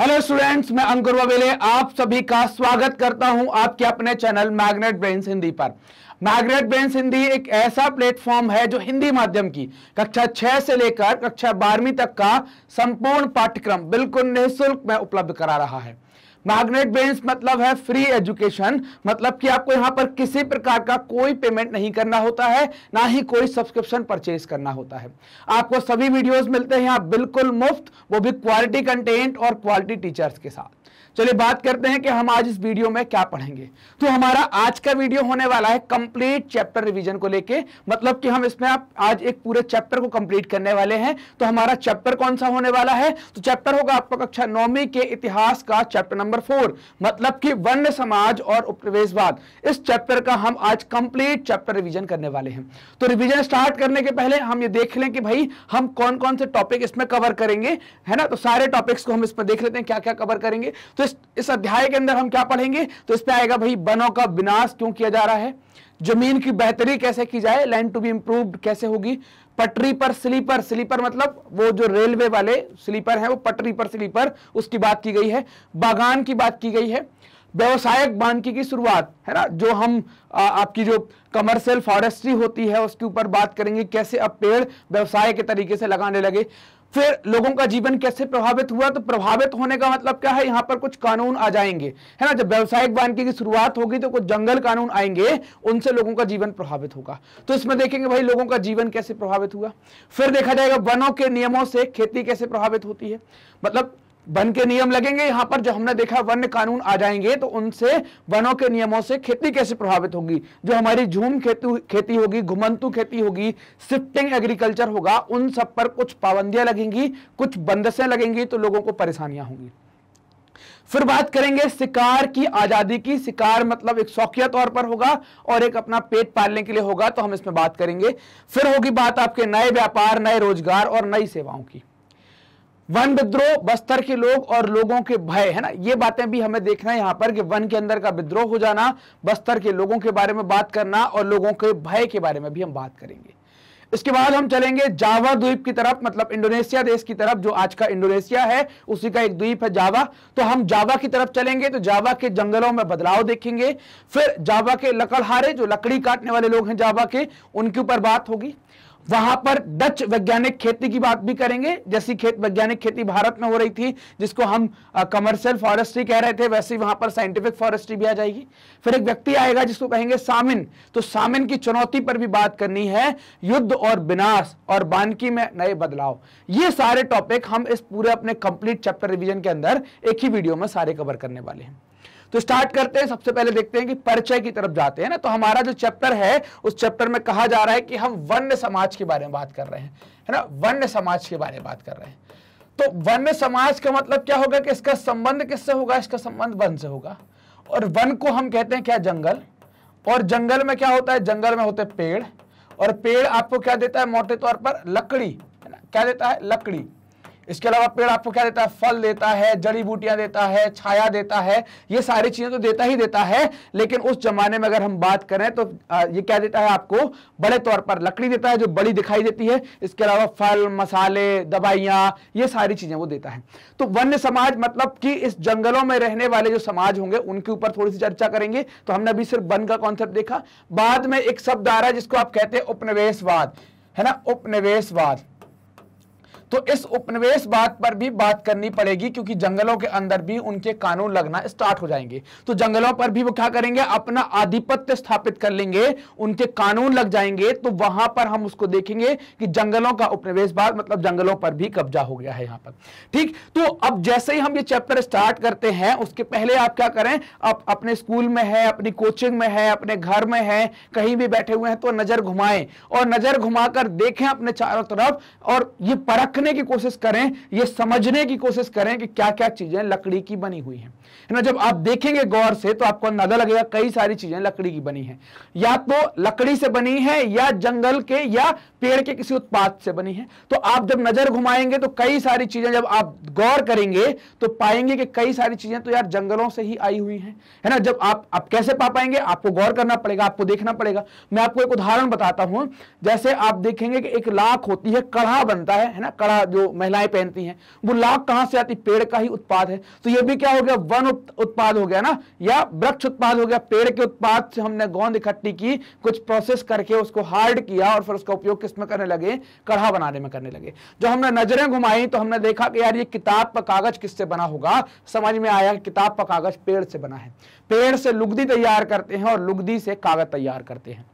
hello students मैं अंकुर वबेले आप सभी का स्वागत करता हूं आपके अपने चैनल मैग्नेट ब्रेन हिंदी पर मैग्नेट ब्रेन हिंदी एक ऐसा प्लेटफॉर्म है जो हिंदी माध्यम की कक्षा छह से लेकर कक्षा बारहवीं तक का संपूर्ण पाठ्यक्रम बिल्कुल निःशुल्क में उपलब्ध करा रहा है मैग्नेट बेंस मतलब है फ्री एजुकेशन मतलब कि आपको यहाँ पर किसी प्रकार का कोई पेमेंट नहीं करना होता है ना ही कोई सब्सक्रिप्शन परचेज करना होता है आपको सभी वीडियोस मिलते हैं यहाँ बिल्कुल मुफ्त वो भी क्वालिटी कंटेंट और क्वालिटी टीचर्स के साथ चलिए बात करते हैं कि हम आज इस वीडियो में क्या पढ़ेंगे तो हमारा आज का वीडियो होने वाला है कंप्लीट चैप्टर रिवीजन को लेके मतलब कि हम इसमें आप आज एक पूरे चैप्टर को कंप्लीट करने वाले हैं तो हमारा चैप्टर कौन सा होने वाला है तो चैप्टर होगा आपका कक्षा नौवीं के इतिहास का चैप्टर नंबर फोर मतलब कि वर्ण समाज और उपनिवेशवाद इस चैप्टर का हम आज कंप्लीट चैप्टर रिविजन करने वाले हैं तो रिविजन स्टार्ट करने के पहले हम ये देख लें कि भाई हम कौन कौन से टॉपिक इसमें कवर करेंगे है ना तो सारे टॉपिक्स को हम इसमें देख लेते हैं क्या क्या कवर करेंगे तो इस इस अध्याय के अंदर हम क्या पढ़ेंगे तो इस पे आएगा भाई वनों का विनाश क्यों किया जा रहा है जमीन की बेहतरी कैसे की जाए लैंड टू बी इम्प्रूव्ड कैसे होगी पटरी पर स्लीपर स्लीपर मतलब वो जो रेलवे वाले स्लीपर है वो पटरी पर स्लीपर उसकी बात की गई है बागान की बात की गई है व्यवसायिक वानिकी की शुरुआत है ना जो हम आ, आपकी जो कमर्शियल फॉरेस्ट्री होती है उसके ऊपर बात करेंगे कैसे अब पेड़ व्यवसाय के तरीके से लगाने लगे फिर लोगों का जीवन कैसे प्रभावित हुआ तो प्रभावित होने का मतलब क्या है यहां पर कुछ कानून आ जाएंगे है ना जब व्यावसायिक वानकी की शुरुआत होगी तो कुछ जंगल कानून आएंगे उनसे लोगों का जीवन प्रभावित होगा तो इसमें देखेंगे भाई लोगों का जीवन कैसे प्रभावित हुआ फिर देखा जाएगा वनों के नियमों से खेती कैसे प्रभावित होती है मतलब वन के नियम लगेंगे यहां पर जो हमने देखा वन्य कानून आ जाएंगे तो उनसे वनों के नियमों से खेती कैसे प्रभावित होगी जो हमारी झूम खेती खेती होगी घुमंतु खेती होगी शिफ्टिंग एग्रीकल्चर होगा उन सब पर कुछ पाबंदियां लगेंगी कुछ बंदसें लगेंगी तो लोगों को परेशानियां होंगी फिर बात करेंगे शिकार की आजादी की शिकार मतलब एक शौकिया तौर पर होगा और एक अपना पेट पालने के लिए होगा तो हम इसमें बात करेंगे फिर होगी बात आपके नए व्यापार नए रोजगार और नई सेवाओं की वन विद्रोह बस्तर के लोग और लोगों के भय है ना ये बातें भी हमें देखना है यहाँ पर कि वन के अंदर का विद्रोह हो जाना बस्तर के लोगों के बारे में बात करना और लोगों के भय के बारे में भी हम बात करेंगे इसके बाद हम चलेंगे जावा द्वीप की तरफ मतलब इंडोनेशिया देश की तरफ जो आज का इंडोनेशिया है उसी का एक द्वीप है जावा तो हम जावा की तरफ चलेंगे तो जावा के जंगलों में बदलाव देखेंगे फिर जावा के लकड़हारे जो लकड़ी काटने वाले लोग हैं जावा के उनके ऊपर बात होगी वहां पर डच वैज्ञानिक खेती की बात भी करेंगे जैसी खेत वैज्ञानिक खेती भारत में हो रही थी जिसको हम कमर्शियल फॉरेस्ट्री कह रहे थे वैसे वहां पर साइंटिफिक फॉरेस्ट्री भी आ जाएगी फिर एक व्यक्ति आएगा जिसको कहेंगे सामिन तो सामिन की चुनौती पर भी बात करनी है युद्ध और विनाश और बानकी में नए बदलाव ये सारे टॉपिक हम इस पूरे अपने कंप्लीट चैप्टर रिविजन के अंदर एक ही वीडियो में सारे कवर करने वाले हैं तो स्टार्ट करते हैं सबसे पहले देखते हैं कि परिचय की तरफ जाते हैं ना तो हमारा जो चैप्टर है उस चैप्टर में कहा जा रहा है कि हम वन्य समाज के बारे में बात कर रहे हैं है ना वन्य समाज के बारे में बात कर रहे हैं तो वन्य समाज का मतलब क्या होगा कि इसका संबंध किससे होगा इसका संबंध वन से होगा और वन को हम कहते हैं क्या जंगल और जंगल में क्या होता है जंगल में होते पेड़ और पेड़ आपको क्या देता है मोटे तौर पर लकड़ी क्या देता है लकड़ी इसके अलावा पेड़ आपको क्या देता है फल देता है जड़ी बूटियां देता है छाया देता है ये सारी चीजें तो देता ही देता है लेकिन उस जमाने में अगर हम बात करें तो ये क्या देता है आपको बड़े तौर पर लकड़ी देता है जो बड़ी दिखाई देती है इसके अलावा फल मसाले दवाइयां ये सारी चीजें वो देता है तो वन्य समाज मतलब कि इस जंगलों में रहने वाले जो समाज होंगे उनके ऊपर थोड़ी सी चर्चा करेंगे तो हमने अभी सिर्फ वन का कॉन्सेप्ट देखा बाद में एक शब्द आ रहा है जिसको आप कहते हैं उपनिवेशवाद है ना उपनिवेशवाद तो इस उपनिवेश बात पर भी बात करनी पड़ेगी क्योंकि जंगलों के अंदर भी उनके कानून लगना स्टार्ट हो जाएंगे तो जंगलों पर भी वो क्या करेंगे अपना आधिपत्य स्थापित कर लेंगे उनके कानून लग जाएंगे तो वहां पर हम उसको देखेंगे कि जंगलों का उपनिवेश बाद मतलब जंगलों पर भी कब्जा हो गया है यहां पर ठीक तो अब जैसे ही हम ये चैप्टर स्टार्ट करते हैं उसके पहले आप क्या करें आप अपने स्कूल में है अपनी कोचिंग में है अपने घर में है कहीं भी बैठे हुए हैं तो नजर घुमाएं और नजर घुमाकर देखें अपने चारों तरफ और ये परख देखने की कोशिश करें ये समझने की कोशिश करें कि क्या क्या चीजें लकड़ी की बनी हुई हैं है ना जब आप देखेंगे गौर से तो आपको अंदाजा लगेगा कई सारी चीजें लकड़ी की बनी है या तो लकड़ी से बनी है या जंगल के या पेड़ के किसी उत्पाद से बनी है तो आप जब नजर घुमाएंगे तो कई सारी चीजें जब आप गौर करेंगे तो पाएंगे कि कई सारी चीजें तो यार जंगलों से ही आई हुई है ना जब आप आप कैसे पा पाएंगे आपको गौर करना पड़ेगा आपको देखना पड़ेगा मैं आपको एक उदाहरण बताता हूं जैसे आप देखेंगे कि एक लाख होती है कड़ा बनता है ना कड़ा जो महिलाएं पहनती है वो लाख कहां से आती पेड़ का ही उत्पाद है तो यह भी क्या हो गया गौण उत्पाद हो गया ना या वृक्ष उत्पाद हो गया पेड़ के उत्पाद से हमने गौंद इकट्ठी की कुछ प्रोसेस करके उसको हार्ड किया और फिर उसका उपयोग किस में करने लगे कढ़ा बनाने में करने लगे जो हमने नजरें घुमाई तो हमने देखा कि यार ये किताब पर कागज किससे बना होगा समझ में आया किताब पर कागज पेड़ से बना है पेड़ से लुगदी तैयार करते हैं और लुगदी से कागज तैयार करते हैं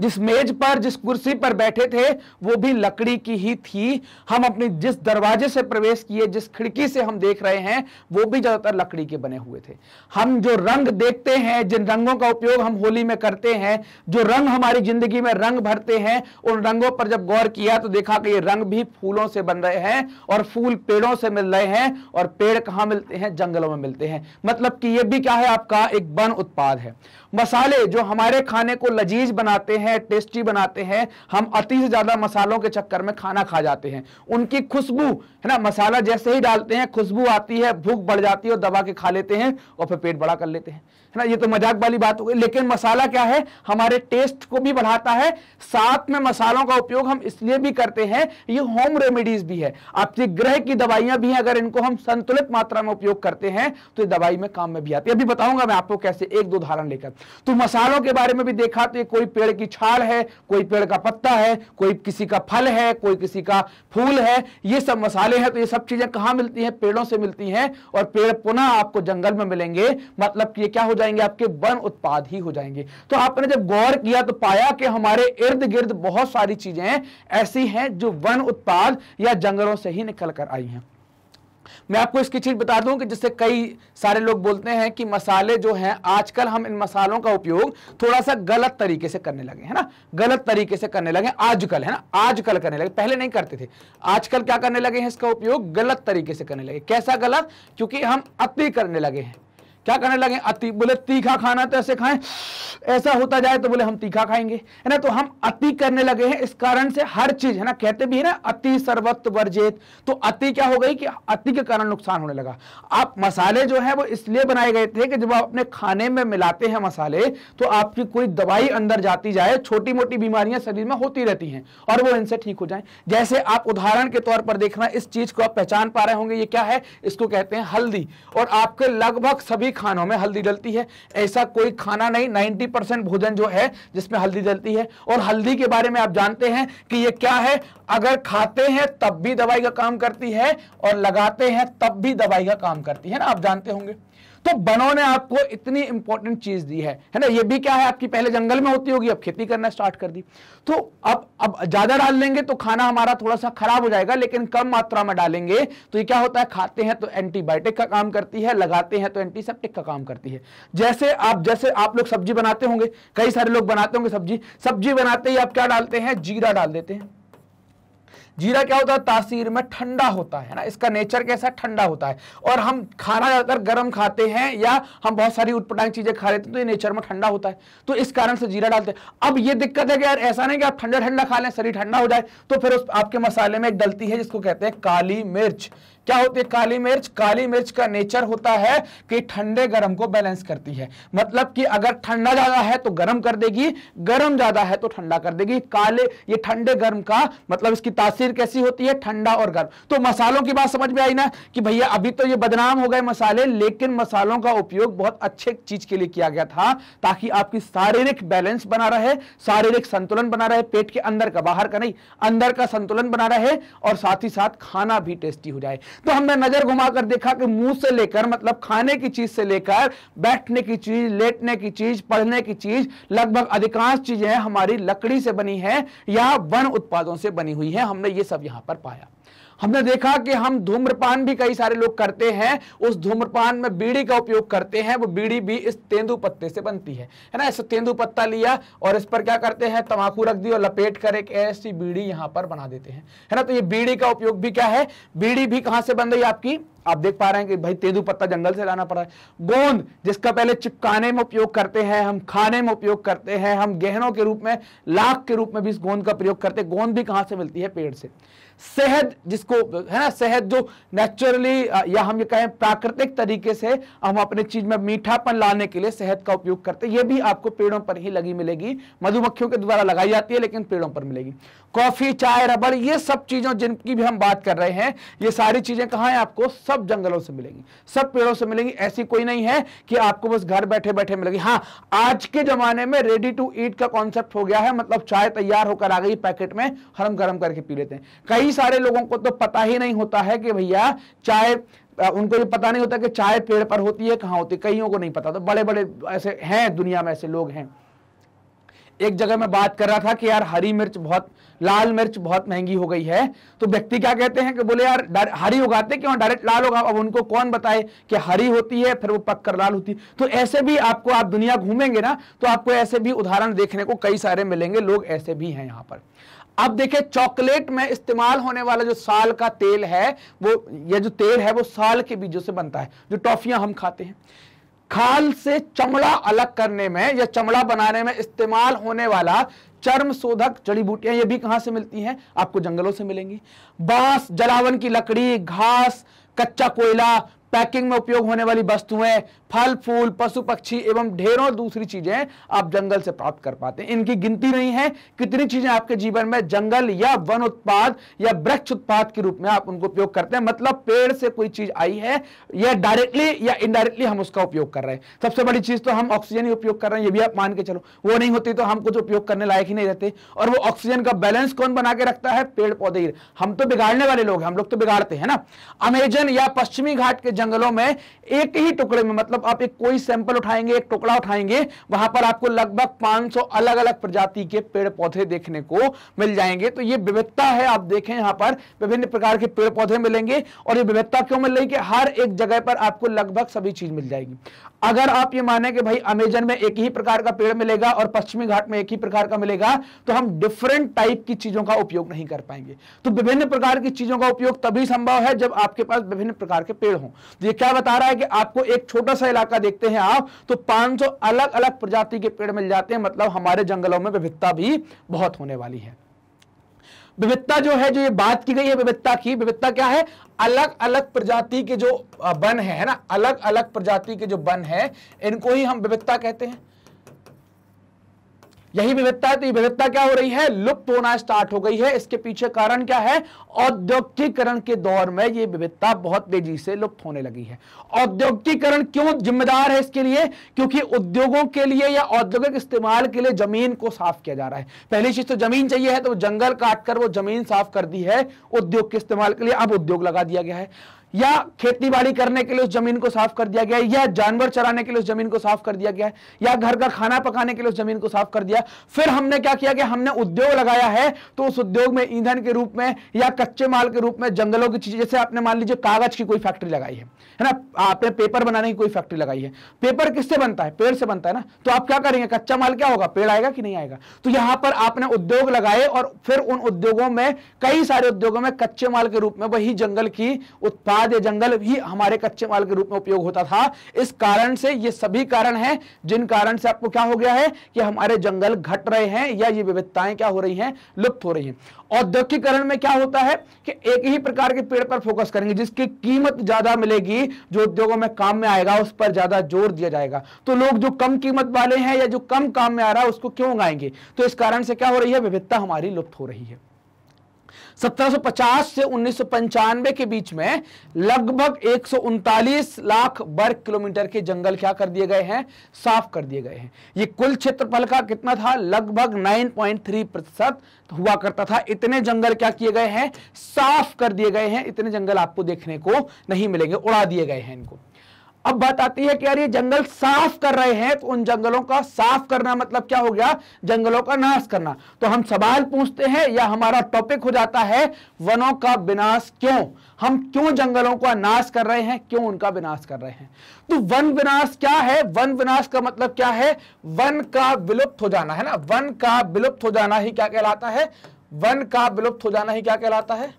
जिस मेज पर जिस कुर्सी पर बैठे थे वो भी लकड़ी की ही थी हम अपने जिस दरवाजे से प्रवेश किए जिस खिड़की से हम देख रहे हैं वो भी ज़्यादातर लकड़ी के बने हुए थे हम जो रंग देखते हैं जिन रंगों का उपयोग हम होली में करते हैं जो रंग हमारी ज़िंदगी में रंग भरते हैं उन रंगों पर जब गौर किया तो देखा कि ये रंग भी फूलों से बन रहे हैं और फूल पेड़ों से मिल रहे हैं और पेड़ कहाँ मिलते हैं जंगलों में मिलते हैं मतलब कि ये भी क्या है आपका एक वन उत्पाद है मसाले जो हमारे खाने को लजीज बनाते हैं टेस्टी बनाते हैं हम अति से ज्यादा मसालों के चक्कर में खाना खा जाते हैं उनकी खुशबू है ना मसाला जैसे ही डालते हैं खुशबू आती है भूख बढ़ जाती है और दबा के खा लेते हैं और फिर पेट बड़ा कर लेते हैं है ना ये तो मजाक वाली बात हो गई लेकिन मसाला क्या है हमारे टेस्ट को भी बढ़ाता है साथ में मसालों का उपयोग हम इसलिए भी करते हैं ये होम रेमेडीज भी है आपकी ग्रह की दवाइयां भी हैं अगर इनको हम संतुलित मात्रा में उपयोग करते हैं तो ये दवाई में काम में भी आती है अभी बताऊंगा मैं आपको कैसे एक दो उदाहरण लेकर तो मसालों के बारे में भी देखा तो ये कोई पेड़ की छाल है कोई पेड़ का पत्ता है कोई किसी का फल है कोई किसी का फूल है ये सब मसाले हैं तो ये सब चीजें कहां मिलती हैं पेड़ों से मिलती हैं और पेड़ पुनः आपको जंगल में मिलेंगे मतलब कि ये क्या हो जाए जाएंगे आपके वन उत्पाद ही हो जाएंगे तो आपने जब गौर किया तो पाया कि हमारे इर्द गिर्द बहुत सारी चीजें ऐसी हैं जो वन उत्पाद या जंगलों से ही निकल कर आई हैं मैं आपको इसकी चीज बता दूं कि जिससे कई सारे लोग बोलते हैं कि मसाले जो हैं आजकल हम इन मसालों का उपयोग थोड़ा सा गलत तरीके से करने लगे है ना गलत तरीके से करने लगे आजकल है ना आजकल करने लगे पहले नहीं करते थे आजकल क्या करने लगे हैं इसका उपयोग गलत तरीके से करने लगे कैसा गलत क्योंकि हम अति करने लगे हैं क्या करने लगे अति बोले तीखा खाना तो ऐसे खाएं ऐसा होता जाए तो बोले हम तीखा खाएंगे है ना तो हम अति करने लगे हैं इस कारण से हर चीज है ना कहते भी है ना अति सर्वत्र वर्जित तो अति क्या हो गई कि अति के कारण नुकसान होने लगा आप मसाले जो है वो इसलिए बनाए गए थे कि जब आप अपने खाने में मिलाते हैं मसाले तो आपकी कोई दवाई अंदर जाती जाए छोटी मोटी बीमारियां शरीर में होती रहती हैं और वो इनसे ठीक हो जाए जैसे आप उदाहरण के तौर पर देखना इस चीज को आप पहचान पा रहे होंगे ये क्या है इसको कहते हैं हल्दी और आपके लगभग सभी खानों में हल्दी डलती है ऐसा कोई खाना नहीं 90 परसेंट भोजन जो है जिसमें हल्दी डलती है और हल्दी के बारे में आप जानते हैं कि ये क्या है अगर खाते हैं तब भी दवाई का काम करती है और लगाते हैं तब भी दवाई का काम करती है ना आप जानते होंगे तो बनों ने आपको इतनी इंपॉर्टेंट चीज दी है है ना ये भी क्या है आपकी पहले जंगल में होती होगी अब खेती करना स्टार्ट कर दी तो अब अब ज्यादा डाल लेंगे तो खाना हमारा थोड़ा सा खराब हो जाएगा लेकिन कम मात्रा में डालेंगे तो ये क्या होता है खाते हैं तो एंटीबायोटिक का काम करती है लगाते हैं तो एंटीसेप्टिक का काम करती है जैसे आप जैसे आप लोग सब्जी बनाते होंगे कई सारे लोग बनाते होंगे सब्जी सब्जी बनाते ही आप क्या डालते हैं जीरा डाल देते हैं जीरा क्या होता है तासीर में ठंडा होता है ना इसका नेचर कैसा ठंडा होता है और हम खाना ज़्यादातर गर्म खाते हैं या हम बहुत सारी उत्पटांग चीज़ें खा लेते हैं तो ये नेचर में ठंडा होता है तो इस कारण से जीरा डालते हैं अब ये दिक्कत है कि यार ऐसा नहीं कि आप ठंडा ठंडा खा लें शरीर ठंडा हो जाए तो फिर उस आपके मसाले में एक डलती है जिसको कहते हैं काली मिर्च क्या होती है काली मिर्च काली मिर्च का नेचर होता है कि ठंडे गर्म को बैलेंस करती है मतलब कि अगर ठंडा ज्यादा है तो गर्म कर देगी गर्म ज्यादा है तो ठंडा कर देगी काले ये ठंडे गर्म का मतलब इसकी तासीर तासीर कैसी होती है ठंडा और गर्म तो मसालों की बात समझ में आई ना कि भैया अभी तो ये बदनाम हो गए मसाले लेकिन मसालों का उपयोग बहुत अच्छे चीज के लिए किया गया था ताकि आपकी शारीरिक बैलेंस बना रहे शारीरिक संतुलन बना रहे पेट के अंदर का बाहर का नहीं अंदर का संतुलन बना रहे और साथ ही साथ खाना भी टेस्टी हो जाए तो हमने नजर घुमाकर देखा कि मुंह से लेकर मतलब खाने की चीज से लेकर बैठने की चीज लेटने की चीज पढ़ने की चीज लगभग अधिकांश चीजें हमारी लकड़ी से बनी है या वन उत्पादों से बनी हुई है हमने ये सब यहाँ पर पाया हमने देखा कि हम धूम्रपान भी कई सारे लोग करते हैं उस धूम्रपान में बीड़ी का उपयोग करते हैं वो बीड़ी भी इस तेंदू पत्ते से बनती है है ना ऐसा तेंदू पत्ता लिया और इस पर क्या करते हैं तंबाकू रख दी और लपेट कर एक ऐसी बीड़ी यहां पर बना देते हैं है ना तो ये बीड़ी का उपयोग भी क्या है बीड़ी भी कहां से बन रही है आपकी आप देख पा रहे हैं कि भाई तेंदू पत्ता जंगल से लाना पड़ा है गोंद जिसका पहले चिपकाने में उपयोग करते हैं हम खाने में उपयोग करते हैं हम गहनों के रूप में लाख के रूप में भी इस गोंद का प्रयोग करते हैं गोंद भी कहां से मिलती है पेड़ से शहद जिसको है ना शहद जो नेचुरली या हम ये कहें प्राकृतिक तरीके से हम अपने चीज में मीठापन लाने के लिए शहद का उपयोग करते हैं ये भी आपको पेड़ों पर ही लगी मिलेगी मधुमक्खियों के द्वारा लगाई जाती है लेकिन पेड़ों पर मिलेगी कॉफी चाय रबड़ ये सब चीजों जिनकी भी हम बात कर रहे हैं ये सारी चीजें कहाँ हैं आपको सब जंगलों से मिलेंगी सब पेड़ों से मिलेंगी ऐसी कोई नहीं है कि आपको बस घर बैठे बैठे मिलेगी हाँ आज के जमाने में रेडी टू ईट का कॉन्सेप्ट हो गया है मतलब चाय तैयार होकर आ गई पैकेट में हरम गरम करके पी लेते हैं कई कई सारे लोगों को तो पता ही नहीं होता है कि भैया चाय उनको ये पता नहीं होता कि चाय पेड़ पर होती है कहाँ होती है कईयों को नहीं पता तो बड़े बड़े ऐसे हैं दुनिया में ऐसे लोग हैं एक जगह मैं बात कर रहा था कि यार हरी मिर्च बहुत लाल मिर्च बहुत महंगी हो गई है तो व्यक्ति क्या कहते हैं कि बोले यार हरी उगाते क्यों डायरेक्ट लाल होगा अब उनको कौन बताए कि हरी होती है फिर वो पक कर लाल होती तो ऐसे भी आपको आप दुनिया घूमेंगे ना तो आपको ऐसे भी उदाहरण देखने को कई सारे मिलेंगे लोग ऐसे भी हैं यहाँ पर अब देखिए चॉकलेट में इस्तेमाल होने वाला जो साल का तेल है वो यह जो तेल है वो साल के बीजों से बनता है जो टॉफियां हम खाते हैं खाल से चमड़ा अलग करने में या चमड़ा बनाने में इस्तेमाल होने वाला चर्म शोधक जड़ी बूटियां ये भी कहां से मिलती हैं आपको जंगलों से मिलेंगी बांस जलावन की लकड़ी घास कच्चा कोयला पैकिंग में उपयोग होने वाली वस्तुएं फल फूल पशु पक्षी एवं ढेरों दूसरी चीजें आप जंगल से प्राप्त कर पाते हैं इनकी गिनती नहीं है कितनी चीजें आपके जीवन में जंगल या वन उत्पाद या वृक्ष उत्पाद के रूप में आप उनको उपयोग करते हैं मतलब पेड़ से कोई चीज आई है या डायरेक्टली या इनडायरेक्टली हम उसका उपयोग कर रहे हैं सबसे बड़ी चीज तो हम ऑक्सीजन ही उपयोग कर रहे हैं ये भी आप मान के चलो वो नहीं होती तो हम कुछ उपयोग करने लायक ही नहीं रहते और वो ऑक्सीजन का बैलेंस कौन बना के रखता है पेड़ पौधे हम तो बिगाड़ने वाले लोग हम लोग तो बिगाड़ते हैं ना अमेजन या पश्चिमी घाट के जंगलों में एक ही टुकड़े में मतलब आप एक कोई सैंपल उठाएंगे एक टुकड़ा उठाएंगे वहां पर आपको लगभग 500 अलग अलग प्रजाति के पेड़ पौधे देखने को मिल जाएंगे तो ये विविधता है आप देखें यहां पर विभिन्न प्रकार के पेड़ पौधे मिलेंगे और ये विविधता क्यों मिल रही कि हर एक जगह पर आपको लगभग सभी चीज मिल जाएगी अगर आप ये माने कि भाई अमेजन में एक ही प्रकार का पेड़ मिलेगा और पश्चिमी घाट में एक ही प्रकार का मिलेगा तो हम डिफरेंट टाइप की चीजों का उपयोग नहीं कर पाएंगे तो विभिन्न प्रकार की चीजों का उपयोग तभी संभव है जब आपके पास विभिन्न प्रकार के पेड़ हों तो ये क्या बता रहा है कि आपको एक छोटा सा इलाका देखते हैं आप तो 500 अलग अलग प्रजाति के पेड़ मिल जाते हैं मतलब हमारे जंगलों में विविधता भी बहुत होने वाली है विविधता जो है जो ये बात की गई है विविधता की विविधता क्या है अलग अलग प्रजाति के जो वन है ना अलग अलग प्रजाति के जो वन है इनको ही हम विविधता कहते हैं यही विविधता है तो ये विविधता क्या हो रही है लुप्त होना स्टार्ट हो गई है इसके पीछे कारण क्या है औद्योगिकीकरण के दौर में यह विविधता बहुत तेजी से लुप्त होने लगी है औद्योगिकरण क्यों जिम्मेदार है इसके लिए क्योंकि उद्योगों के लिए या औद्योगिक इस्तेमाल के लिए जमीन को साफ किया जा रहा है पहली चीज तो जमीन चाहिए है तो जंगल काटकर वो जमीन साफ कर दी है उद्योग के इस्तेमाल के लिए अब उद्योग लगा दिया गया है या खेतीबाड़ी करने के लिए उस जमीन को साफ कर दिया गया है या जानवर चराने के लिए उस जमीन को साफ कर दिया गया है या घर का खाना पकाने के लिए उस जमीन को साफ कर दिया फिर हमने क्या किया कि हमने उद्योग लगाया है तो उस उद्योग में ईंधन के रूप में या कच्चे माल के रूप में जंगलों की चीजें जैसे आपने मान लीजिए कागज की कोई फैक्ट्री लगाई है है ना आपने पेपर बनाने की कोई फैक्ट्री लगाई है पेपर किससे बनता है पेड़ से बनता है ना तो आप क्या करेंगे कच्चा माल क्या होगा पेड़ आएगा कि नहीं आएगा तो यहां पर आपने उद्योग लगाए और फिर उन उद्योगों में कई सारे उद्योगों में कच्चे माल के रूप में वही जंगल की उत्पाद बाद या जंगल भी हमारे कच्चे माल के रूप में उपयोग होता था इस कारण से ये सभी कारण हैं जिन कारण से आपको क्या हो गया है कि हमारे जंगल घट रहे हैं या ये विविधताएं क्या हो रही हैं लुप्त हो रही हैं औद्योगिकरण में क्या होता है कि एक ही प्रकार के पेड़ पर फोकस करेंगे जिसकी कीमत ज्यादा मिलेगी जो उद्योगों में काम में आएगा उस पर ज्यादा जोर दिया जाएगा तो लोग जो कम कीमत वाले हैं या जो कम काम में आ रहा है उसको क्यों उगाएंगे तो इस कारण से क्या हो रही है विविधता हमारी लुप्त हो रही है 1750 से उन्नीस के बीच में लगभग एक लाख वर्ग किलोमीटर के जंगल क्या कर दिए गए हैं साफ कर दिए गए हैं ये कुल क्षेत्रफल का कितना था लगभग 9.3 प्रतिशत हुआ करता था इतने जंगल क्या किए गए हैं साफ कर दिए गए हैं इतने जंगल आपको देखने को नहीं मिलेंगे उड़ा दिए गए हैं इनको अब बात आती है कि यार ये जंगल साफ कर रहे हैं तो उन जंगलों का साफ करना मतलब क्या हो गया जंगलों का नाश करना तो हम सवाल पूछते हैं या हमारा टॉपिक हो जाता है वनों का विनाश क्यों हम क्यों जंगलों का नाश कर रहे हैं क्यों उनका विनाश कर रहे हैं तो वन विनाश क्या है वन विनाश का मतलब क्या है वन का विलुप्त हो जाना है ना वन का विलुप्त हो जाना ही क्या कहलाता है वन का विलुप्त हो जाना ही क्या कहलाता है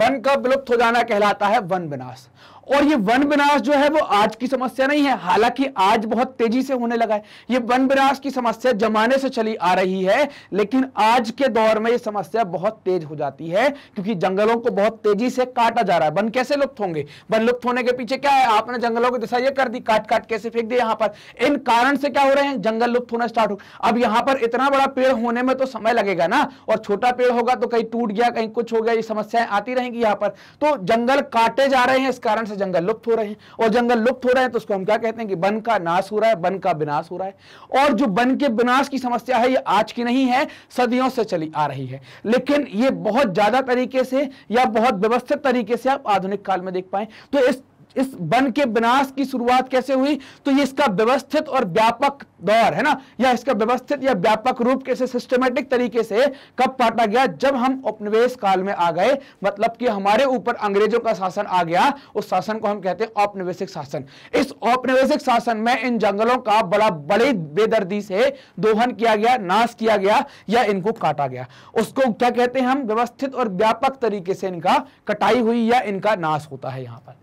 वन का विलुप्त हो जाना कहलाता है वन विनाश और ये वन विनाश जो है वो आज की समस्या नहीं है हालांकि आज बहुत तेजी से होने लगा है ये वन विनाश की समस्या जमाने से चली आ रही है लेकिन आज के दौर में ये समस्या बहुत तेज हो जाती है क्योंकि जंगलों को बहुत तेजी से काटा जा रहा है वन कैसे लुप्त होंगे वन लुप्त होने के पीछे क्या है आपने जंगलों की दिशा ये कर दी काट काट कैसे फेंक दिया यहां पर इन कारण से क्या हो रहे हैं जंगल लुप्त होना स्टार्ट हो अब यहां पर इतना बड़ा पेड़ होने में तो समय लगेगा ना और छोटा पेड़ होगा तो कहीं टूट गया कहीं कुछ हो गया ये समस्याएं आती रहेंगी यहां पर तो जंगल काटे जा रहे हैं इस कारण से से जंगल लुप्त हो रहे हैं और जंगल लुप्त हो रहे हैं तो उसको हम क्या कहते हैं कि वन का नाश हो रहा है वन का विनाश हो रहा है और जो वन के विनाश की समस्या है ये आज की नहीं है सदियों से चली आ रही है लेकिन ये बहुत ज्यादा तरीके से या बहुत व्यवस्थित तरीके से आप आधुनिक काल में देख पाए तो इस इस वन के विनाश की शुरुआत कैसे हुई तो ये इसका व्यवस्थित और व्यापक दौर है ना या इसका व्यवस्थित या व्यापक रूप कैसे सिस्टमेटिक तरीके से कब पाटा गया जब हम उपनिवेश काल में आ गए मतलब कि हमारे ऊपर अंग्रेजों का शासन आ गया उस शासन को हम कहते हैं औपनिवेशिक शासन इस औपनिवेशिक शासन में इन जंगलों का बड़ा बड़े बेदर्दी से दोहन किया गया नाश किया गया या इनको काटा गया उसको क्या कहते हैं हम व्यवस्थित और व्यापक तरीके से इनका कटाई हुई या इनका नाश होता है यहां पर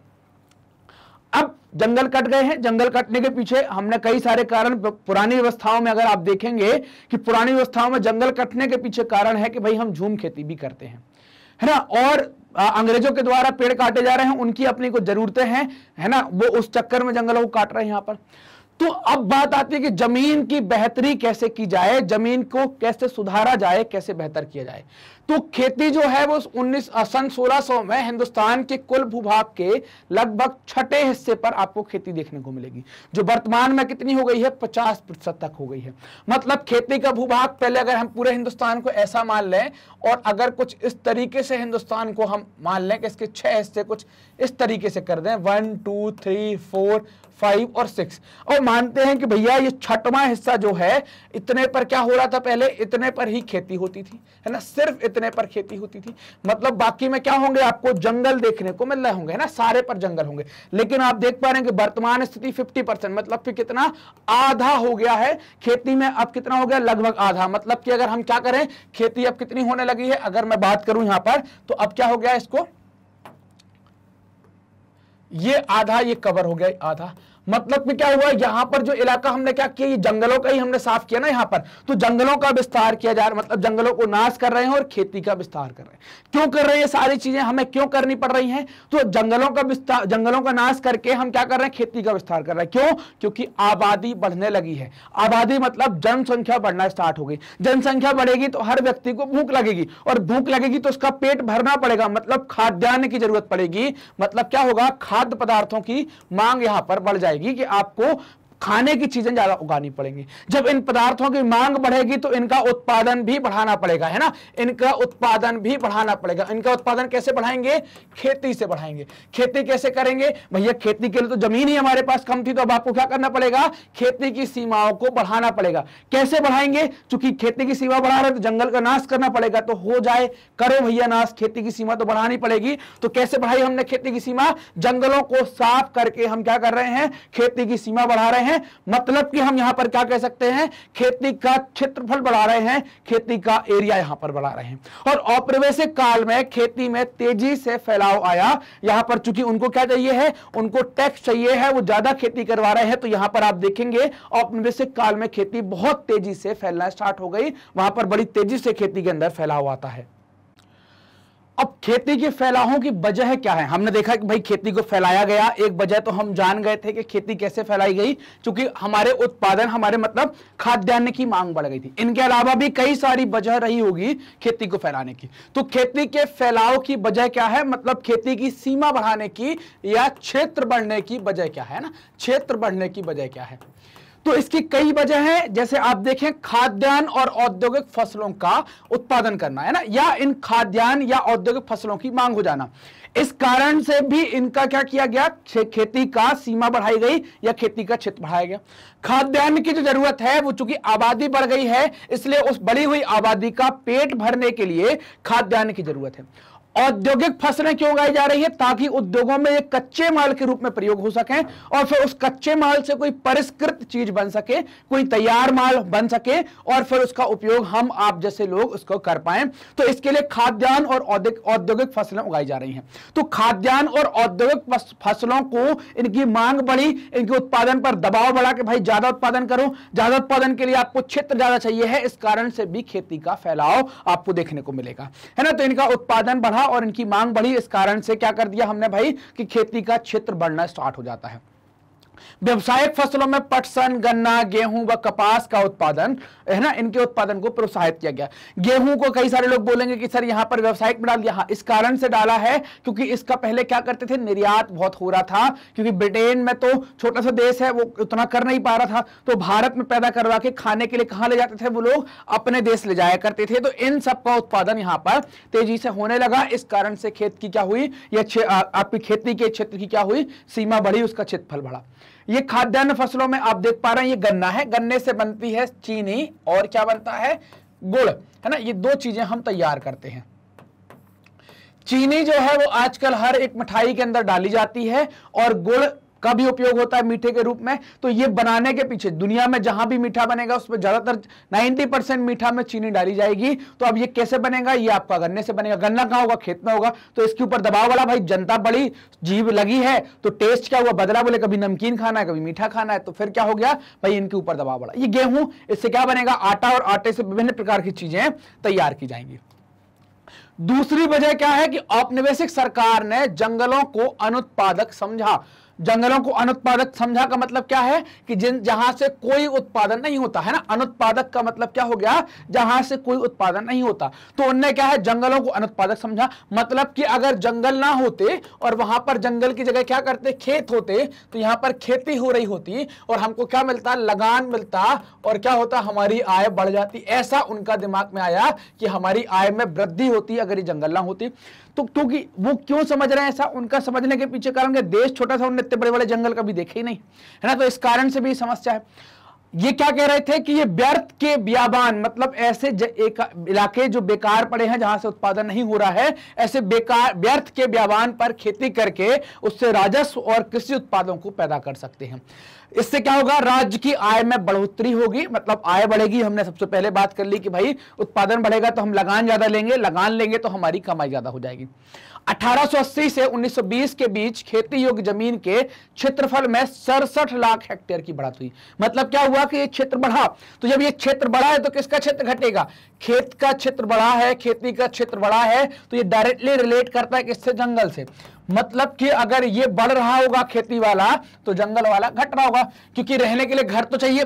अब जंगल कट गए हैं जंगल कटने के पीछे हमने कई सारे कारण पुरानी व्यवस्थाओं में अगर आप देखेंगे कि पुरानी व्यवस्थाओं में जंगल कटने के पीछे कारण है कि भाई हम झूम खेती भी करते हैं है ना और अंग्रेजों के द्वारा पेड़ काटे जा रहे हैं उनकी अपनी कुछ जरूरतें हैं है ना वो उस चक्कर में जंगलों को काट रहे हैं यहां पर तो अब बात आती है कि जमीन की बेहतरी कैसे की जाए जमीन को कैसे सुधारा जाए कैसे बेहतर किया जाए तो खेती जो है वो उन्नीस सन 1600 में हिंदुस्तान के कुल भूभाग के लगभग छठे हिस्से पर आपको खेती देखने को मिलेगी जो वर्तमान में कितनी हो गई है 50 प्रतिशत तक हो गई है मतलब खेती का भूभाग पहले अगर हम पूरे हिंदुस्तान को ऐसा मान लें और अगर कुछ इस तरीके से हिंदुस्तान को हम मान लें कि इसके छह हिस्से कुछ इस तरीके से कर दें one two three four five और सिक्स और मानते हैं कि भैया ये छठवां हिस्सा जो है इतने पर क्या हो रहा था पहले इतने पर ही खेती होती थी है ना सिर्फ इतने पर खेती होती थी मतलब बाकी में क्या होंगे आपको जंगल देखने को मिल रहे होंगे है ना सारे पर जंगल होंगे लेकिन आप देख पा रहे हैं कि वर्तमान स्थिति फिफ्टी परसेंट मतलब कि कितना आधा हो गया है खेती में अब कितना हो गया लगभग आधा मतलब कि अगर हम क्या करें खेती अब कितनी होने लगी है अगर मैं बात करूं यहां पर तो अब क्या हो गया इसको ये आधा ये कवर हो गया आधा मतलब कि क्या हुआ यहां पर जो इलाका हमने क्या किया ये जंगलों का ही हमने साफ किया ना यहां पर तो जंगलों का विस्तार किया जा रहा है मतलब जंगलों को नाश कर रहे हैं और खेती का विस्तार कर रहे हैं क्यों कर रहे हैं ये सारी चीजें हमें क्यों करनी पड़ रही हैं तो जंगलों का विस्तार जंगलों का नाश करके हम क्या कर रहे हैं खेती का विस्तार कर रहे हैं क्यों क्योंकि आबादी बढ़ने लगी है आबादी मतलब जनसंख्या बढ़ना स्टार्ट हो गई जनसंख्या बढ़ेगी तो हर व्यक्ति को भूख लगेगी और भूख लगेगी तो उसका पेट भरना पड़ेगा मतलब खाद्यान्न की जरूरत पड़ेगी मतलब क्या होगा खाद्य पदार्थों की मांग यहां पर बढ़ जाएगी जाएगी कि आपको खाने की चीजें ज्यादा उगानी पड़ेंगी जब इन पदार्थों की मांग बढ़ेगी तो इनका उत्पादन भी बढ़ाना पड़ेगा है ना इनका उत्पादन भी बढ़ाना पड़ेगा इनका उत्पादन कैसे बढ़ाएंगे खेती से बढ़ाएंगे खेती कैसे करेंगे भैया खेती के लिए तो जमीन ही हमारे पास कम थी तो अब आपको क्या करना पड़ेगा खेती की सीमाओं को बढ़ाना पड़ेगा कैसे बढ़ाएंगे चूंकि खेती की सीमा बढ़ा रहे तो जंगल का नाश करना पड़ेगा तो हो जाए करो भैया नाश खेती की सीमा तो बढ़ानी पड़ेगी तो कैसे बढ़ाई हमने खेती की सीमा जंगलों को साफ करके हम क्या कर रहे हैं खेती की सीमा बढ़ा रहे हैं हैं मतलब कि हम यहां पर क्या कह सकते हैं खेती का क्षेत्रफल बढ़ा रहे हैं खेती का एरिया यहां पर बढ़ा रहे हैं और औप्रवेश काल में खेती में तेजी से फैलाव आया यहां पर चूंकि उनको क्या चाहिए है उनको टैक्स चाहिए है वो ज्यादा खेती करवा रहे हैं तो यहां पर आप देखेंगे औप्रवेश काल में खेती बहुत तेजी से फैलना स्टार्ट हो गई वहां पर बड़ी तेजी से खेती के अंदर फैलाव आता है अब खेती के फैलावों की वजह क्या है हमने देखा कि भाई खेती को फैलाया गया एक वजह तो हम जान गए थे कि खेती कैसे फैलाई गई क्योंकि हमारे उत्पादन हमारे मतलब खाद्यान्न की मांग बढ़ गई थी इनके अलावा भी कई सारी वजह रही होगी खेती को फैलाने की तो खेती के फैलाव की वजह क्या है मतलब खेती की सीमा बढ़ाने की या क्षेत्र बढ़ने की वजह क्या है ना क्षेत्र बढ़ने की वजह क्या है तो इसकी कई वजह है जैसे आप देखें खाद्यान्न और औद्योगिक फसलों का उत्पादन करना है ना या इन खाद्यान्न या औद्योगिक फसलों की मांग हो जाना इस कारण से भी इनका क्या किया गया खेती का सीमा बढ़ाई गई या खेती का क्षेत्र बढ़ाया गया खाद्यान्न की जो जरूरत है वो चूंकि आबादी बढ़ गई है इसलिए उस बढ़ी हुई आबादी का पेट भरने के लिए खाद्यान्न की जरूरत है औद्योगिक फसलें क्यों उगाई जा रही है ताकि उद्योगों में ये कच्चे माल के रूप में प्रयोग हो सके और फिर उस कच्चे माल से कोई परिष्कृत चीज बन सके कोई तैयार माल बन सके और फिर उसका उपयोग हम आप जैसे लोग उसको कर पाए तो इसके लिए खाद्यान्न और औद्योगिक फसलें उगाई जा रही हैं तो खाद्यान्न और औद्योगिक फसलों को इनकी मांग बढ़ी इनके उत्पादन पर दबाव बढ़ा के भाई ज्यादा उत्पादन करो ज्यादा उत्पादन के लिए आपको क्षेत्र ज्यादा चाहिए है इस कारण से भी खेती का फैलाव आपको देखने को मिलेगा है ना तो इनका उत्पादन बढ़ा और इनकी मांग बढ़ी इस कारण से क्या कर दिया हमने भाई कि खेती का क्षेत्र बढ़ना स्टार्ट हो जाता है व्यवसायिक फसलों में पटसन गन्ना गेहूं व कपास का उत्पादन है ना इनके उत्पादन को प्रोत्साहित किया गया गेहूं को कई सारे लोग बोलेंगे कि सर यहां पर व्यवसायिक में डाल दिया हाँ, इस कारण से डाला है क्योंकि इसका पहले क्या करते थे निर्यात बहुत हो रहा था क्योंकि ब्रिटेन में तो छोटा सा देश है वो उतना कर नहीं पा रहा था तो भारत में पैदा करवा के खाने के लिए कहां ले जाते थे वो लोग अपने देश ले जाया करते थे तो इन सब का उत्पादन यहां पर तेजी से होने लगा इस कारण से खेत की क्या हुई या आपकी खेती के क्षेत्र की क्या हुई सीमा बढ़ी उसका क्षेत्रफल बढ़ा ये खाद्यान्न फसलों में आप देख पा रहे हैं ये गन्ना है गन्ने से बनती है चीनी और क्या बनता है गुड़ है ना ये दो चीजें हम तैयार करते हैं चीनी जो है वो आजकल हर एक मिठाई के अंदर डाली जाती है और गुड़ का भी उपयोग होता है मीठे के रूप में तो ये बनाने के पीछे दुनिया में जहां भी मीठा बनेगा उसमें ज्यादातर 90 परसेंट मीठा में चीनी डाली जाएगी तो अब ये कैसे बनेगा ये आपका गन्ने से बनेगा गन्ना कहाँ होगा खेत में होगा तो इसके ऊपर दबाव वाला भाई जनता बड़ी जीव लगी है तो टेस्ट क्या हुआ बदला बोले कभी नमकीन खाना है कभी मीठा खाना है तो फिर क्या हो गया भाई इनके ऊपर दबाव बढ़ा ये गेहूं इससे क्या बनेगा आटा और आटे से विभिन्न प्रकार की चीजें तैयार की जाएंगी दूसरी वजह क्या है कि औपनिवेशिक सरकार ने जंगलों को अनुत्पादक समझा जंगलों को अनुत्पादक समझा का मतलब क्या है कि जिन जहां से कोई उत्पादन नहीं होता है ना अनुत्पादक का मतलब क्या हो गया जहां से कोई उत्पादन नहीं होता तो उनने क्या है जंगलों को अनुत्पादक समझा मतलब कि अगर जंगल ना होते और वहां पर जंगल की जगह क्या करते खेत होते तो यहां पर खेती हो रही होती और हमको क्या मिलता लगान मिलता और क्या होता हमारी आय बढ़ जाती ऐसा उनका दिमाग में आया कि हमारी आय में वृद्धि होती अगर ये जंगल ना होती तो क्योंकि वो क्यों समझ रहे हैं ऐसा उनका समझने के पीछे कारण देश छोटा सा उन्होंने इतने बड़े बड़े जंगल कभी देखे ही नहीं है ना तो इस कारण से भी समस्या है ये क्या कह रहे थे कि ये व्यर्थ के बियाबान मतलब ऐसे एक इलाके जो बेकार पड़े हैं जहां से उत्पादन नहीं हो रहा है ऐसे बेकार व्यर्थ के बियाबान पर खेती करके उससे राजस्व और कृषि उत्पादों को पैदा कर सकते हैं इससे क्या होगा राज्य की आय में बढ़ोतरी होगी मतलब आय बढ़ेगी हमने सबसे पहले बात कर ली कि भाई उत्पादन बढ़ेगा तो हम लगान ज्यादा लेंगे लगान लेंगे तो हमारी कमाई ज्यादा हो जाएगी 1880 से 1920 के बीच खेती योग्य जमीन के क्षेत्रफल में सड़सठ लाख हेक्टेयर की बढ़त हुई मतलब क्या हुआ कि ये क्षेत्र बढ़ा तो जब ये क्षेत्र बढ़ा है तो किसका क्षेत्र घटेगा खेत का क्षेत्र बढ़ा है खेती का क्षेत्र बढ़ा है तो ये डायरेक्टली रिलेट करता है किससे जंगल से मतलब कि अगर ये बढ़ रहा होगा खेती वाला तो जंगल वाला घट रहा होगा क्योंकि रहने के लिए घर तो चाहिए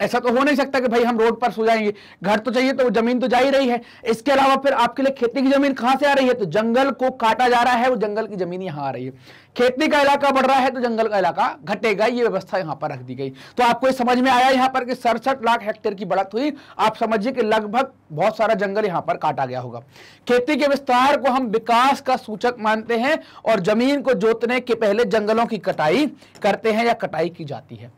ऐसा तो हो नहीं सकता कि भाई हम रोड पर सो जाएंगे घर तो चाहिए तो जमीन तो जा ही रही है इसके अलावा फिर आपके लिए खेती की जमीन कहां से आ रही है तो जंगल को काटा जा रहा है वो जंगल की जमीन यहां आ रही है खेती का इलाका बढ़ रहा है तो जंगल का इलाका घटेगा ये व्यवस्था यहाँ पर रख दी गई तो आपको ये समझ में आया यहाँ पर कि सड़सठ लाख हेक्टेयर की बढ़त हुई आप समझिए कि लगभग बहुत सारा जंगल यहाँ पर काटा गया होगा खेती के विस्तार को हम विकास का सूचक मानते हैं और जमीन को जोतने के पहले जंगलों की कटाई करते हैं या कटाई की जाती है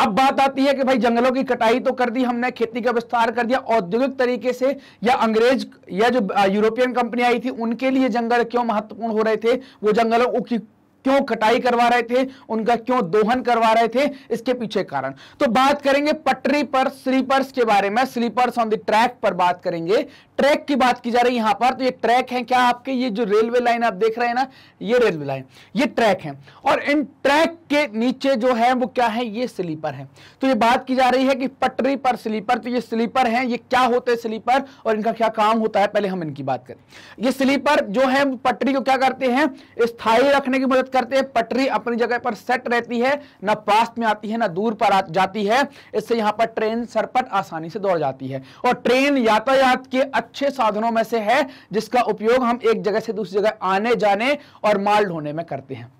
अब बात आती है कि भाई जंगलों की कटाई तो कर दी हमने खेती का विस्तार कर दिया औद्योगिक तरीके से या अंग्रेज या जो यूरोपियन कंपनी आई थी उनके लिए जंगल क्यों महत्वपूर्ण हो रहे थे वो जंगलों की क्यों कटाई करवा रहे थे उनका क्यों दोहन करवा रहे थे इसके पीछे कारण तो बात करेंगे पटरी पर स्लीपर्स के बारे में स्लीपर्स ऑन द ट्रैक पर बात करेंगे ट्रैक की बात की जा रही है यहां पर तो ये ट्रैक है क्या आपके ये जो रेलवे लाइन आप देख रहे हैं ना ये रेलवे लाइन ये ट्रैक है और इन ट्रैक के नीचे जो है वो क्या है ये स्लीपर है तो ये बात की जा रही है कि पटरी पर स्लीपर तो ये स्लीपर है ये क्या होते हैं स्लीपर और इनका क्या काम होता है पहले हम इनकी बात करें ये स्लीपर जो है पटरी को क्या करते हैं स्थायी रखने की मदद करते हैं पटरी अपनी जगह पर सेट रहती है ना पास में आती है ना दूर पर जाती है इससे यहां पर ट्रेन सरपट आसानी से दौड़ जाती है और ट्रेन यातायात के अच्छे साधनों में से है जिसका उपयोग हम एक जगह से दूसरी जगह आने जाने और माल ढोने में करते हैं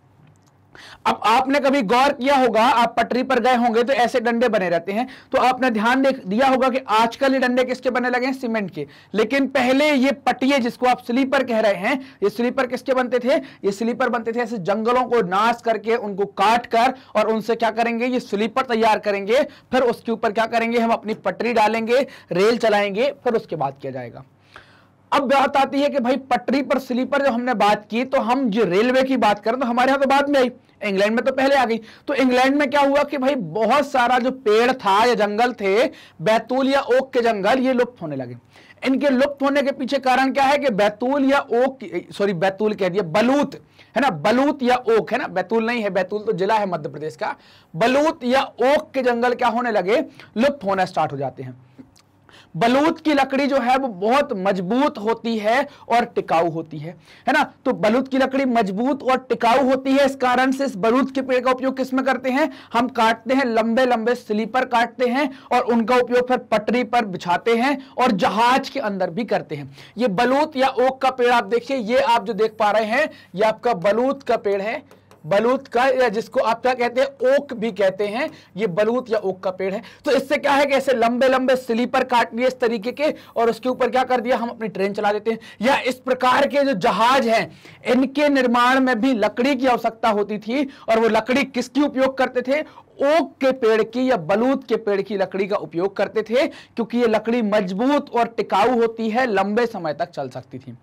अब आपने कभी गौर किया होगा आप पटरी पर गए होंगे तो ऐसे डंडे बने रहते हैं तो आपने ध्यान दिया होगा कि आजकल ये डंडे किसके बने लगे हैं सीमेंट के लेकिन पहले ये पटिए जिसको आप स्लीपर कह रहे हैं ये स्लीपर किसके बनते थे ये स्लीपर बनते थे ऐसे जंगलों को नाश करके उनको काट कर और उनसे क्या करेंगे ये स्लीपर तैयार करेंगे फिर उसके ऊपर क्या करेंगे हम अपनी पटरी डालेंगे रेल चलाएंगे फिर उसके बाद किया जाएगा अब बात आती है कि भाई पटरी पर स्लीपर जब हमने बात की तो हम जो रेलवे की बात करें तो हमारे यहां तो बाद में आई इंग्लैंड में तो पहले आ गई तो इंग्लैंड में क्या हुआ कि भाई बहुत सारा जो पेड़ था या जंगल थे बैतूल या ओक के जंगल ये लुप्त होने लगे इनके लुप्त होने के पीछे कारण क्या है कि बैतूल या ओक सॉरी बैतूल कह दिया बलूत है ना बलूत या ओक है ना बैतूल नहीं है बैतूल तो जिला है मध्य प्रदेश का बलूत या ओक के जंगल क्या होने लगे लुप्त होना स्टार्ट हो जाते हैं बलूत की लकड़ी जो है वो बहुत मजबूत होती है और टिकाऊ होती है है ना तो बलूत की लकड़ी मजबूत और टिकाऊ होती है इस कारण से इस बलूत के पेड़ का उपयोग किसमें करते हैं हम काटते हैं लंबे लंबे स्लीपर काटते हैं और उनका उपयोग फिर पटरी पर बिछाते हैं और जहाज के अंदर भी करते हैं ये बलूत या ओक का पेड़ आप देखिए ये आप जो देख पा रहे हैं ये आपका बलूत का पेड़ है बलूत का या जिसको आप क्या कहते हैं ओक भी कहते हैं ये बलूत या ओक का पेड़ है तो इससे क्या है कि ऐसे लंबे लंबे स्लीपर काट लिए इस तरीके के और उसके ऊपर क्या कर दिया हम अपनी ट्रेन चला देते हैं या इस प्रकार के जो जहाज हैं इनके निर्माण में भी लकड़ी की आवश्यकता होती थी और वो लकड़ी किसकी उपयोग करते थे ओक के पेड़ की या बलूत के पेड़ की लकड़ी का उपयोग करते थे क्योंकि ये लकड़ी मजबूत और टिकाऊ होती है लंबे समय तक चल सकती थी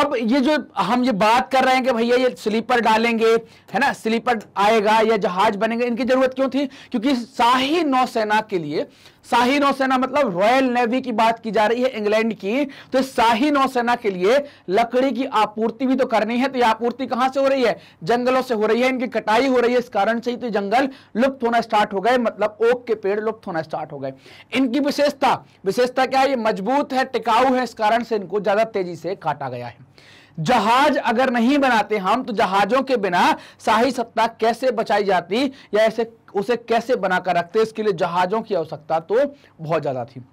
अब ये जो हम ये बात कर रहे हैं कि भैया ये स्लीपर डालेंगे है ना स्लीपर आएगा या जहाज बनेंगे इनकी जरूरत क्यों थी क्योंकि शाही नौसेना के लिए शाही नौसेना मतलब रॉयल नेवी की बात की जा रही है इंग्लैंड की तो शाही नौसेना के लिए लकड़ी की आपूर्ति भी तो करनी है तो यह आपूर्ति कहां से हो रही है जंगलों से हो रही है इनकी कटाई हो रही है इस कारण से ही तो जंगल लुप्त होना स्टार्ट हो गए मतलब ओक के पेड़ लुप्त होना स्टार्ट हो गए इनकी विशेषता विशेषता क्या है ये मजबूत है टिकाऊ है इस कारण से इनको ज्यादा तेजी से काटा गया है जहाज अगर नहीं बनाते हम तो जहाजों के बिना शाही सत्ता कैसे बचाई जाती या ऐसे उसे कैसे बनाकर रखते इसके लिए जहाजों की आवश्यकता तो बहुत ज़्यादा थी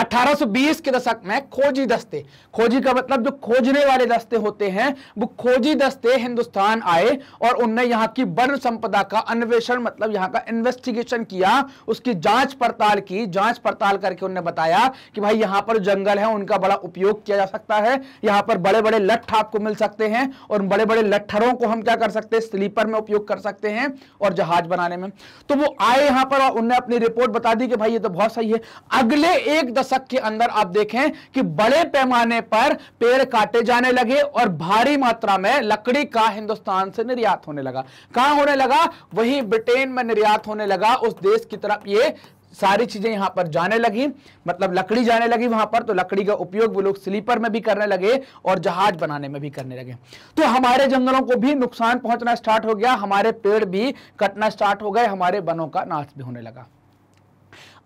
1820 के दशक में खोजी दस्ते खोजी का मतलब जो खोजने वाले दस्ते होते हैं वो खोजी दस्ते हिंदुस्तान आए और उनने यहाँ की वर्ण संपदा का अन्वेषण मतलब यहाँ का इन्वेस्टिगेशन किया उसकी जांच पड़ताल की जांच पड़ताल करके उनने बताया कि भाई यहाँ पर जंगल है उनका बड़ा उपयोग किया जा सकता है यहाँ पर बड़े बड़े लठ आपको मिल सकते हैं और बड़े बड़े लट्ठरों को हम क्या कर सकते हैं स्लीपर में उपयोग कर सकते हैं और जहाज बनाने में तो वो आए यहाँ पर और उनने अपनी रिपोर्ट बता दी कि भाई ये तो बहुत सही है अगले एक दशक के अंदर आप देखें कि बड़े पैमाने पर पेड़ काटे जाने लगे और भारी मात्रा में लकड़ी का हिंदुस्तान से निर्यात होने लगा कहां होने लगा वही ब्रिटेन में निर्यात होने लगा उस देश की तरफ ये सारी चीजें यहां पर जाने लगी मतलब लकड़ी जाने लगी वहां पर तो लकड़ी का उपयोग वो लोग स्लीपर में भी करने लगे और जहाज बनाने में भी करने लगे तो हमारे जंगलों को भी नुकसान पहुंचना स्टार्ट हो गया हमारे पेड़ भी कटना स्टार्ट हो गए हमारे वनों का नाश भी होने लगा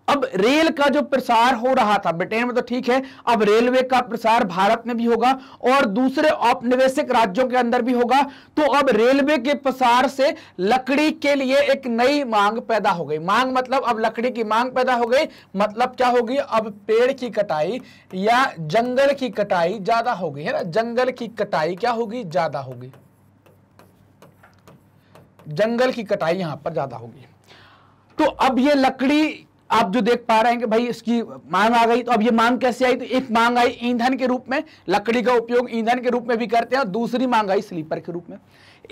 अब रेल का जो प्रसार हो रहा था ब्रिटेन में तो ठीक है अब रेलवे का प्रसार भारत में भी होगा और दूसरे औपनिवेशिक राज्यों के अंदर भी होगा तो अब रेलवे के प्रसार से लकड़ी के लिए एक नई मांग पैदा हो गई मांग मतलब अब लकड़ी की मांग पैदा हो गई मतलब क्या होगी अब पेड़ की कटाई या जंगल की कटाई ज्यादा होगी है ना जंगल की कटाई क्या होगी ज्यादा होगी जंगल की कटाई यहां पर ज्यादा होगी तो अब ये लकड़ी आप जो देख पा रहे हैं कि भाई इसकी मांग आ गई तो अब ये मांग कैसे आई तो एक मांग आई ईंधन के रूप में लकड़ी का उपयोग ईंधन के रूप में भी करते हैं और दूसरी मांग आई स्लीपर के रूप में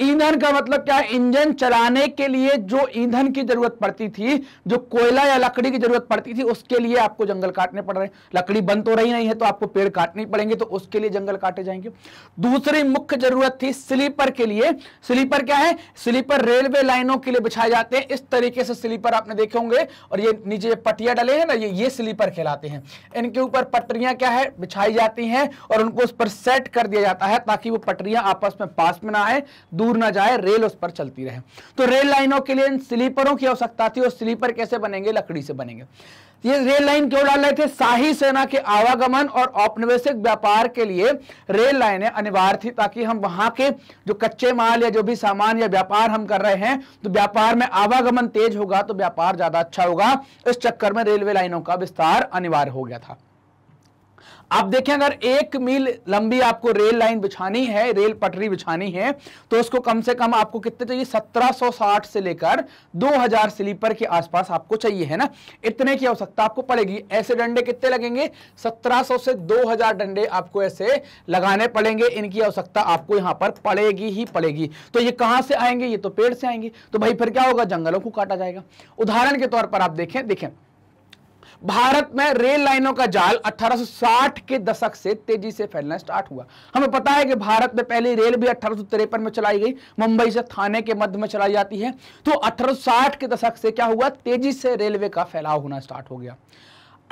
ईंधन का मतलब क्या है इंजन चलाने के लिए जो ईंधन की जरूरत पड़ती थी जो कोयला या लकड़ी की जरूरत पड़ती थी उसके लिए आपको जंगल काटने पड़ रहे लकड़ी बंद तो रही नहीं है तो आपको पेड़ काटने पड़ेंगे तो उसके लिए जंगल काटे जाएंगे दूसरी मुख्य जरूरत थी स्लीपर के लिए स्लीपर क्या है स्लीपर रेलवे लाइनों के लिए बिछाए जाते हैं इस तरीके से स्लीपर आपने देखे होंगे और ये नीचे पटिया डले हैं ना ये ये स्लीपर खिलाते हैं इनके ऊपर पटरियां क्या है बिछाई जाती हैं और उनको उस पर सेट कर दिया जाता है ताकि वो पटरियां आपस में पास में ना आए दूर ना जाए रेल उस पर चलती रहे तो रेल लाइनों के लिए स्लीपरों की आवश्यकता थी और स्लीपर कैसे बनेंगे लकड़ी से बनेंगे ये रेल लाइन क्यों डाल रहे थे शाही सेना के आवागमन और औपनिवेशिक व्यापार के लिए रेल लाइनें अनिवार्य थी ताकि हम वहां के जो कच्चे माल या जो भी सामान या व्यापार हम कर रहे हैं तो व्यापार में आवागमन तेज होगा तो व्यापार ज्यादा अच्छा होगा इस चक्कर में रेलवे लाइनों का विस्तार अनिवार्य हो गया था आप देखें अगर एक मील लंबी आपको रेल लाइन बिछानी है रेल पटरी बिछानी है तो उसको कम से कम आपको कितने चाहिए 1760 से लेकर 2000 स्लीपर के आसपास आपको चाहिए है ना इतने की आवश्यकता आपको पड़ेगी ऐसे डंडे कितने लगेंगे 1700 से 2000 डंडे आपको ऐसे लगाने पड़ेंगे इनकी आवश्यकता आपको यहां पर पड़ेगी ही पड़ेगी तो ये कहां से आएंगे ये तो पेड़ से आएंगे तो भाई फिर क्या होगा जंगलों को काटा जाएगा उदाहरण के तौर पर आप देखें देखें भारत में रेल लाइनों का जाल 1860 के दशक से तेजी से फैलना स्टार्ट हुआ हमें पता है कि भारत में पहली रेल भी अठारह में चलाई गई मुंबई से थाने के मध्य में चलाई जाती है तो 1860 के दशक से क्या हुआ तेजी से रेलवे का फैलाव होना स्टार्ट हो गया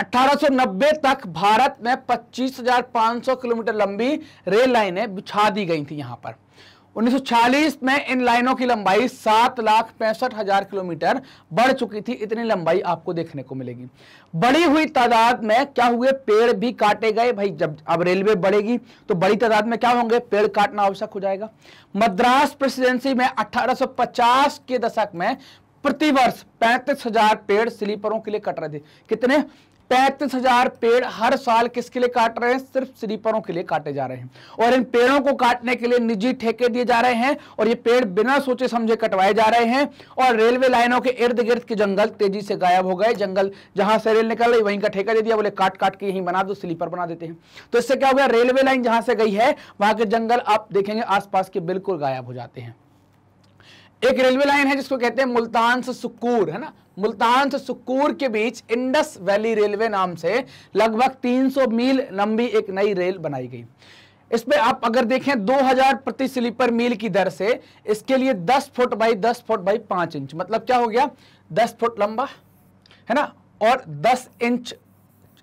1890 तक भारत में 25,500 किलोमीटर लंबी रेल लाइनें बिछा दी गई थी यहां पर 1940 में इन लाइनों की लंबाई सात लाख पैंसठ हजार किलोमीटर बढ़ चुकी थी इतनी लंबाई आपको देखने को मिलेगी बड़ी हुई तादाद में क्या हुए पेड़ भी काटे गए भाई जब अब रेलवे बढ़ेगी तो बड़ी तादाद में क्या होंगे पेड़ काटना आवश्यक हो जाएगा मद्रास प्रेसिडेंसी में 1850 के दशक में प्रतिवर्ष पैंतीस हजार पेड़ स्लीपरों के लिए कट रहे थे कितने पैंतीस हजार पेड़ हर साल किसके लिए काट रहे हैं सिर्फ स्लीपरों के लिए काटे जा रहे हैं और इन पेड़ों को काटने के लिए निजी ठेके दिए जा रहे हैं और ये पेड़ बिना सोचे समझे कटवाए जा रहे हैं और रेलवे लाइनों के इर्द गिर्द के जंगल तेजी से गायब हो गए जंगल जहां से रेल निकल रही वहीं का ठेका दे दिया बोले काट काट के यहीं बना दो स्लीपर बना देते हैं तो इससे क्या हो गया रेलवे लाइन जहां से गई है वहां के जंगल आप देखेंगे आसपास के बिल्कुल गायब हो जाते हैं एक रेलवे लाइन है जिसको कहते हैं मुल्तान से सुकूर है ना मुल्तान से सुकूर के बीच इंडस वैली रेलवे नाम से लगभग 300 मील लंबी एक नई रेल बनाई गई इस पे आप अगर देखें 2000 प्रति स्लीपर मील की दर से इसके लिए 10 foot by 10 foot by 5 inch मतलब क्या हो गया 10 फुट लंबा है ना और 10 इंच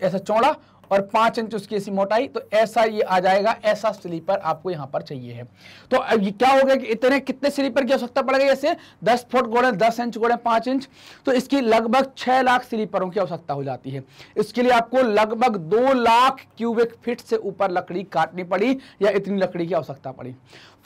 ऐसा चौड़ा और पांच इंच उसकी ऐसी मोटाई तो ऐसा ये आ जाएगा ऐसा स्लीपर आपको यहां पर चाहिए है तो ये क्या हो गया कि इतने कितने स्लीपर की आवश्यकता पड़ गई जैसे दस फुट गोड़े दस इंच गोड़े पांच इंच तो इसकी लगभग छह लाख स्लीपरों की आवश्यकता हो जाती है इसके लिए आपको लगभग दो लाख क्यूबिक फिट से ऊपर लकड़ी काटनी पड़ी या इतनी लकड़ी की आवश्यकता पड़ी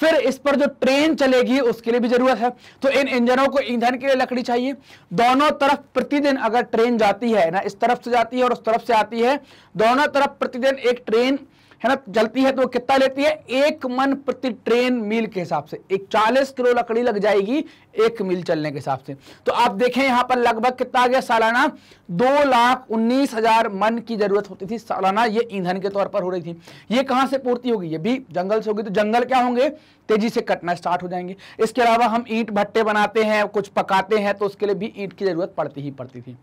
फिर इस पर जो ट्रेन चलेगी उसके लिए भी जरूरत है तो इन इंजनों को ईंधन के लिए लकड़ी चाहिए दोनों तरफ प्रतिदिन अगर ट्रेन जाती है ना इस तरफ से जाती है और उस तरफ से आती है दोनों तरफ प्रतिदिन एक ट्रेन है ना जलती है तो कितना लेती है एक मन प्रति ट्रेन मील के हिसाब से एक चालीस किलो लकड़ी लग जाएगी एक मील चलने के हिसाब से तो आप देखें यहाँ पर लगभग कितना आ गया सालाना दो लाख उन्नीस हजार मन की जरूरत होती थी सालाना ये ईंधन के तौर पर हो रही थी ये कहां से पूर्ति होगी ये भी जंगल से होगी तो जंगल क्या होंगे तेजी से कटना स्टार्ट हो जाएंगे इसके अलावा हम ईंट भट्टे बनाते हैं कुछ पकाते हैं तो उसके लिए भी ईंट की जरूरत पड़ती ही पड़ती थी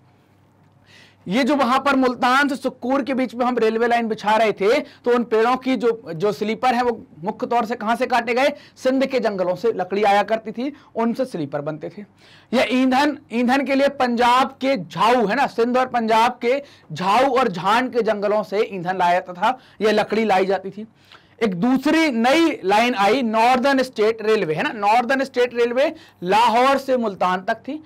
ये जो वहां पर मुल्तान से सुकूर के बीच में हम रेलवे लाइन बिछा रहे थे तो उन पेड़ों की जो जो स्लीपर है वो मुख्य तौर से कहां से काटे गए सिंध के जंगलों से लकड़ी आया करती थी उनसे स्लीपर बनते थे यह ईंधन ईंधन के लिए पंजाब के झाऊ है ना सिंध और पंजाब के झाऊ और झांड के जंगलों से ईंधन लाया जाता था यह लकड़ी लाई जाती थी एक दूसरी नई लाइन आई नॉर्दर्न स्टेट रेलवे है ना नॉर्दर्न स्टेट रेलवे लाहौर से मुल्तान तक थी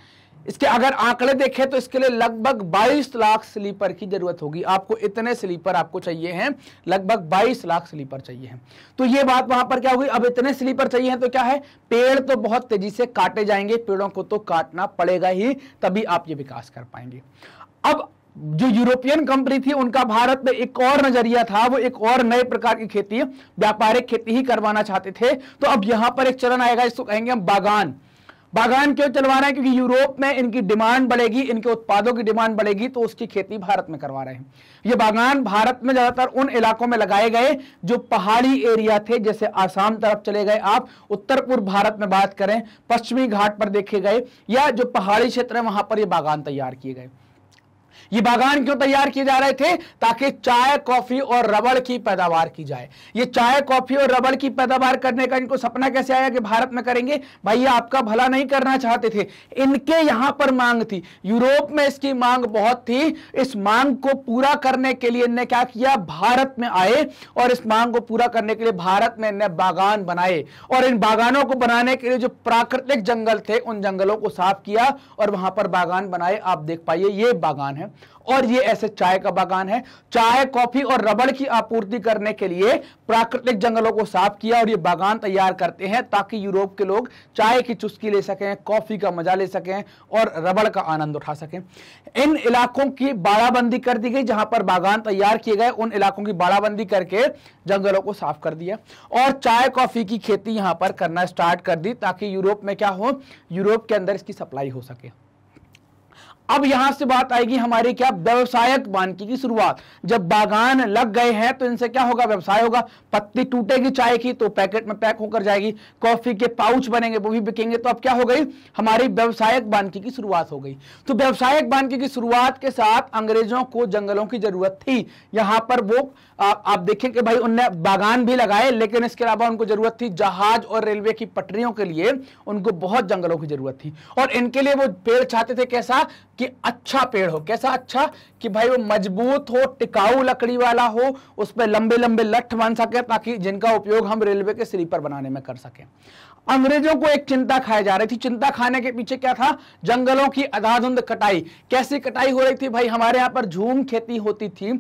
इसके अगर आंकड़े देखें तो इसके लिए लगभग 22 लाख स्लीपर की जरूरत होगी आपको इतने स्लीपर आपको चाहिए हैं लगभग 22 लाख स्लीपर चाहिए हैं तो ये बात वहां पर क्या होगी अब इतने स्लीपर चाहिए हैं तो क्या है पेड़ तो बहुत तेजी से काटे जाएंगे पेड़ों को तो काटना पड़ेगा ही तभी आप ये विकास कर पाएंगे अब जो यूरोपियन कंपनी थी उनका भारत में एक और नजरिया था वो एक और नए प्रकार की खेती व्यापारिक खेती ही करवाना चाहते थे तो अब यहां पर एक चरण आएगा इसको कहेंगे हम बागान बागान क्यों चलवा रहे हैं क्योंकि यूरोप में इनकी डिमांड बढ़ेगी इनके उत्पादों की डिमांड बढ़ेगी तो उसकी खेती भारत में करवा रहे हैं ये बागान भारत में ज्यादातर उन इलाकों में लगाए गए जो पहाड़ी एरिया थे जैसे आसाम तरफ चले गए आप उत्तर पूर्व भारत में बात करें पश्चिमी घाट पर देखे गए या जो पहाड़ी क्षेत्र है वहां पर ये बागान तैयार किए गए ये बागान क्यों तैयार किए जा रहे थे ताकि चाय कॉफी और रबड़ की पैदावार की जाए ये चाय कॉफी और रबड़ की पैदावार करने का इनको सपना कैसे आया कि भारत में करेंगे भाई ये आपका भला नहीं करना चाहते थे इनके यहां पर मांग थी यूरोप में इसकी मांग बहुत थी इस मांग को पूरा करने के लिए इनने क्या किया भारत में आए और इस मांग को पूरा करने के लिए भारत में इनने बागान बनाए और इन बागानों को बनाने के लिए जो प्राकृतिक जंगल थे उन जंगलों को साफ किया और वहां पर बागान बनाए आप देख पाइए ये बागान है और ये ऐसे चाय का बागान है चाय कॉफी और रबड़ की आपूर्ति करने के लिए प्राकृतिक जंगलों को साफ किया और ये बागान तैयार करते हैं ताकि यूरोप के लोग चाय की चुस्की ले सकें कॉफी का मजा ले सकें और रबड़ का आनंद उठा सकें इन इलाकों की बाड़ाबंदी कर दी गई जहां पर बागान तैयार किए गए उन इलाकों की बाड़ाबंदी करके जंगलों को साफ कर दिया और चाय कॉफी की खेती यहां पर करना स्टार्ट कर दी ताकि यूरोप में क्या हो यूरोप के अंदर इसकी सप्लाई हो सके अब यहां से बात आएगी हमारी क्या व्यवसायक वानकी की शुरुआत जब बागान लग गए हैं तो इनसे क्या होगा व्यवसाय होगा पत्ती टूटेगी चाय की तो पैकेट में पैक होकर जाएगी कॉफी के पाउच बनेंगे वो भी बिकेंगे तो अब क्या हो गई हमारी व्यवसायक वानकी की शुरुआत हो गई तो व्यवसायक वानकी की शुरुआत के साथ अंग्रेजों को जंगलों की जरूरत थी यहां पर वो आ, आप देखें कि भाई उनने बागान भी लगाए लेकिन इसके अलावा उनको जरूरत थी जहाज और रेलवे की पटरियों के लिए उनको बहुत जंगलों की जरूरत थी और इनके लिए वो पेड़ चाहते थे कैसा कि अच्छा पेड़ हो कैसा अच्छा कि भाई वो मजबूत हो टिकाऊ लकड़ी वाला हो उस पर लंबे लंबे लठ बन सके ताकि जिनका उपयोग हम रेलवे के स्लीपर बनाने में कर सकें अंग्रेजों को एक चिंता खाई जा रही थी चिंता खाने के पीछे क्या था जंगलों की अधाधुंध कटाई कैसी कटाई हो रही थी भाई हमारे यहाँ पर झूम खेती होती थी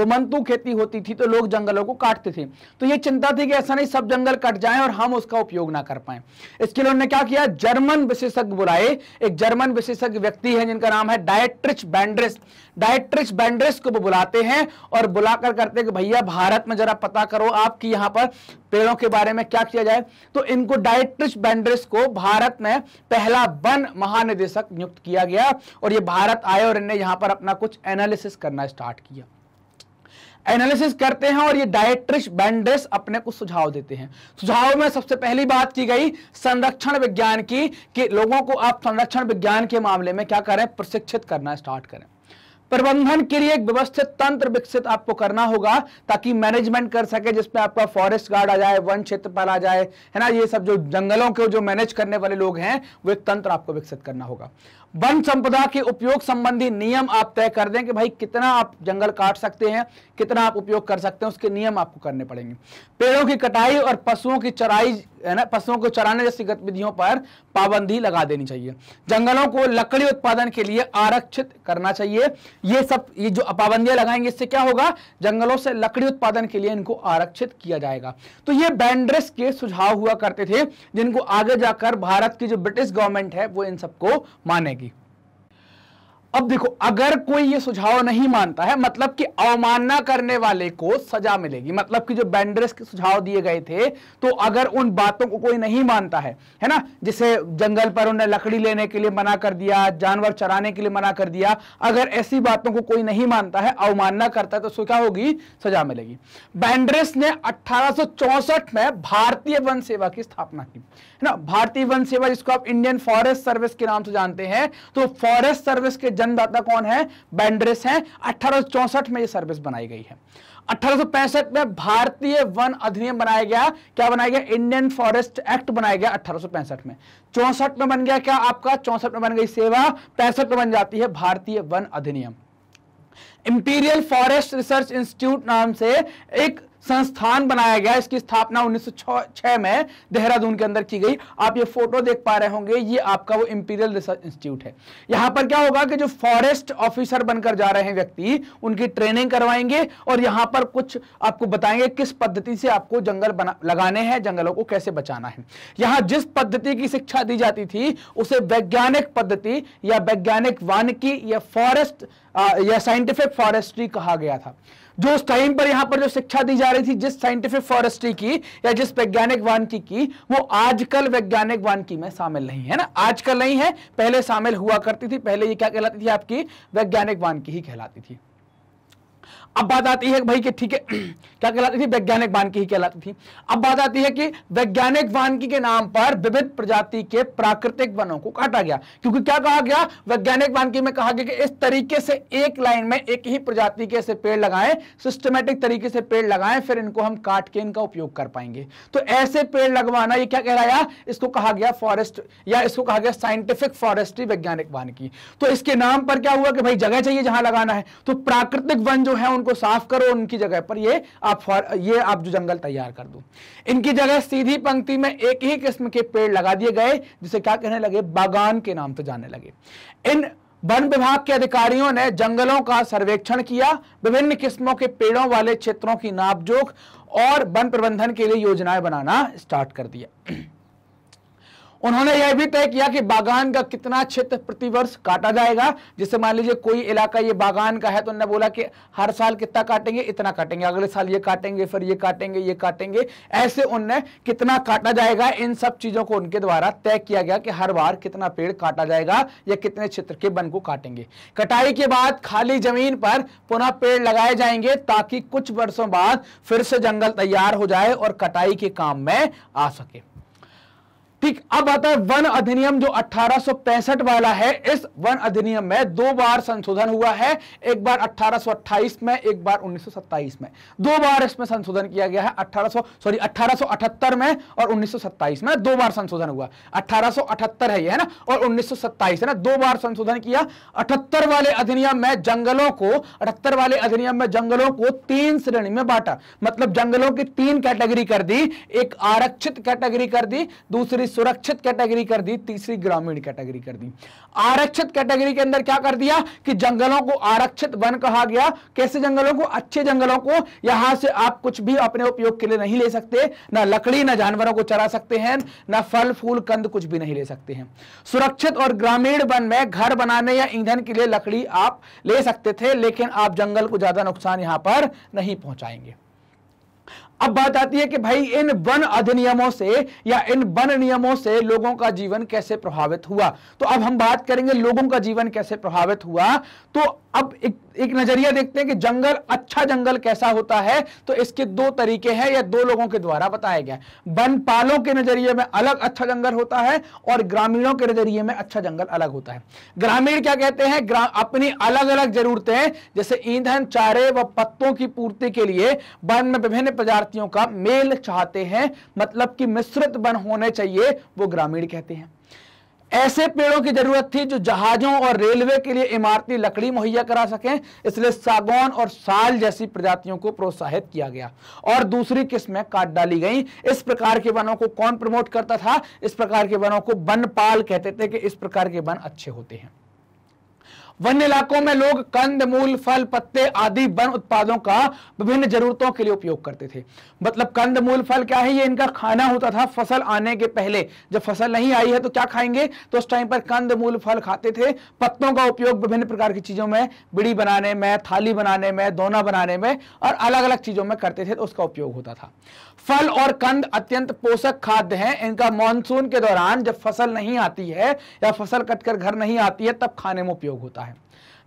गोमंतु खेती होती थी तो लोग जंगलों को काटते थे तो ये चिंता थी कि ऐसा नहीं सब जंगल कट जाए और हम उसका उपयोग ना कर पाए इसके लिए उन्होंने क्या किया जर्मन विशेषज्ञ बुलाए एक जर्मन विशेषज्ञ व्यक्ति है जिनका नाम है डायट्रिच बैंड्रिस डायट्रिच बैंड्रिस को बुलाते हैं और बुलाकर करते भैया भारत में जरा पता करो आपकी यहाँ पर पेड़ों के बारे में क्या किया जाए तो इनको डायट्रिच बैंड्रिस को भारत में पहला वन महानिदेशक नियुक्त किया गया और ये भारत आए और इन्हें यहां पर अपना कुछ एनालिसिस करना स्टार्ट किया एनालिसिस करते हैं और ये डायट्रिश बैंडेस अपने कुछ सुझाव देते हैं सुझाव में सबसे पहली बात की गई संरक्षण विज्ञान की कि लोगों को आप संरक्षण विज्ञान के मामले में क्या करें प्रशिक्षित करना स्टार्ट करें प्रबंधन के लिए एक व्यवस्थित तंत्र विकसित आपको करना होगा ताकि मैनेजमेंट कर सके जिसमें आपका फॉरेस्ट गार्ड आ जाए वन क्षेत्रपाल आ जाए है ना ये सब जो जंगलों के जो मैनेज करने वाले लोग हैं वो एक तंत्र आपको विकसित करना होगा वन संपदा के उपयोग संबंधी नियम आप तय कर दें कि भाई कितना आप जंगल काट सकते हैं कितना आप उपयोग कर सकते हैं उसके नियम आपको करने पड़ेंगे पेड़ों की कटाई और पशुओं की चराई है ना पशुओं को चराने जैसी गतिविधियों पर पाबंदी लगा देनी चाहिए जंगलों को लकड़ी उत्पादन के लिए आरक्षित करना चाहिए ये सब ये जो पाबंदियां लगाएंगे इससे क्या होगा जंगलों से लकड़ी उत्पादन के लिए इनको आरक्षित किया जाएगा तो ये बैंड्रेस के सुझाव हुआ करते थे जिनको आगे जाकर भारत की जो ब्रिटिश गवर्नमेंट है वो इन सबको मानेगी अब देखो अगर कोई ये सुझाव नहीं मानता है मतलब कि अवमानना करने वाले को सजा मिलेगी मतलब कि जो बैंड्रेस के सुझाव दिए गए थे तो अगर उन बातों को कोई नहीं मानता है है ना जिसे जंगल पर उन्हें लकड़ी लेने के लिए मना कर दिया जानवर चराने के लिए मना कर दिया अगर ऐसी बातों को कोई नहीं मानता है अवमानना करता है तो क्या होगी सजा मिलेगी बैंड्रेस ने अठारह में भारतीय वन सेवा की स्थापना की है ना भारतीय वन सेवा जिसको आप इंडियन फॉरेस्ट सर्विस के नाम से जानते हैं तो फॉरेस्ट सर्विस के जन्मदाता कौन है बैंड्रेस है अठारह में ये सर्विस बनाई गई है अठारह में भारतीय वन अधिनियम बनाया गया क्या बनाया गया इंडियन फॉरेस्ट एक्ट बनाया गया अठारह में चौसठ में बन गया क्या आपका चौसठ में बन गई सेवा पैंसठ में बन जाती है भारतीय वन अधिनियम इंपीरियल फॉरेस्ट रिसर्च इंस्टीट्यूट नाम से एक संस्थान बनाया गया इसकी स्थापना 1906 में देहरादून के अंदर की गई आप ये फोटो देख पा रहे होंगे ये आपका वो इंपीरियल रिसर्च इंस्टीट्यूट है यहां पर क्या होगा कि जो फॉरेस्ट ऑफिसर बनकर जा रहे हैं व्यक्ति उनकी ट्रेनिंग करवाएंगे और यहाँ पर कुछ आपको बताएंगे किस पद्धति से आपको जंगल बना लगाने हैं जंगलों को कैसे बचाना है यहाँ जिस पद्धति की शिक्षा दी जाती थी उसे वैज्ञानिक पद्धति या वैज्ञानिक वानिकी या फॉरेस्ट या साइंटिफिक फॉरेस्ट्री कहा गया था जो उस टाइम पर यहाँ पर जो शिक्षा दी जा रही थी जिस साइंटिफिक फॉरेस्ट्री की या जिस वैज्ञानिक वानकी की वो आजकल वैज्ञानिक वानकी में शामिल नहीं है ना आजकल नहीं है पहले शामिल हुआ करती थी पहले ये क्या कहलाती थी आपकी वैज्ञानिक वानकी ही कहलाती थी अब बात आती है भाई कि ठीक है क्या कहलाती थी वैज्ञानिक वानकी ही कहलाती थी अब बात आती है कि वैज्ञानिक वानकी के नाम पर विभिन्न प्रजाति के प्राकृतिक वनों को काटा गया क्योंकि क्या कहा गया वैज्ञानिक वानकी में कहा गया कि इस तरीके से एक लाइन में एक ही प्रजाति के ऐसे पेड़ लगाए सिस्टमेटिक तरीके से पेड़ लगाए फिर इनको हम काट के इनका उपयोग कर पाएंगे तो ऐसे पेड़ लगवाना यह क्या कहलाया इसको कहा गया फॉरेस्ट या इसको कहा गया साइंटिफिक फॉरेस्ट्री वैज्ञानिक वानकी तो इसके नाम पर क्या हुआ कि भाई जगह चाहिए जहां लगाना है तो प्राकृतिक वन जो है उनको उनको साफ करो उनकी जगह पर ये आप ये आप जो जंगल तैयार कर दो इनकी जगह सीधी पंक्ति में एक ही किस्म के पेड़ लगा दिए गए जिसे क्या कहने लगे बागान के नाम से जाने लगे इन वन विभाग के अधिकारियों ने जंगलों का सर्वेक्षण किया विभिन्न किस्मों के पेड़ों वाले क्षेत्रों की नापजोक और वन प्रबंधन के लिए योजनाएं बनाना स्टार्ट कर दिया उन्होंने यह भी तय किया कि बागान का कितना क्षेत्र प्रतिवर्ष काटा जाएगा जैसे मान लीजिए कोई इलाका ये बागान का है तो उन्होंने बोला कि हर साल कितना काटेंगे इतना काटेंगे अगले साल ये काटेंगे फिर ये काटेंगे ये काटेंगे ऐसे उनने कितना काटा जाएगा इन सब चीजों को उनके द्वारा तय किया गया कि हर बार कितना पेड़ काटा जाएगा या कितने क्षेत्र के वन को काटेंगे कटाई के बाद खाली जमीन पर पुनः पेड़ लगाए जाएंगे ताकि कुछ वर्षों बाद फिर से जंगल तैयार हो जाए और कटाई के काम में आ सके ठीक अब आता है वन अधिनियम जो 1865 वाला है इस वन अधिनियम में दो बार संशोधन हुआ है एक बार 1828 में एक बार 1927 में दो बार इसमें संशोधन किया गया है 1800 सॉरी 1878 में और 1927 में दो बार संशोधन हुआ 1878 है ये है ना और 1927 है ना दो बार संशोधन किया 78 वाले अधिनियम में जंगलों को अठहत्तर वाले अधिनियम में जंगलों को तीन श्रेणी में बांटा मतलब जंगलों की तीन कैटेगरी कर दी एक आरक्षित कैटेगरी कर दी दूसरी सुरक्षित कैटेगरी कर दी तीसरी ग्रामीण कैटेगरी कर दी आरक्षित कैटेगरी के अंदर क्या कर दिया कि जंगलों को आरक्षित वन कहा गया कैसे जंगलों को अच्छे जंगलों को यहां से आप कुछ भी अपने उपयोग के लिए नहीं ले सकते ना लकड़ी ना जानवरों को चरा सकते हैं ना फल फूल कंद कुछ भी नहीं ले सकते हैं सुरक्षित और ग्रामीण वन में घर बनाने या ईंधन के लिए लकड़ी आप ले सकते थे लेकिन आप जंगल को ज्यादा नुकसान यहां पर नहीं पहुंचाएंगे अब बात आती है कि भाई इन वन अधिनियमों से या इन वन नियमों से लोगों का जीवन कैसे प्रभावित हुआ तो अब हम बात करेंगे लोगों का जीवन कैसे प्रभावित हुआ तो अब एक, एक नजरिया देखते हैं कि जंगल अच्छा जंगल कैसा होता है तो इसके दो तरीके हैं या दो लोगों के द्वारा बताया गया वन पालों के नजरिए में अलग अच्छा जंगल होता है और ग्रामीणों के नजरिए में अच्छा जंगल अलग होता है ग्रामीण क्या कहते हैं अपनी अलग अलग जरूरतें जैसे ईंधन चारे व पत्तों की पूर्ति के लिए वन में विभिन्न प्रजातियों का मेल चाहते हैं मतलब कि मिश्रित वन होने चाहिए वो ग्रामीण कहते हैं ऐसे पेड़ों की जरूरत थी जो जहाजों और रेलवे के लिए इमारती लकड़ी मुहैया करा सकें इसलिए सागौन और साल जैसी प्रजातियों को प्रोत्साहित किया गया और दूसरी किस्में काट डाली गई इस प्रकार के वनों को कौन प्रमोट करता था इस प्रकार के वनों को वनपाल कहते थे कि इस प्रकार के वन अच्छे होते हैं वन्य इलाकों में लोग कंद मूल फल पत्ते आदि वन उत्पादों का विभिन्न जरूरतों के लिए उपयोग करते थे मतलब कंद मूल फल क्या है ये इनका खाना होता था फसल आने के पहले जब फसल नहीं आई है तो क्या खाएंगे तो उस टाइम पर कंद मूल फल खाते थे पत्तों का उपयोग विभिन्न प्रकार की चीजों में बिड़ी बनाने में थाली बनाने में दोना बनाने में और अलग अलग चीजों में करते थे तो उसका उपयोग होता था फल और कंद अत्यंत पोषक खाद्य हैं इनका मानसून के दौरान जब फसल नहीं आती है या फसल कटकर घर नहीं आती है तब खाने में उपयोग होता है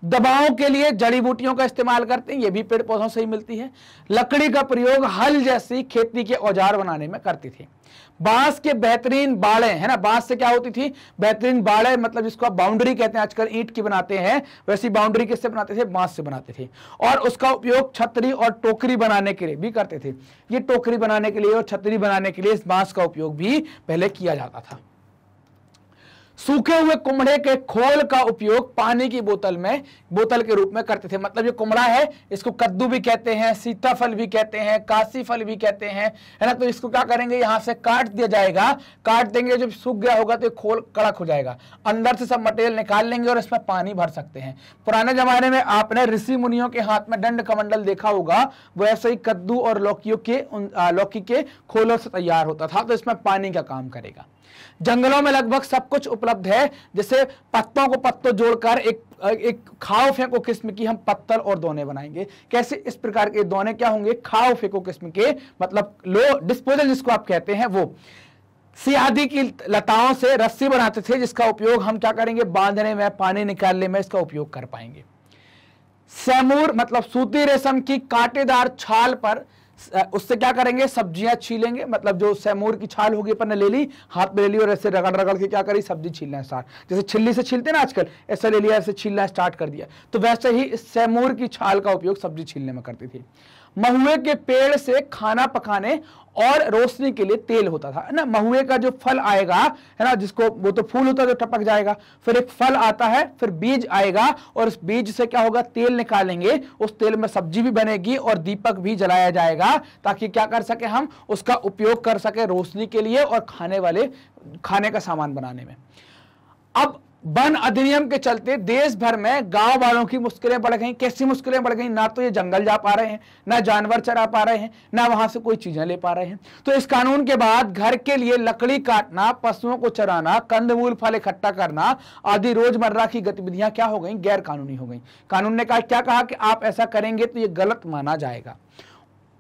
दवाओं के लिए जड़ी बूटियों का इस्तेमाल करते हैं ये भी पेड़ पौधों से ही मिलती है लकड़ी का प्रयोग हल जैसी खेती के औजार बनाने में करती थी बांस के बेहतरीन बाड़े है ना बांस से क्या होती थी बेहतरीन बाड़े मतलब जिसको आप बाउंड्री कहते हैं आजकल ईंट की बनाते हैं वैसी बाउंड्री किससे बनाते थे बांस से बनाते थे और उसका उपयोग छतरी और टोकरी बनाने के लिए भी करते थे ये टोकरी बनाने के लिए और छतरी बनाने के लिए इस बांस का उपयोग भी पहले किया जाता था सूखे हुए कुमड़े के खोल का उपयोग पानी की बोतल में बोतल के रूप में करते थे मतलब ये कुमड़ा है इसको कद्दू भी कहते हैं सीताफल भी कहते हैं काशी फल भी कहते हैं है ना तो इसको क्या करेंगे यहां से काट दिया जाएगा काट देंगे जब सूख गया होगा तो खोल कड़क हो जाएगा अंदर से सब मटेरियल निकाल लेंगे और इसमें पानी भर सकते हैं पुराने जमाने में आपने ऋषि मुनियों के हाथ में दंड कमंडल देखा होगा वो ऐसे ही कद्दू और लौकियों के लौकी के खोलों से तैयार होता था तो इसमें पानी का काम करेगा जंगलों में लगभग सब कुछ उपलब्ध है जैसे पत्तों को पत्तों जोड़कर एक एक खाओ फेंको किस्म की हम पत्थर और दोने बनाएंगे कैसे इस प्रकार के दोने क्या होंगे खाओ फेंको किस्म के मतलब लो डिस्पोजल जिसको आप कहते हैं वो सियादी की लताओं से रस्सी बनाते थे जिसका उपयोग हम क्या करेंगे बांधने में पानी निकालने में इसका उपयोग कर पाएंगे सैमूर मतलब सूती रेशम की कांटेदार छाल पर उससे क्या करेंगे सब्जियां छीलेंगे मतलब जो सैमोर की छाल होगी अपन ने ले ली हाथ में ले ली और ऐसे रगड़ रगड़ के क्या करी सब्जी छीलना स्टार्ट जैसे छिल्ली से छीलते ना आजकल ऐसे ले लिया ऐसे छीलना स्टार्ट कर दिया तो वैसे ही सैमोर की छाल का उपयोग सब्जी छीलने में करती थी महुए के पेड़ से खाना पकाने और रोशनी के लिए तेल होता था ना महुए का जो फल आएगा है ना जिसको वो तो फूल होता है जो तो टपक जाएगा फिर एक फल आता है फिर बीज आएगा और उस बीज से क्या होगा तेल निकालेंगे उस तेल में सब्जी भी बनेगी और दीपक भी जलाया जाएगा ताकि क्या कर सके हम उसका उपयोग कर सके रोशनी के लिए और खाने वाले खाने का सामान बनाने में अब वन अधिनियम के चलते देश भर में गांव वालों की मुश्किलें बढ़ गई कैसी मुश्किलें बढ़ गई ना तो ये जंगल जा पा रहे हैं ना जानवर चरा पा रहे हैं ना वहां से कोई चीजें ले पा रहे हैं तो इस कानून के बाद घर के लिए लकड़ी काटना पशुओं को चराना कंदमूल फल इकट्ठा करना आदि रोजमर्रा की गतिविधियां क्या हो गई गैर कानूनी हो गई कानून ने कहा क्या कहा कि आप ऐसा करेंगे तो ये गलत माना जाएगा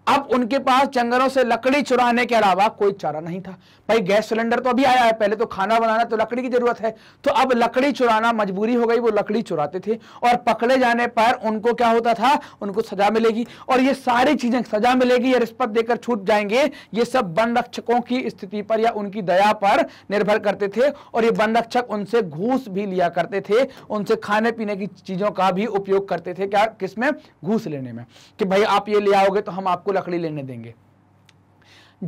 अब उनके पास जंगलों से लकड़ी चुराने के अलावा कोई चारा नहीं था भाई गैस सिलेंडर तो अभी आया है पहले तो खाना बनाना तो लकड़ी की जरूरत है तो अब लकड़ी चुराना मजबूरी हो गई वो लकड़ी चुराते थे और पकड़े जाने पर उनको क्या होता था उनको सजा मिलेगी और ये सारी चीजें सजा मिलेगी या रिश्वत देकर छूट जाएंगे ये सब वन रक्षकों की स्थिति पर या उनकी दया पर निर्भर करते थे और ये वन रक्षक उनसे घूस भी लिया करते थे उनसे खाने पीने की चीजों का भी उपयोग करते थे क्या किसमें घूस लेने में कि भाई आप ये ले आओगे तो हम आपको लकड़ी लेने देंगे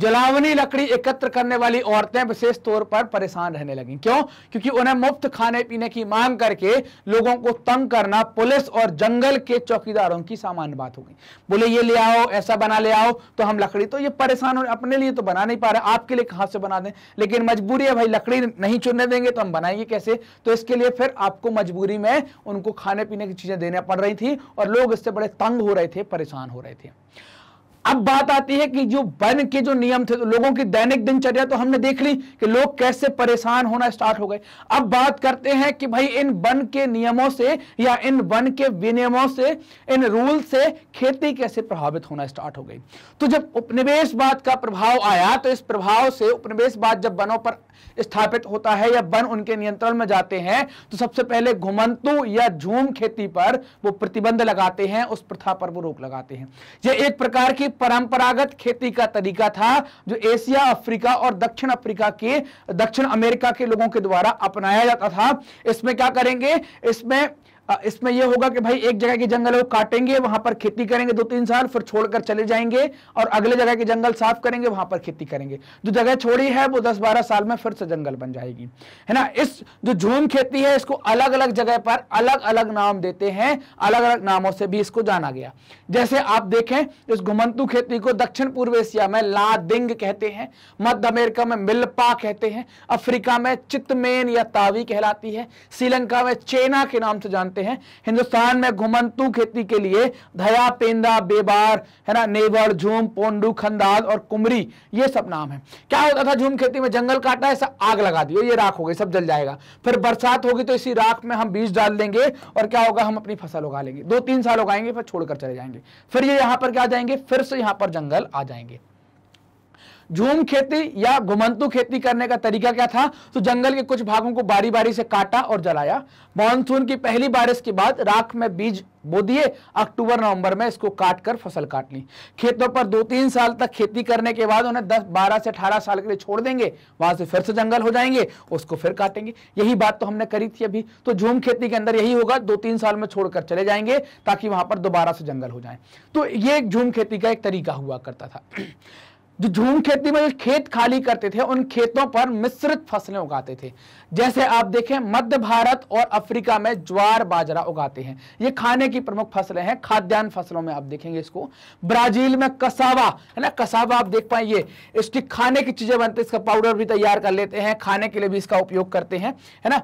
जलावनी लकड़ी एकत्र करने वाली औरतें विशेष तौर पर परेशान रहने लगी क्यों क्योंकि उन्हें मुफ्त खाने पीने की मांग करके लोगों को तंग करना पुलिस और जंगल के चौकीदारों की सामान्य बात हो गई बोले ये ले आओ ऐसा बना ले आओ तो हम लकड़ी तो ये परेशान हो अपने लिए तो बना नहीं पा रहे आपके लिए कहां से बना दें लेकिन मजबूरी है भाई लकड़ी नहीं चुनने देंगे तो हम बनाएंगे कैसे तो इसके लिए फिर आपको मजबूरी में उनको खाने पीने की चीजें देना पड़ रही थी और लोग इससे बड़े तंग हो रहे थे परेशान हो रहे थे अब बात आती है कि जो वन के जो नियम थे तो लोगों की दैनिक दिनचर्या तो हमने देख ली कि लोग कैसे परेशान होना स्टार्ट हो गए अब बात करते हैं कि भाई इन वन के नियमों से या इन वन के विनियमों से इन रूल से खेती कैसे प्रभावित होना स्टार्ट हो गई तो जब उपनिवेशवाद का प्रभाव आया तो इस प्रभाव से उपनिवेशवाद जब वनों पर स्थापित होता है या वन उनके नियंत्रण में जाते हैं तो सबसे पहले घुमंतु या झूम खेती पर वो प्रतिबंध लगाते हैं उस प्रथा पर वो रोक लगाते हैं यह एक प्रकार की परंपरागत खेती का तरीका था जो एशिया अफ्रीका और दक्षिण अफ्रीका के दक्षिण अमेरिका के लोगों के द्वारा अपनाया जाता था इसमें क्या करेंगे इसमें इसमें यह होगा कि भाई एक जगह के जंगल वो काटेंगे वहां पर खेती करेंगे दो तीन साल फिर छोड़कर चले जाएंगे और अगले जगह के जंगल साफ करेंगे वहां पर खेती करेंगे जो जगह छोड़ी है वो दस बारह साल में फिर से जंगल बन जाएगी है ना इस जो झूम खेती है इसको अलग अलग जगह पर अलग अलग नाम देते हैं अलग अलग नामों से भी इसको जाना गया जैसे आप देखें इस घुमंतु खेती को दक्षिण पूर्व एशिया में लादिंग कहते हैं मध्य अमेरिका में मिल्पा कहते हैं अफ्रीका में चितमेन या तावी कहलाती है श्रीलंका में चेना के नाम से जानते जानते हैं हिंदुस्तान में घुमंतु खेती के लिए धया पेंदा बेबार है ना नेवर झूम पोंडू खंदाल और कुमरी ये सब नाम है क्या होता था झूम खेती में जंगल काटा ऐसा आग लगा दियो ये राख हो गई सब जल जाएगा फिर बरसात होगी तो इसी राख में हम बीज डाल देंगे और क्या होगा हम अपनी फसल उगा लेंगे दो तीन साल उगाएंगे फिर छोड़कर चले जाएंगे फिर ये यहाँ पर क्या जाएंगे फिर से यहाँ पर जंगल आ जाएंगे झूम खेती या घुमंतु खेती करने का तरीका क्या था तो जंगल के कुछ भागों को बारी बारी से काटा और जलाया मानसून की पहली बारिश के बाद राख में बीज बो दिए अक्टूबर नवंबर में इसको काट कर फसल काट ली खेतों पर दो तीन साल तक खेती करने के बाद उन्हें दस बारह से अठारह साल के लिए छोड़ देंगे वहां से फिर से जंगल हो जाएंगे उसको फिर काटेंगे यही बात तो हमने करी थी अभी तो झूम खेती के अंदर यही होगा दो तीन साल में छोड़कर चले जाएंगे ताकि वहां पर दोबारा से जंगल हो जाए तो ये झूम खेती का एक तरीका हुआ करता था जो झूम खेती में जो खेत खाली करते थे उन खेतों पर मिश्रित फसलें उगाते थे जैसे आप देखें मध्य भारत और अफ्रीका में ज्वार बाजरा उगाते हैं ये खाने की प्रमुख फसलें हैं खाद्यान्न फसलों में आप देखेंगे इसको ब्राजील में कसावा है ना कसावा आप देख पाए ये इसकी खाने की चीजें बनती इसका पाउडर भी तैयार कर लेते हैं खाने के लिए भी इसका उपयोग करते हैं है ना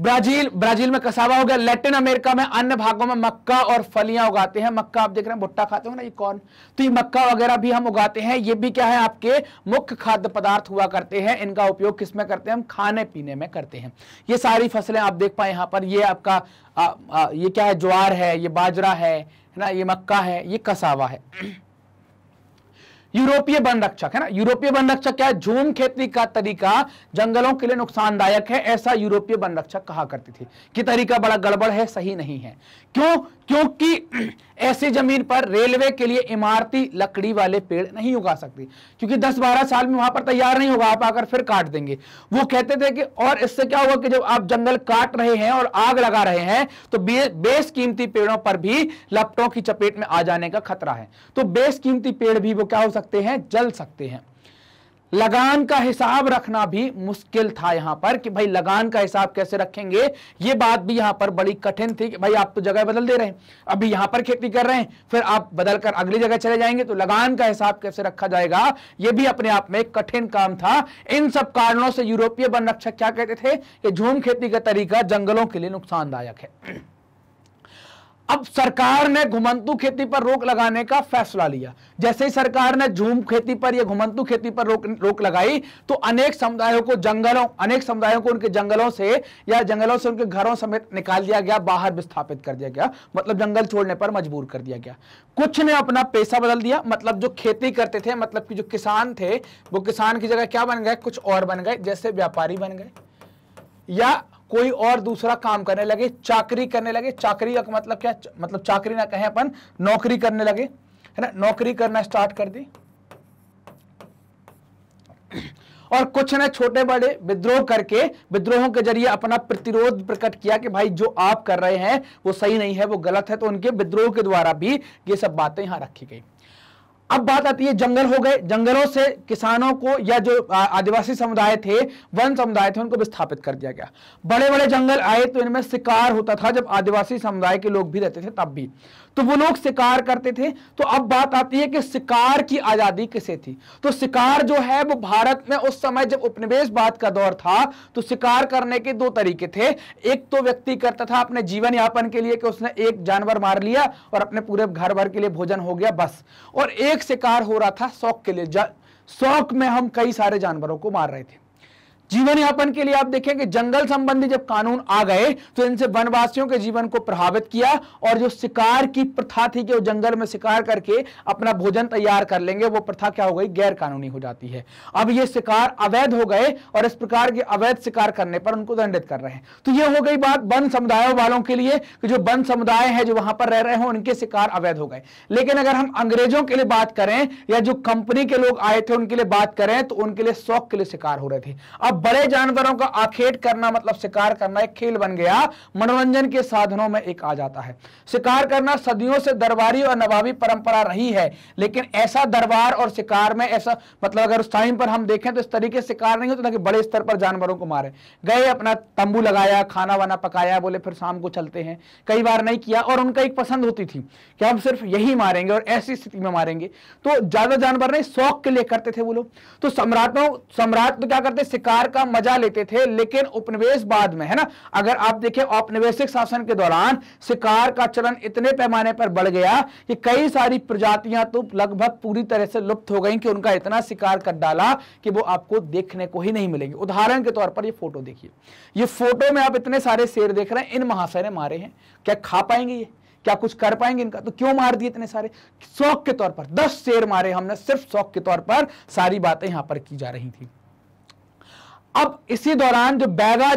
ब्राजील ब्राजील में कसावा हो गया लैटिन अमेरिका में अन्य भागों में मक्का और फलियां उगाते हैं मक्का आप देख रहे हैं भुट्टा खाते हो ना ये कौन तो ये मक्का वगैरह भी हम उगाते हैं ये भी क्या है आपके मुख्य खाद्य पदार्थ हुआ करते हैं इनका उपयोग किस में करते हैं हम खाने पीने में करते हैं ये सारी फसलें आप देख पाए यहाँ पर ये आपका आ, आ, ये क्या है ज्वार है ये बाजरा है ना ये मक्का है ये कसावा है यूरोपीय वन रक्षक है ना यूरोपीय वन रक्षक क्या है झूम खेती का तरीका जंगलों के लिए नुकसानदायक है ऐसा यूरोपीय वन रक्षक कहा करती थी कि तरीका बड़ा गड़बड़ है सही नहीं है क्यों क्योंकि ऐसी जमीन पर रेलवे के लिए इमारती लकड़ी वाले पेड़ नहीं उगा सकती क्योंकि 10-12 साल में वहां पर तैयार नहीं होगा आप आकर फिर काट देंगे वो कहते थे कि और इससे क्या हुआ कि जब आप जंगल काट रहे हैं और आग लगा रहे हैं तो बे, बेस कीमती पेड़ों पर भी लपटों की चपेट में आ जाने का खतरा है तो बेस कीमती पेड़ भी वो क्या हो सकते हैं जल सकते हैं लगान का हिसाब रखना भी मुश्किल था यहां पर कि भाई लगान का हिसाब कैसे रखेंगे ये बात भी यहां पर बड़ी कठिन थी कि भाई आप तो जगह बदल दे रहे हैं अभी यहां पर खेती कर रहे हैं फिर आप बदलकर अगली जगह चले जाएंगे तो लगान का हिसाब कैसे रखा जाएगा ये भी अपने आप में कठिन काम था इन सब कारणों से यूरोपीय वन रक्षक क्या कहते थे कि झूम खेती का तरीका जंगलों के लिए नुकसानदायक है अब सरकार ने घुमंतु खेती पर रोक लगाने का फैसला लिया जैसे ही सरकार ने झूम खेती पर या घुमंतु खेती पर रोक रोक लगाई तो अनेक समुदायों को जंगलों अनेक समुदायों को उनके जंगलों से या जंगलों से उनके घरों समेत निकाल दिया गया बाहर विस्थापित कर दिया गया मतलब जंगल छोड़ने पर मजबूर कर दिया गया कुछ ने अपना पेशा बदल दिया मतलब जो खेती करते थे मतलब कि जो किसान थे वो किसान की जगह क्या बन गए कुछ और बन गए जैसे व्यापारी बन गए या कोई और दूसरा काम करने लगे चाकरी करने लगे चाकरी का मतलब क्या मतलब चाकरी ना कहें अपन नौकरी करने लगे है ना नौकरी करना स्टार्ट कर दी और कुछ ने छोटे बड़े विद्रोह करके विद्रोहों के जरिए अपना प्रतिरोध प्रकट किया कि भाई जो आप कर रहे हैं वो सही नहीं है वो गलत है तो उनके विद्रोह के द्वारा भी ये सब बातें यहां रखी गई अब बात आती है जंगल हो गए जंगलों से किसानों को या जो आदिवासी समुदाय थे वन समुदाय थे उनको विस्थापित कर दिया गया बड़े बड़े जंगल आए तो इनमें शिकार होता था जब आदिवासी समुदाय के लोग भी रहते थे तब भी तो वो लोग शिकार करते थे तो अब बात आती है कि शिकार की आजादी किसे थी तो शिकार जो है वो भारत में उस समय जब उपनिवेशवाद का दौर था तो शिकार करने के दो तरीके थे एक तो व्यक्ति करता था अपने जीवन यापन के लिए कि उसने एक जानवर मार लिया और अपने पूरे घर भर के लिए भोजन हो गया बस और एक शिकार हो रहा था शौक के लिए शौक में हम कई सारे जानवरों को मार रहे थे जीवन यापन के लिए आप देखें कि जंगल संबंधी जब कानून आ गए तो इनसे वनवासियों के जीवन को प्रभावित किया और जो शिकार की प्रथा थी कि वो जंगल में शिकार करके अपना भोजन तैयार कर लेंगे वो प्रथा क्या हो गई गैर कानूनी हो जाती है अब ये शिकार अवैध हो गए और इस प्रकार के अवैध शिकार करने पर उनको दंडित कर रहे हैं तो यह हो गई बात वन समुदायों वालों के लिए कि जो वन समुदाय है जो वहां पर रह रहे हो उनके शिकार अवैध हो गए लेकिन अगर हम अंग्रेजों के लिए बात करें या जो कंपनी के लोग आए थे उनके लिए बात करें तो उनके लिए शौक के लिए शिकार हो रहे थे अब बड़े जानवरों का आखेट करना मतलब शिकार करना एक खेल बन गया मनोरंजन के साधनों में एक आ जाता है शिकार करना सदियों से दरबारी और नवाबी परंपरा रही है लेकिन ऐसा दरबार और शिकार में ऐसा मतलब अगर उस टाइम पर हम देखें तो इस तरीके से शिकार नहीं होता तो बड़े स्तर पर जानवरों को मारे गए अपना तंबू लगाया खाना वाना पकाया बोले फिर शाम को चलते हैं कई बार नहीं किया और उनका एक पसंद होती थी कि हम सिर्फ यही मारेंगे और ऐसी स्थिति में मारेंगे तो ज्यादा जानवर नहीं शौक के लिए करते थे वो लोग तो सम्राटों सम्राट तो क्या करते शिकार अधिकार का मजा लेते थे लेकिन उपनिवेश बाद में है ना अगर आप देखें औपनिवेशिक शासन के दौरान शिकार का चलन इतने पैमाने पर बढ़ गया कि कई सारी प्रजातियां तो लगभग पूरी तरह से लुप्त हो गई कि उनका इतना शिकार कर डाला कि वो आपको देखने को ही नहीं मिलेंगे उदाहरण के तौर पर ये फोटो देखिए ये फोटो में आप इतने सारे शेर देख रहे हैं इन महाशय ने मारे हैं क्या खा पाएंगे ये क्या कुछ कर पाएंगे इनका तो क्यों मार दिए इतने सारे शौक के तौर पर दस शेर मारे हमने सिर्फ शौक के तौर पर सारी बातें यहां पर की जा रही थी अब इसी दौरान जो बैगा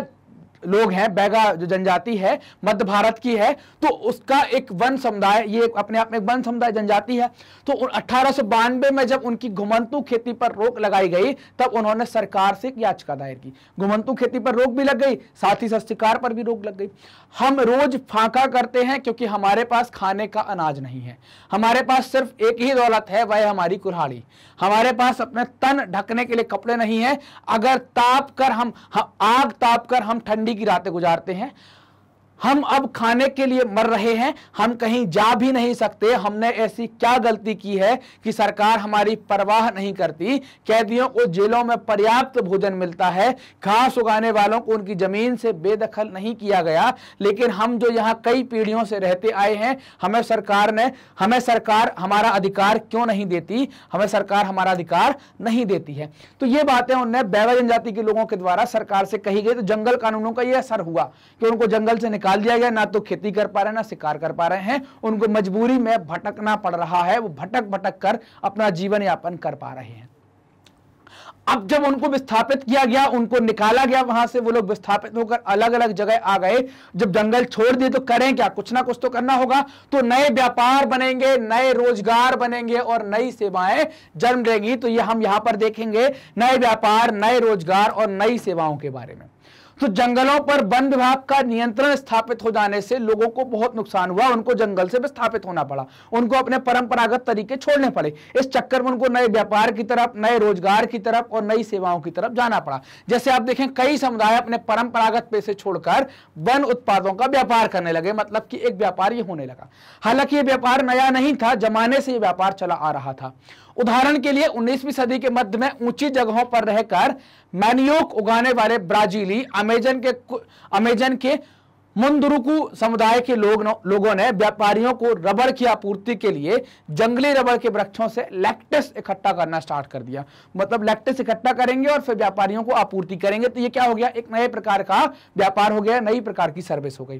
लोग हैं बैगा जो जनजाति है मध्य भारत की है तो उसका एक वन समुदाय ये अपने आप में एक वन समुदाय जनजाति है तो अठारह में जब उनकी घुमंतु खेती पर रोक लगाई गई तब उन्होंने सरकार से एक याचिका दायर की घुमंतु खेती पर रोक भी लग गई साथ ही सस्तिकार पर भी रोक लग गई हम रोज फांका करते हैं क्योंकि हमारे पास खाने का अनाज नहीं है हमारे पास सिर्फ एक ही दौलत है वह हमारी कुल्हाड़ी हमारे पास अपने तन ढकने के लिए कपड़े नहीं है अगर ताप कर हम, आग ताप कर हम ठंडी की रातें गुजारते हैं हम अब खाने के लिए मर रहे हैं हम कहीं जा भी नहीं सकते हमने ऐसी क्या गलती की है कि सरकार हमारी परवाह नहीं करती कैदियों को जेलों में पर्याप्त भोजन मिलता है घास उगाने वालों को उनकी जमीन से बेदखल नहीं किया गया लेकिन हम जो यहाँ कई पीढ़ियों से रहते आए हैं हमें सरकार ने हमें सरकार हमारा अधिकार क्यों नहीं देती हमें सरकार हमारा अधिकार नहीं देती है तो ये बातें उनने बैवा जनजाति के लोगों के द्वारा सरकार से कही गई तो जंगल कानूनों का ये असर हुआ कि उनको जंगल से निकाल निकाल दिया गया ना तो खेती कर पा रहे हैं ना शिकार कर पा रहे हैं उनको मजबूरी में भटकना पड़ रहा है वो भटक भटक कर अपना जीवन यापन कर पा रहे हैं अब जब उनको विस्थापित किया गया उनको निकाला गया वहां से वो लोग विस्थापित होकर अलग अलग जगह आ गए जब जंगल छोड़ दिए तो करें क्या कुछ ना कुछ तो करना होगा तो नए व्यापार बनेंगे नए रोजगार बनेंगे और नई सेवाएं जन्म लेंगी तो ये हम यहां पर देखेंगे नए व्यापार नए रोजगार और नई सेवाओं के बारे में तो जंगलों पर वन विभाग का नियंत्रण स्थापित हो जाने से लोगों को बहुत नुकसान हुआ उनको जंगल से विस्थापित होना पड़ा उनको अपने परंपरागत तरीके छोड़ने पड़े इस चक्कर में उनको नए व्यापार की तरफ नए रोजगार की तरफ और नई सेवाओं की तरफ जाना पड़ा जैसे आप देखें कई समुदाय अपने परंपरागत पैसे छोड़कर वन उत्पादों का व्यापार करने लगे मतलब कि एक व्यापार ये होने लगा हालांकि ये व्यापार नया नहीं था जमाने से ये व्यापार चला आ रहा था उदाहरण के लिए 19वीं सदी के मध्य में ऊंची जगहों पर रहकर मैन्योक उगाने वाले ब्राजीली अमेजन के अमेजन के मुंदरुकू समुदाय के लोग लोगों ने व्यापारियों को रबड़ की आपूर्ति के लिए जंगली रबड़ के वृक्षों से लैक्टस इकट्ठा करना स्टार्ट कर दिया मतलब लैक्टस इकट्ठा करेंगे और फिर व्यापारियों को आपूर्ति करेंगे तो ये क्या हो गया एक नए प्रकार का व्यापार हो गया नई प्रकार की सर्विस हो गई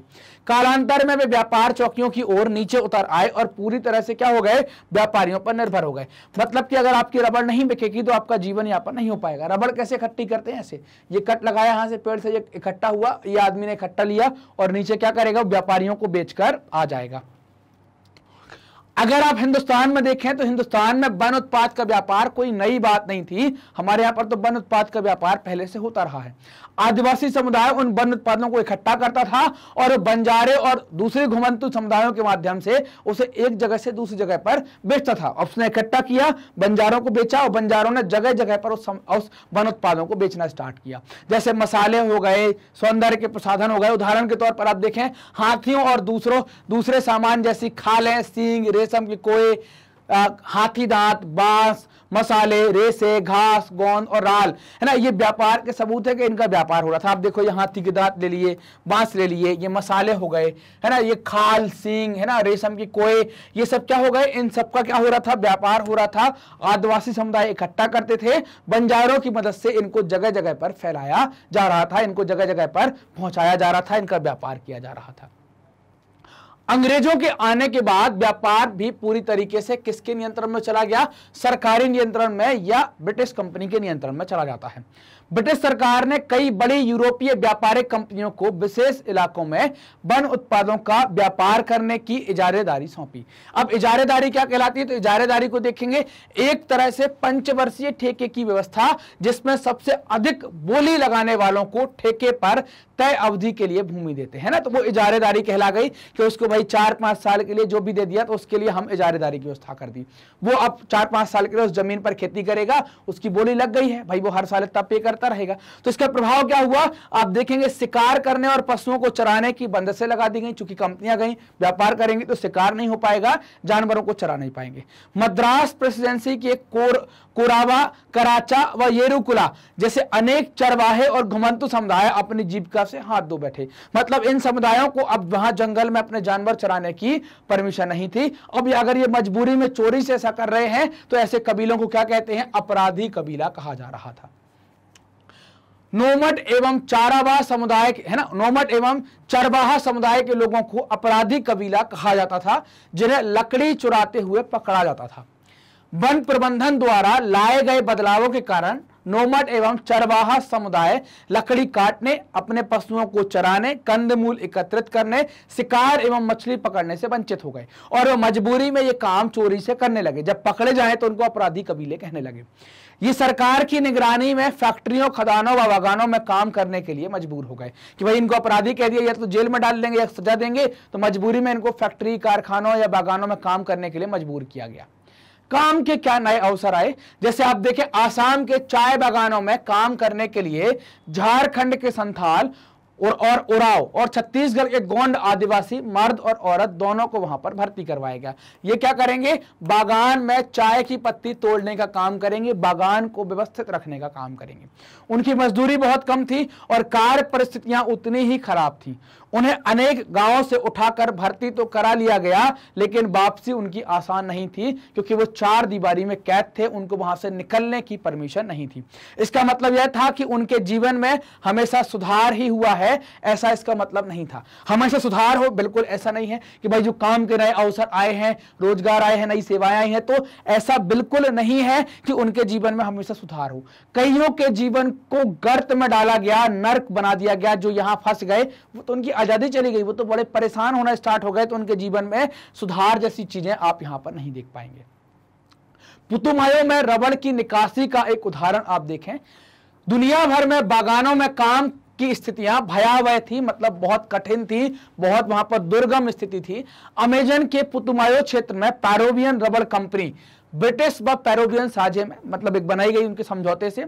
कालांतर में वे व्यापार चौकियों की ओर नीचे उतर आए और पूरी तरह से क्या हो गए व्यापारियों पर निर्भर हो गए मतलब कि अगर आपकी रबड़ नहीं बिकेगी तो आपका जीवन यापन नहीं हो पाएगा रबड़ कैसे इकट्ठी करते हैं ऐसे ये कट लगाया यहां से पेड़ से इकट्ठा हुआ ये आदमी ने इकट्ठा लिया और और नीचे क्या करेगा व्यापारियों को बेचकर आ जाएगा अगर आप हिंदुस्तान में देखें तो हिंदुस्तान में वन उत्पाद का व्यापार कोई नई बात नहीं थी हमारे यहाँ पर तो वन उत्पाद का व्यापार पहले से होता रहा है आदिवासी समुदाय उन वन उत्पादों को इकट्ठा करता था और बंजारे और दूसरे घुमंतु समुदायों के माध्यम से उसे एक जगह से दूसरी जगह पर बेचता था और उसने इकट्ठा किया बंजारों को बेचा और बंजारों ने जगह जगह पर उस, वन उत्पादों को बेचना स्टार्ट किया जैसे मसाले हो गए सौंदर्य के प्रसाधन हो गए उदाहरण के तौर पर आप देखें हाथियों और दूसरों दूसरे सामान जैसी खालें सींग रेस रेशम के कोए हाथी दांत बांस मसाले रेसे घास गोंद और राल है ना ये व्यापार के सबूत है कि इनका व्यापार हो रहा था आप देखो ये हाथी के दांत ले लिए बांस ले लिए ये मसाले हो गए है ना ये खाल सिंह है ना रेशम के कोए ये सब क्या हो गए इन सब का क्या हो रहा था व्यापार हो रहा था आदिवासी समुदाय इकट्ठा करते थे बंजारों की मदद से इनको जगह जगह पर फैलाया जा रहा था इनको जगह जगह पर पहुंचाया जा रहा था इनका व्यापार किया जा रहा था अंग्रेजों के आने के बाद व्यापार भी पूरी तरीके से किसके नियंत्रण में चला गया सरकारी नियंत्रण में या ब्रिटिश कंपनी के नियंत्रण में चला जाता है ब्रिटिश सरकार ने कई बड़ी यूरोपीय व्यापारिक कंपनियों को विशेष इलाकों में वन उत्पादों का व्यापार करने की इजारेदारी सौंपी अब इजारेदारी क्या कहलाती है तो इजारेदारी को देखेंगे एक तरह से पंचवर्षीय ठेके की व्यवस्था जिसमें सबसे अधिक बोली लगाने वालों को ठेके पर तय अवधि के लिए भूमि देते हैं ना तो वो इजारेदारी कहला गई कि उसको भाई चार पांच साल के लिए जो भी दे दिया तो उसके लिए हम इजारेदारी की व्यवस्था कर दी वो अब चार पांच साल के लिए उस जमीन पर खेती करेगा उसकी बोली लग गई है भाई वो हर साल इतना पे करता रहेगा तो इसका प्रभाव क्या हुआ आप देखेंगे शिकार करने और पशुओं को चराने की बंदसें लगा दी गई चूंकि कंपनियां गई व्यापार करेंगे तो शिकार नहीं हो पाएगा जानवरों को चरा नहीं पाएंगे मद्रास प्रेसिडेंसी की एक कोर कोरावा कराचा व येरुकुला जैसे अनेक चरवाहे और घुमंतु समुदाय अपनी जीविका से हाथ धो बैठे मतलब इन समुदायों को अब वहां जंगल में अपने जानवर चराने की परमिशन नहीं थी अब अगर ये मजबूरी में चोरी से ऐसा कर रहे हैं तो ऐसे कबीलों को क्या कहते हैं अपराधी कबीला कहा जा रहा था नोमट एवं चारावा समुदाय है ना नोमट एवं चरबाहा समुदाय के लोगों को अपराधी कबीला कहा जाता था जिन्हें लकड़ी चुराते हुए पकड़ा जाता था वन प्रबंधन द्वारा लाए गए बदलावों के कारण नोमट एवं चरवाहा समुदाय लकड़ी काटने अपने पशुओं को चराने कंदमूल एकत्रित करने शिकार एवं मछली पकड़ने से वंचित हो गए और मजबूरी में ये काम चोरी से करने लगे जब पकड़े जाए तो उनको अपराधी कबीले कहने लगे ये सरकार की निगरानी में फैक्ट्रियों खदानों व बागानों में काम करने के लिए मजबूर हो गए कि भाई इनको अपराधी कह दिया या तो जेल में डाल देंगे या सजा देंगे तो मजबूरी में इनको फैक्ट्री कारखानों या बागानों में काम करने के लिए मजबूर किया गया काम के क्या नए अवसर आए जैसे आप देखें आसाम के चाय बागानों में काम करने के लिए झारखंड के संथाल और और उराव और छत्तीसगढ़ के गोंड आदिवासी मर्द और औरत दोनों को वहां पर भर्ती करवाया गया ये क्या करेंगे बागान में चाय की पत्ती तोड़ने का काम करेंगे बागान को व्यवस्थित रखने का काम करेंगे उनकी मजदूरी बहुत कम थी और कार्य परिस्थितियां उतनी ही खराब थी उन्हें अनेक गांवों से उठाकर भर्ती तो करा लिया गया लेकिन वापसी उनकी आसान नहीं थी क्योंकि वो चार दीवारी में कैद थे उनको वहां से निकलने की परमिशन नहीं थी इसका मतलब यह था कि उनके जीवन में हमेशा सुधार ही हुआ है ऐसा इसका मतलब नहीं था हमेशा सुधार हो बिल्कुल ऐसा नहीं है कि भाई जो काम के नए अवसर आए हैं रोजगार आए हैं नई सेवाएं आई हैं तो ऐसा बिल्कुल नहीं है कि उनके जीवन में हमेशा सुधार हो कईयों के जीवन को गर्त में डाला गया नर्क बना दिया गया जो यहां फंस गए वो तो उनकी आज़ादी चली गई वो तो बड़े परेशान होना स्टार्ट हो गए तो उनके जीवन में सुधार जैसी चीज़ें आप यहां पर नहीं देख पाएंगे पुतुमायो में रबड़ की निकासी का एक उदाहरण आप देखें दुनिया भर में बागानों में काम की स्थितियां भयावह थी मतलब बहुत कठिन थी बहुत वहां पर दुर्गम स्थिति थी अमेजन के पुतुमायो क्षेत्र में पैरोवियन रबड़ कंपनी ब्रिटिश व पैरोबियन साझे में मतलब एक बनाई गई उनके समझौते से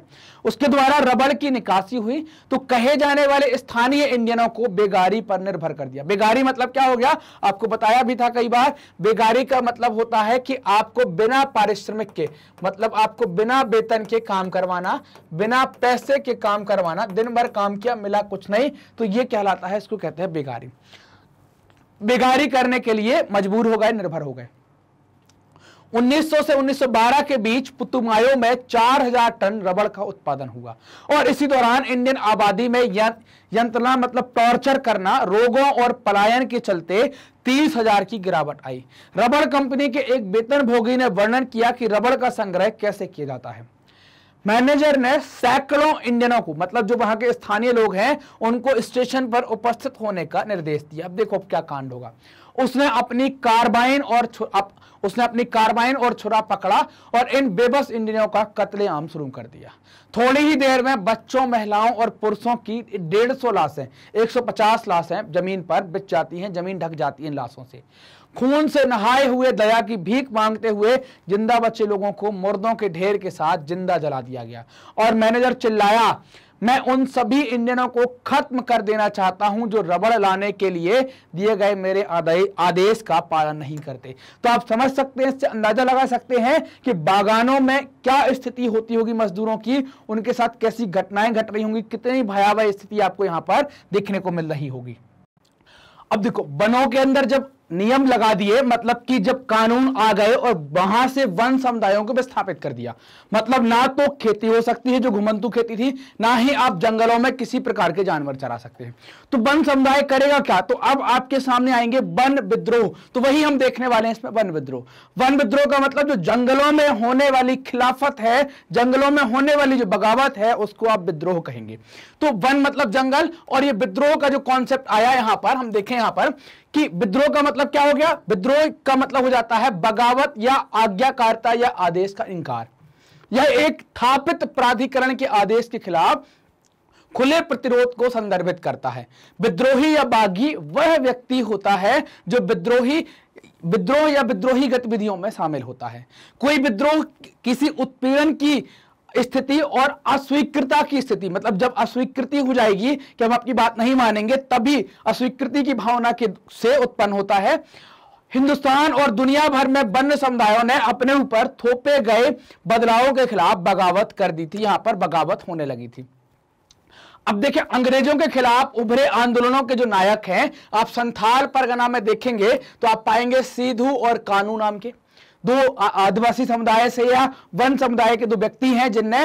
उसके द्वारा रबड़ की निकासी हुई तो कहे जाने वाले स्थानीय इंडियनों को बेगारी पर निर्भर कर दिया बेगारी मतलब क्या हो गया आपको बताया भी था कई बार बेगारी का मतलब होता है कि आपको बिना पारिश्रमिक के मतलब आपको बिना वेतन के काम करवाना बिना पैसे के काम करवाना दिन भर काम किया मिला कुछ नहीं तो यह कहलाता है इसको कहते हैं बेगारी बेगारी करने के लिए मजबूर हो गए निर्भर हो गए 1900 से 1912 के बीच पुतुमायो में 4000 टन रबड़ का उत्पादन हुआ और इसी दौरान इंडियन आबादी में यंत्रणा मतलब टॉर्चर करना रोगों और पलायन के चलते तीस हजार की गिरावट आई रबड़ कंपनी के एक वेतन भोगी ने वर्णन किया कि रबड़ का संग्रह कैसे किया जाता है मैनेजर ने सैकड़ों इंडियनों को मतलब जो वहां के स्थानीय लोग हैं उनको स्टेशन पर उपस्थित होने का निर्देश दिया अब देखो अब क्या कांड होगा उसने अपनी कार्बाइन और अप, उसने अपनी कार्बाइन और छुरा पकड़ा और इन बेबस इंडियनों का कत्लेआम शुरू कर दिया थोड़ी ही देर में बच्चों महिलाओं और पुरुषों की डेढ़ सौ लाशें 150 लाशें जमीन पर बिछ जाती हैं जमीन ढक जाती है इन लाशों से खून से नहाए हुए दया की भीख मांगते हुए जिंदा बच्चे लोगों को मुर्दों के ढेर के साथ जिंदा जला दिया गया और मैनेजर चिल्लाया मैं उन सभी इंजनों को खत्म कर देना चाहता हूं जो रबड़ लाने के लिए दिए गए मेरे आदेश का पालन नहीं करते तो आप समझ सकते हैं इससे अंदाजा लगा सकते हैं कि बागानों में क्या स्थिति होती होगी मजदूरों की उनके साथ कैसी घटनाएं घट रही होंगी कितनी भयावह स्थिति आपको यहां पर देखने को मिल रही होगी अब देखो वनों के अंदर जब नियम लगा दिए मतलब कि जब कानून आ गए और वहां से वन समुदायों को विस्थापित कर दिया मतलब ना तो खेती हो सकती है जो घुमंतु खेती थी ना ही आप जंगलों में किसी प्रकार के जानवर चरा सकते हैं तो वन समुदाय करेगा क्या तो अब आपके सामने आएंगे वन विद्रोह तो वही हम देखने वाले हैं इसमें वन विद्रोह वन विद्रोह का मतलब जो जंगलों में होने वाली खिलाफत है जंगलों में होने वाली जो बगावत है उसको आप विद्रोह कहेंगे तो वन मतलब जंगल और ये विद्रोह का जो कॉन्सेप्ट आया यहां पर हम देखें यहां पर कि विद्रोह का मतलब क्या हो गया विद्रोह का मतलब हो जाता है बगावत या आज्ञाकारिता या आदेश का इनकार यह एक स्थापित प्राधिकरण के आदेश के खिलाफ खुले प्रतिरोध को संदर्भित करता है विद्रोही या बागी वह व्यक्ति होता है जो विद्रोही विद्रोह या विद्रोही गतिविधियों में शामिल होता है कोई विद्रोह किसी उत्पीड़न की स्थिति और अस्वीकृता की स्थिति मतलब जब अस्वीकृति हो जाएगी कि हम आपकी बात नहीं मानेंगे तभी अस्वीकृति की भावना के से उत्पन्न होता है हिंदुस्तान और दुनिया भर में वन्य समुदायों ने अपने ऊपर थोपे गए बदलावों के खिलाफ बगावत कर दी थी यहां पर बगावत होने लगी थी अब देखिए अंग्रेजों के खिलाफ उभरे आंदोलनों के जो नायक हैं आप संथाल परगना में देखेंगे तो आप पाएंगे सीधू और कानू नाम के दो आदिवासी समुदाय से या वन समुदाय के दो व्यक्ति हैं जिनने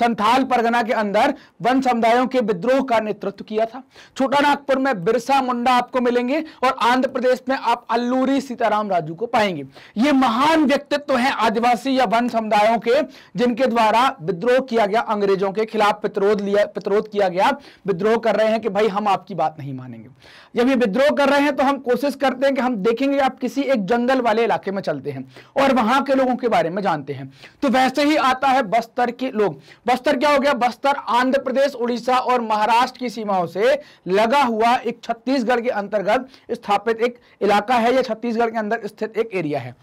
संथाल परगना के अंदर वन समुदायों के विद्रोह का नेतृत्व किया था छोटा नागपुर में बिरसा मुंडा आपको मिलेंगे और आंध्र प्रदेश में आप अल्लूरी सीताराम राजू को पाएंगे ये महान व्यक्तित्व हैं आदिवासी या वन समुदायों के जिनके द्वारा विद्रोह किया गया अंग्रेजों के खिलाफ प्रतिरोध लिया प्रतिरोध किया गया विद्रोह कर रहे हैं कि भाई हम आपकी बात नहीं मानेंगे जब ये विद्रोह कर रहे हैं तो हम कोशिश करते हैं कि हम देखेंगे आप किसी एक जंगल वाले इलाके में चलते हैं और वहां के लोगों के बारे में जानते हैं तो वैसे ही आता है बस्तर के लोग बस्तर क्या हो गया बस्तर आंध्र प्रदेश उड़ीसा और महाराष्ट्र की सीमाओं से लगा हुआ एक छत्तीसगढ़ के अंतर्गत स्थापित एक इलाका है या छत्तीसगढ़ के अंदर स्थित एक एरिया है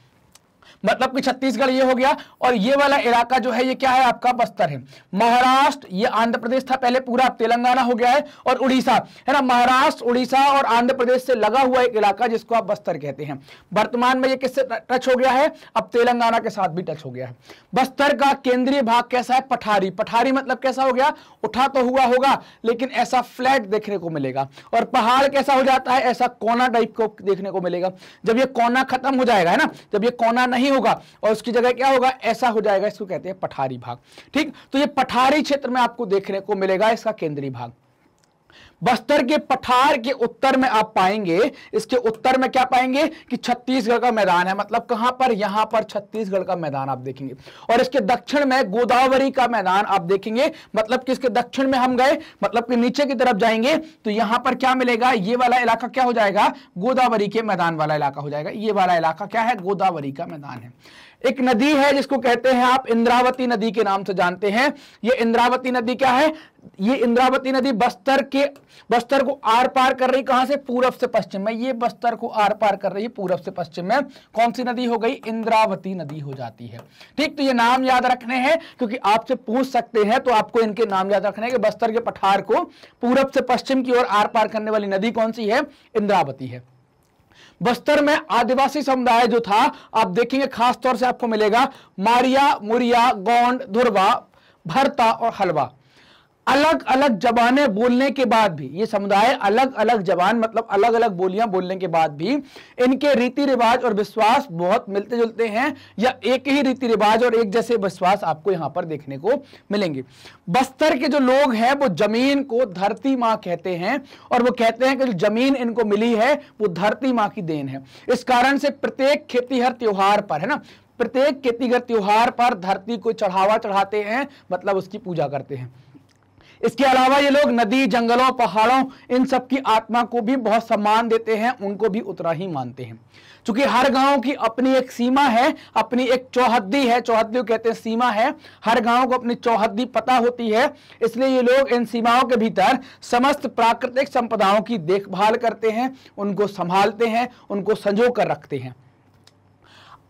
मतलब कि छत्तीसगढ़ ये हो गया और ये वाला इलाका जो है ये क्या है आपका बस्तर है महाराष्ट्र ये आंध्र प्रदेश था पहले पूरा तेलंगाना हो गया है और उड़ीसा है ना महाराष्ट्र उड़ीसा और आंध्र प्रदेश से लगा हुआ एक इलाका जिसको आप बस्तर कहते हैं वर्तमान में ये किससे टच हो गया है अब तेलंगाना के साथ भी टच हो गया है बस्तर का केंद्रीय भाग कैसा है पठारी पठारी मतलब कैसा हो गया उठा तो हुआ होगा लेकिन ऐसा फ्लैट देखने को मिलेगा और पहाड़ कैसा हो जाता है ऐसा कोना टाइप को देखने को मिलेगा जब ये कोना खत्म हो जाएगा है ना जब ये कोना नहीं होगा और उसकी जगह क्या होगा ऐसा हो जाएगा इसको कहते हैं पठारी भाग ठीक तो ये पठारी क्षेत्र में आपको देखने को मिलेगा इसका केंद्रीय भाग बस्तर के पठार के उत्तर में आप पाएंगे इसके उत्तर में क्या पाएंगे कि छत्तीसगढ़ का मैदान है मतलब कहां पर यहां पर छत्तीसगढ़ का मैदान आप देखेंगे और इसके दक्षिण में गोदावरी का मैदान आप देखेंगे मतलब कि इसके दक्षिण में हम गए मतलब कि नीचे की तरफ जाएंगे तो यहां पर क्या मिलेगा ये वाला इलाका क्या हो जाएगा गोदावरी के मैदान वाला इलाका हो जाएगा ये वाला इलाका क्या है गोदावरी का मैदान है एक नदी है जिसको कहते हैं आप इंद्रावती नदी के नाम से जानते हैं ये इंद्रावती नदी क्या है ये इंद्रावती नदी बस्तर के बस्तर को आर पार कर रही कहां से पूरब से पश्चिम में ये बस्तर को आर पार कर रही है पूरब से पश्चिम में कौन सी नदी हो गई इंद्रावती नदी हो जाती है ठीक तो ये नाम याद रखने हैं क्योंकि आपसे पूछ सकते हैं तो आपको इनके नाम याद रखने के बस्तर के पठार को पूरब से पश्चिम की ओर आर पार करने वाली नदी कौन सी है इंद्रावती है बस्तर में आदिवासी समुदाय जो था आप देखेंगे खासतौर से आपको मिलेगा मारिया मुरिया गौंड धुरवा भरता और हलवा अलग अलग जबाने बोलने के बाद भी ये समुदाय अलग अलग जबान मतलब अलग अलग बोलियां बोलने के बाद भी इनके रीति रिवाज और विश्वास बहुत मिलते जुलते हैं या एक ही रीति रिवाज और एक जैसे विश्वास आपको यहां पर देखने को मिलेंगे बस्तर के जो लोग हैं वो जमीन को धरती माँ कहते हैं और वो कहते हैं कि जो जमीन इनको मिली है वो धरती माँ की देन है इस कारण से प्रत्येक खेतीहर त्योहार पर है ना प्रत्येक खेतीहर त्योहार पर धरती को चढ़ावा चढ़ाते हैं मतलब उसकी पूजा करते हैं इसके अलावा ये लोग नदी जंगलों पहाड़ों इन सब की आत्मा को भी बहुत सम्मान देते हैं उनको भी उतना ही मानते हैं चूंकि हर गांव की अपनी एक सीमा है अपनी एक चौहद्दी है चौहद्दी कहते हैं सीमा है हर गांव को अपनी चौहद्दी पता होती है इसलिए ये लोग इन सीमाओं के भीतर समस्त प्राकृतिक संपदाओं की देखभाल करते हैं उनको संभालते हैं उनको संजो कर रखते हैं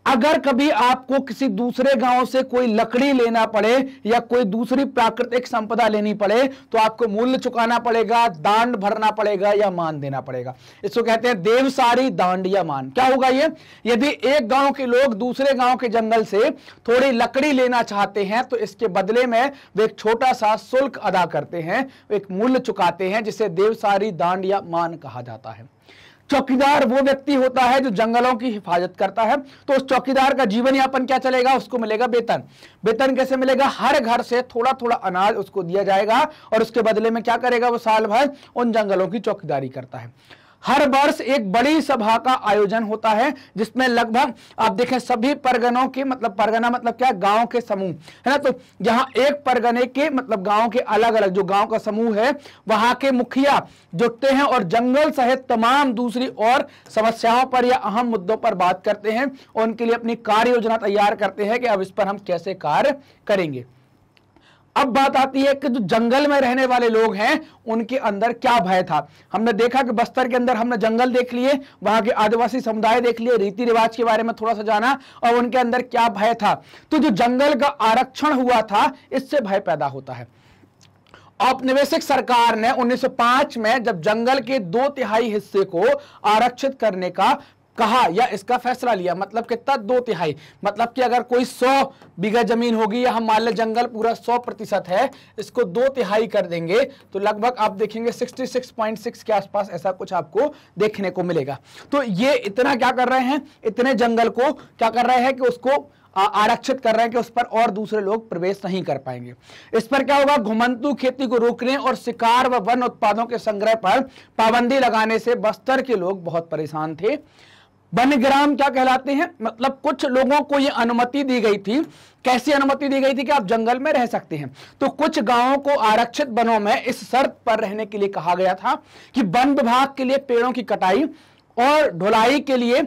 अगर कभी आपको किसी दूसरे गांव से कोई लकड़ी लेना पड़े या कोई दूसरी प्राकृतिक संपदा लेनी पड़े तो आपको मूल्य चुकाना पड़ेगा दांड भरना पड़ेगा या मान देना पड़ेगा इसको कहते हैं देवसारी दांड या मान क्या होगा ये यदि एक गांव के लोग दूसरे गांव के जंगल से थोड़ी लकड़ी लेना चाहते हैं तो इसके बदले में वे एक छोटा सा शुल्क अदा करते हैं एक मूल्य चुकाते हैं जिसे देवसारी दांड या मान कहा जाता है चौकीदार वो व्यक्ति होता है जो जंगलों की हिफाजत करता है तो उस चौकीदार का जीवन यापन क्या चलेगा उसको मिलेगा वेतन वेतन कैसे मिलेगा हर घर से थोड़ा थोड़ा अनाज उसको दिया जाएगा और उसके बदले में क्या करेगा वो साल भर उन जंगलों की चौकीदारी करता है हर वर्ष एक बड़ी सभा का आयोजन होता है जिसमें लगभग आप देखें सभी परगनों के मतलब परगना मतलब क्या गांव के समूह है ना तो यहाँ एक परगने के मतलब गांव के अलग अलग जो गांव का समूह है वहां के मुखिया जुटते हैं और जंगल सहित तमाम दूसरी और समस्याओं पर या अहम मुद्दों पर बात करते हैं और उनके लिए अपनी कार्य योजना तैयार करते हैं कि अब इस पर हम कैसे कार्य करेंगे अब बात आती है कि जो जंगल में रहने वाले लोग हैं उनके अंदर क्या भय था हमने देखा कि बस्तर के अंदर हमने जंगल देख लिए वहां के आदिवासी समुदाय देख लिए रीति रिवाज के बारे में थोड़ा सा जाना और उनके अंदर क्या भय था तो जो जंगल का आरक्षण हुआ था इससे भय पैदा होता है औपनिवेशिक सरकार ने 1905 में जब जंगल के दो तिहाई हिस्से को आरक्षित करने का कहा या इसका फैसला लिया मतलब कितना दो तिहाई मतलब कि अगर कोई सौ बीघा जमीन होगी या हम मान लें जंगल पूरा सौ प्रतिशत है इसको दो तिहाई कर देंगे तो लगभग आप देखेंगे 66.6 के आसपास ऐसा कुछ आपको देखने को मिलेगा तो ये इतना क्या कर रहे हैं इतने जंगल को क्या कर रहे हैं कि उसको आरक्षित कर रहे हैं कि उस पर और दूसरे लोग प्रवेश नहीं कर पाएंगे इस पर क्या होगा घुमंतु खेती को रोकने और शिकार व वन उत्पादों के संग्रह पर पाबंदी लगाने से बस्तर के लोग बहुत परेशान थे वनग्राम क्या कहलाते हैं मतलब कुछ लोगों को यह अनुमति दी गई थी कैसी अनुमति दी गई थी कि आप जंगल में रह सकते हैं तो कुछ गांवों को आरक्षित वनों में इस शर्त पर रहने के लिए कहा गया था कि वन विभाग के लिए पेड़ों की कटाई और ढुलाई के लिए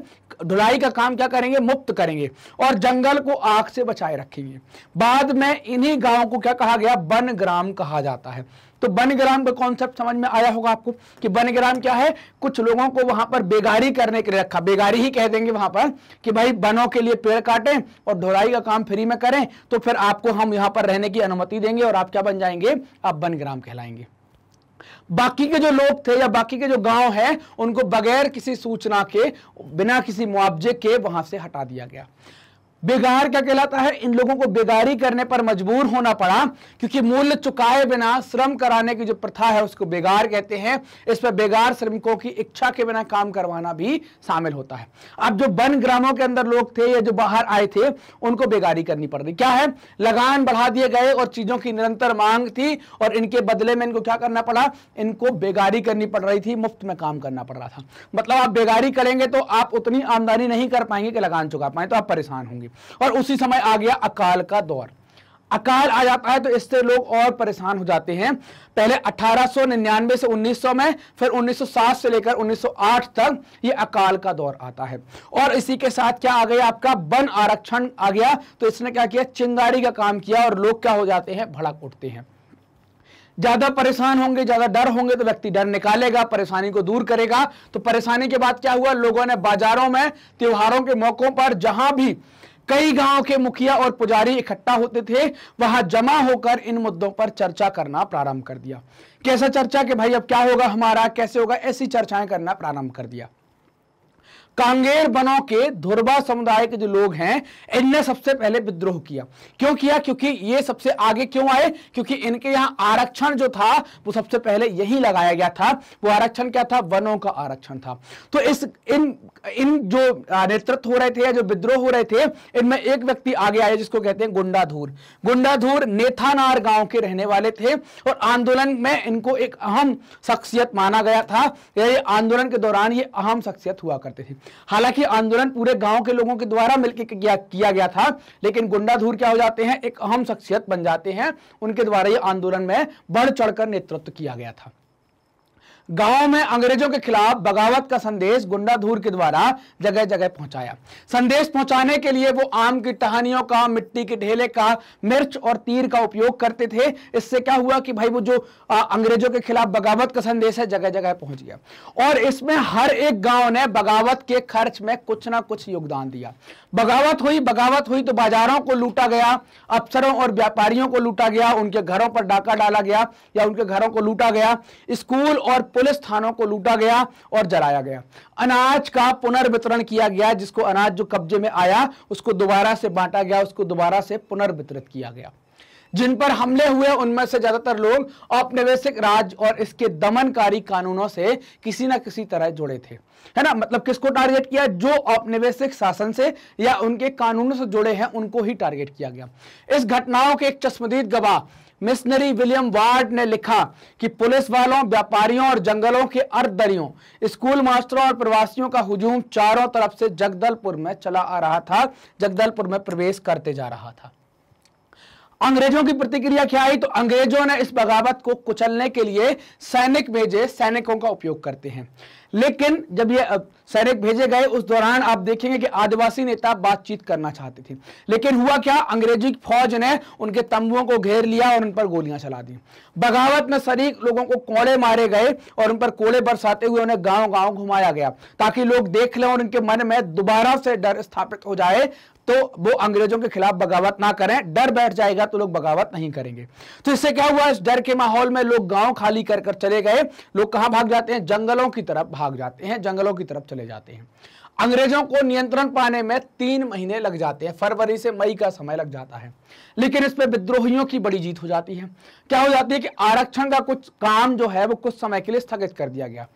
ढुलाई का काम क्या करेंगे मुक्त करेंगे और जंगल को आग से बचाए रखेंगे बाद में इन्हीं गांव को क्या कहा गया वन ग्राम कहा जाता है तो बनग्राम का कॉन्सेप्ट समझ में आया होगा आपको कि बनग्राम क्या है कुछ लोगों को वहां पर बेगारी करने के लिए रखा बेगारी ही कह देंगे वहां पर कि भाई बनों के लिए पेड़ काटें और ढोराई का काम फ्री में करें तो फिर आपको हम यहां पर रहने की अनुमति देंगे और आप क्या बन जाएंगे आप बनग्राम कहलाएंगे बाकी के जो लोग थे या बाकी के जो गांव हैं उनको बगैर किसी सूचना के बिना किसी मुआवजे के वहां से हटा दिया गया बेगार क्या कहलाता है इन लोगों को बेगारी करने पर मजबूर होना पड़ा क्योंकि मूल्य चुकाए बिना श्रम कराने की जो प्रथा है उसको बेगार कहते हैं इस पर बेगार श्रमिकों की इच्छा के बिना काम करवाना भी शामिल होता है अब जो वन ग्रामों के अंदर लोग थे या जो बाहर आए थे उनको बेगारी करनी पड़ रही क्या है लगान बढ़ा दिए गए और चीजों की निरंतर मांग थी और इनके बदले में इनको क्या करना पड़ा इनको बेगारी करनी पड़ रही थी मुफ्त में काम करना पड़ रहा था मतलब आप बेगारी करेंगे तो आप उतनी आमदनी नहीं कर पाएंगे कि लगान चुका पाए तो आप परेशान होंगे जाएगी और उसी समय आ गया अकाल का दौर अकाल आ जाता है तो इससे लोग और परेशान हो जाते हैं पहले 1899 से 1900 में फिर 1907 से लेकर 1908 तक ये अकाल का दौर आता है और इसी के साथ क्या आ गया आपका वन आरक्षण आ गया तो इसने क्या किया चिंगारी का काम किया और लोग क्या हो जाते हैं भड़क उठते हैं ज्यादा परेशान होंगे ज्यादा डर होंगे तो व्यक्ति डर निकालेगा परेशानी को दूर करेगा तो परेशानी के बाद क्या हुआ लोगों ने बाजारों में त्योहारों के मौकों पर जहां भी कई गांव के मुखिया और पुजारी इकट्ठा होते थे वहां जमा होकर इन मुद्दों पर चर्चा करना प्रारंभ कर दिया कैसा चर्चा कि भाई अब क्या होगा हमारा कैसे होगा ऐसी चर्चाएं करना प्रारंभ कर दिया कांगेर बनो के धुरबा समुदाय के जो लोग हैं इनने सबसे पहले विद्रोह किया क्यों किया क्योंकि ये सबसे आगे क्यों आए क्योंकि इनके यहाँ आरक्षण जो था वो सबसे पहले यही लगाया गया था वो आरक्षण क्या था वनों का आरक्षण था तो इस इन इन जो नेतृत्व हो रहे थे या जो विद्रोह हो रहे थे इनमें एक व्यक्ति आगे आया जिसको कहते हैं गुंडाधूर गुंडाधूर नेथानार गांव के रहने वाले थे और आंदोलन में इनको एक अहम शख्सियत माना गया था ये आंदोलन के दौरान ये अहम शख्सियत हुआ करते थे हालांकि आंदोलन पूरे गांव के लोगों के द्वारा मिलकर किया, किया गया था लेकिन गुंडाधूर क्या हो जाते हैं एक अहम शख्सियत बन जाते हैं उनके द्वारा ये आंदोलन में बढ़ चढ़कर नेतृत्व किया गया था गांव में अंग्रेजों के खिलाफ बगावत का संदेश गुंडाधूर के द्वारा जगह जगह पहुंचाया संदेश पहुंचाने के लिए वो आम की टहनियों का मिट्टी के ढेले का मिर्च और तीर का उपयोग करते थे इससे क्या हुआ कि भाई वो जो आ, अंग्रेजों के खिलाफ बगावत का संदेश है जगह जगह पहुंच गया और इसमें हर एक गांव ने बगावत के खर्च में कुछ ना कुछ योगदान दिया बगावत हुई बगावत हुई तो बाजारों को लूटा गया अफसरों और व्यापारियों को लूटा गया उनके घरों पर डाका डाला गया या उनके घरों को लूटा गया स्कूल और पुलिस थानों को लूटा गया और जलाया गया अनाज का पुनर्वितरण किया गया जिसको अनाज जो कब्जे में आया उसको दोबारा से बांटा गया उसको दोबारा से पुनर्वितरित किया गया जिन पर हमले हुए उनमें से ज्यादातर लोग औपनिवेशिक राज और इसके दमनकारी कानूनों से किसी ना किसी तरह जुड़े थे है ना मतलब किसको टारगेट किया जो औपनिवेशिक शासन से या उनके कानूनों से जुड़े हैं उनको ही टारगेट किया गया इस घटनाओं के एक चश्मदीद गवाह मिशनरी विलियम वार्ड ने लिखा कि पुलिस वालों व्यापारियों और जंगलों के अर्धदरियों स्कूल मास्टरों और प्रवासियों का हुजूम चारों तरफ से जगदलपुर में चला आ रहा था जगदलपुर में प्रवेश करते जा रहा था अंग्रेजों की प्रतिक्रिया क्या आई तो अंग्रेजों ने इस बगावत को कुचलने के लिए सैनिक भेजे सैनिकों का उपयोग करते हैं लेकिन जब ये सैनिक भेजे गए उस दौरान आप देखेंगे कि आदिवासी नेता बातचीत करना चाहते थे लेकिन हुआ क्या अंग्रेजी फौज ने उनके तंबुओं को घेर लिया और उन पर गोलियां चला दी बगावत में शरीक लोगों को कोड़े मारे गए और उन पर कोड़े बरसाते हुए उन्हें गांव गांव घुमाया गया ताकि लोग देख लें और उनके मन में दोबारा से डर स्थापित हो जाए तो वो अंग्रेजों के खिलाफ बगावत ना करें डर बैठ जाएगा तो लोग बगावत नहीं करेंगे तो इससे क्या हुआ इस डर के माहौल में लोग गांव खाली कर कर चले गए लोग कहां भाग जाते हैं जंगलों की तरफ भाग जाते हैं जंगलों की तरफ चले जाते हैं अंग्रेजों को नियंत्रण पाने में तीन महीने लग जाते हैं फरवरी से मई का समय लग जाता है लेकिन इस पर विद्रोहियों की बड़ी जीत हो जाती है क्या हो जाती है कि आरक्षण का कुछ काम जो है वो कुछ समय के लिए स्थगित कर दिया गया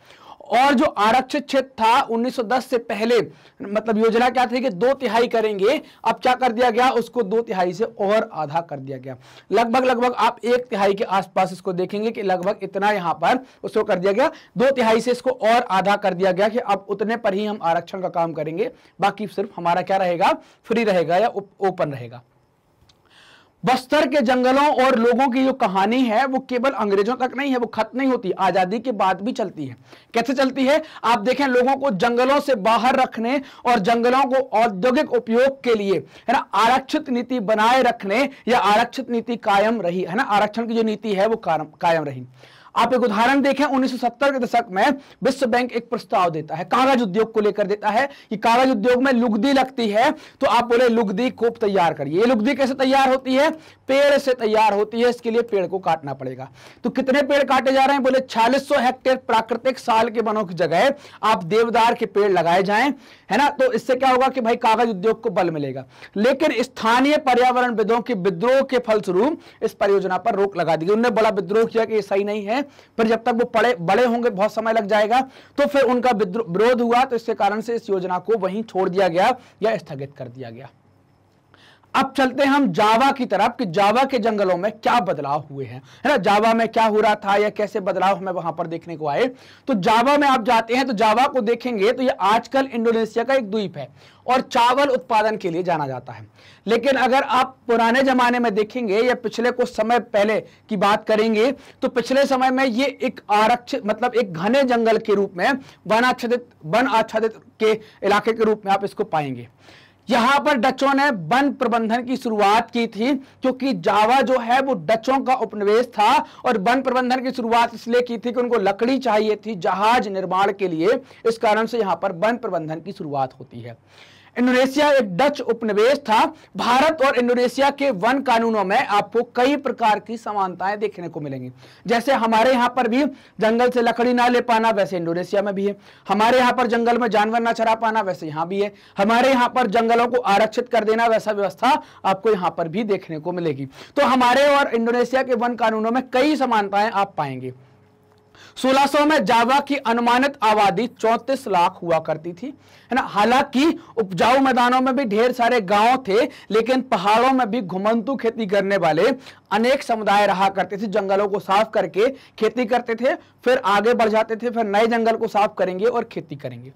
और जो आरक्षित क्षेत्र था 1910 से पहले मतलब योजना क्या थी कि दो तिहाई करेंगे अब क्या कर दिया गया उसको दो तिहाई से और आधा कर दिया गया लगभग लगभग आप एक तिहाई के आसपास इसको देखेंगे कि लगभग इतना यहाँ पर उसको कर दिया गया दो तिहाई से इसको और आधा कर दिया गया कि अब उतने पर ही हम आरक्षण का काम करेंगे बाकी सिर्फ हमारा क्या रहेगा फ्री रहेगा या ओपन रहेगा बस्तर के जंगलों और लोगों की जो कहानी है वो केवल अंग्रेजों तक नहीं है वो खत्म नहीं होती आजादी के बाद भी चलती है कैसे चलती है आप देखें लोगों को जंगलों से बाहर रखने और जंगलों को औद्योगिक उपयोग के लिए है ना आरक्षित नीति बनाए रखने या आरक्षित नीति कायम रही है ना आरक्षण की जो नीति है वो कायम रही आप एक उदाहरण देखें 1970 के दशक में विश्व बैंक एक प्रस्ताव देता है कागज उद्योग को लेकर देता है कि कागज उद्योग में लुगदी लगती है तो आप बोले लुगदी कोप तैयार करिए लुगदी कैसे तैयार होती है पेड़ से तैयार होती है इसके लिए पेड़ को काटना पड़ेगा तो कितने पेड़ काटे जा रहे हैं बोले छियालीस हेक्टेयर प्राकृतिक साल के वनों की जगह आप देवदार के पेड़ लगाए जाए है ना तो इससे क्या होगा कि भाई कागज उद्योग को बल मिलेगा लेकिन स्थानीय पर्यावरण विदों के विद्रोह के फलस्वरूप इस परियोजना पर रोक लगा दी गई उन्होंने बड़ा विद्रोह किया कि सही नहीं है हैं फिर जब तक वो पड़े बड़े होंगे बहुत समय लग जाएगा तो फिर उनका विरोध हुआ तो इसके कारण से इस योजना को वहीं छोड़ दिया गया या स्थगित कर दिया गया अब चलते हैं हम जावा की तरफ कि जावा के जंगलों में क्या बदलाव हुए हैं है ना जावा में क्या हो रहा था या कैसे बदलाव हमें वहां पर देखने को आए तो जावा में आप जाते हैं तो जावा को देखेंगे तो ये आजकल इंडोनेशिया का एक द्वीप है और चावल उत्पादन के लिए जाना जाता है लेकिन अगर आप पुराने जमाने में देखेंगे या पिछले कुछ समय पहले की बात करेंगे तो पिछले समय में ये एक आरक्षित मतलब एक घने जंगल के रूप में वन आच्छादित वन आच्छादित के इलाके के रूप में आप इसको पाएंगे यहां पर डचों ने वन प्रबंधन की शुरुआत की थी क्योंकि जावा जो है वो डचों का उपनिवेश था और वन प्रबंधन की शुरुआत इसलिए की थी कि उनको लकड़ी चाहिए थी जहाज निर्माण के लिए इस कारण से यहां पर वन प्रबंधन की शुरुआत होती है इंडोनेशिया एक डच उपनिवेश था भारत और इंडोनेशिया के वन कानूनों में आपको कई प्रकार की समानताएं देखने को मिलेंगी जैसे हमारे यहाँ पर भी जंगल से लकड़ी ना ले पाना वैसे इंडोनेशिया में भी है हमारे यहाँ पर जंगल में जानवर ना चरा पाना वैसे यहाँ भी है हमारे यहाँ पर जंगलों को आरक्षित कर देना वैसा व्यवस्था आपको यहाँ पर भी देखने को मिलेगी तो हमारे और इंडोनेशिया के वन कानूनों में कई समानताएं आप पाएंगे 1600 में जावा की अनुमानित आबादी 34 लाख हुआ करती थी है ना हालांकि उपजाऊ मैदानों में भी ढेर सारे गांव थे लेकिन पहाड़ों में भी घुमंतु खेती करने वाले अनेक समुदाय रहा करते थे जंगलों को साफ करके खेती करते थे फिर आगे बढ़ जाते थे फिर नए जंगल को साफ करेंगे और खेती करेंगे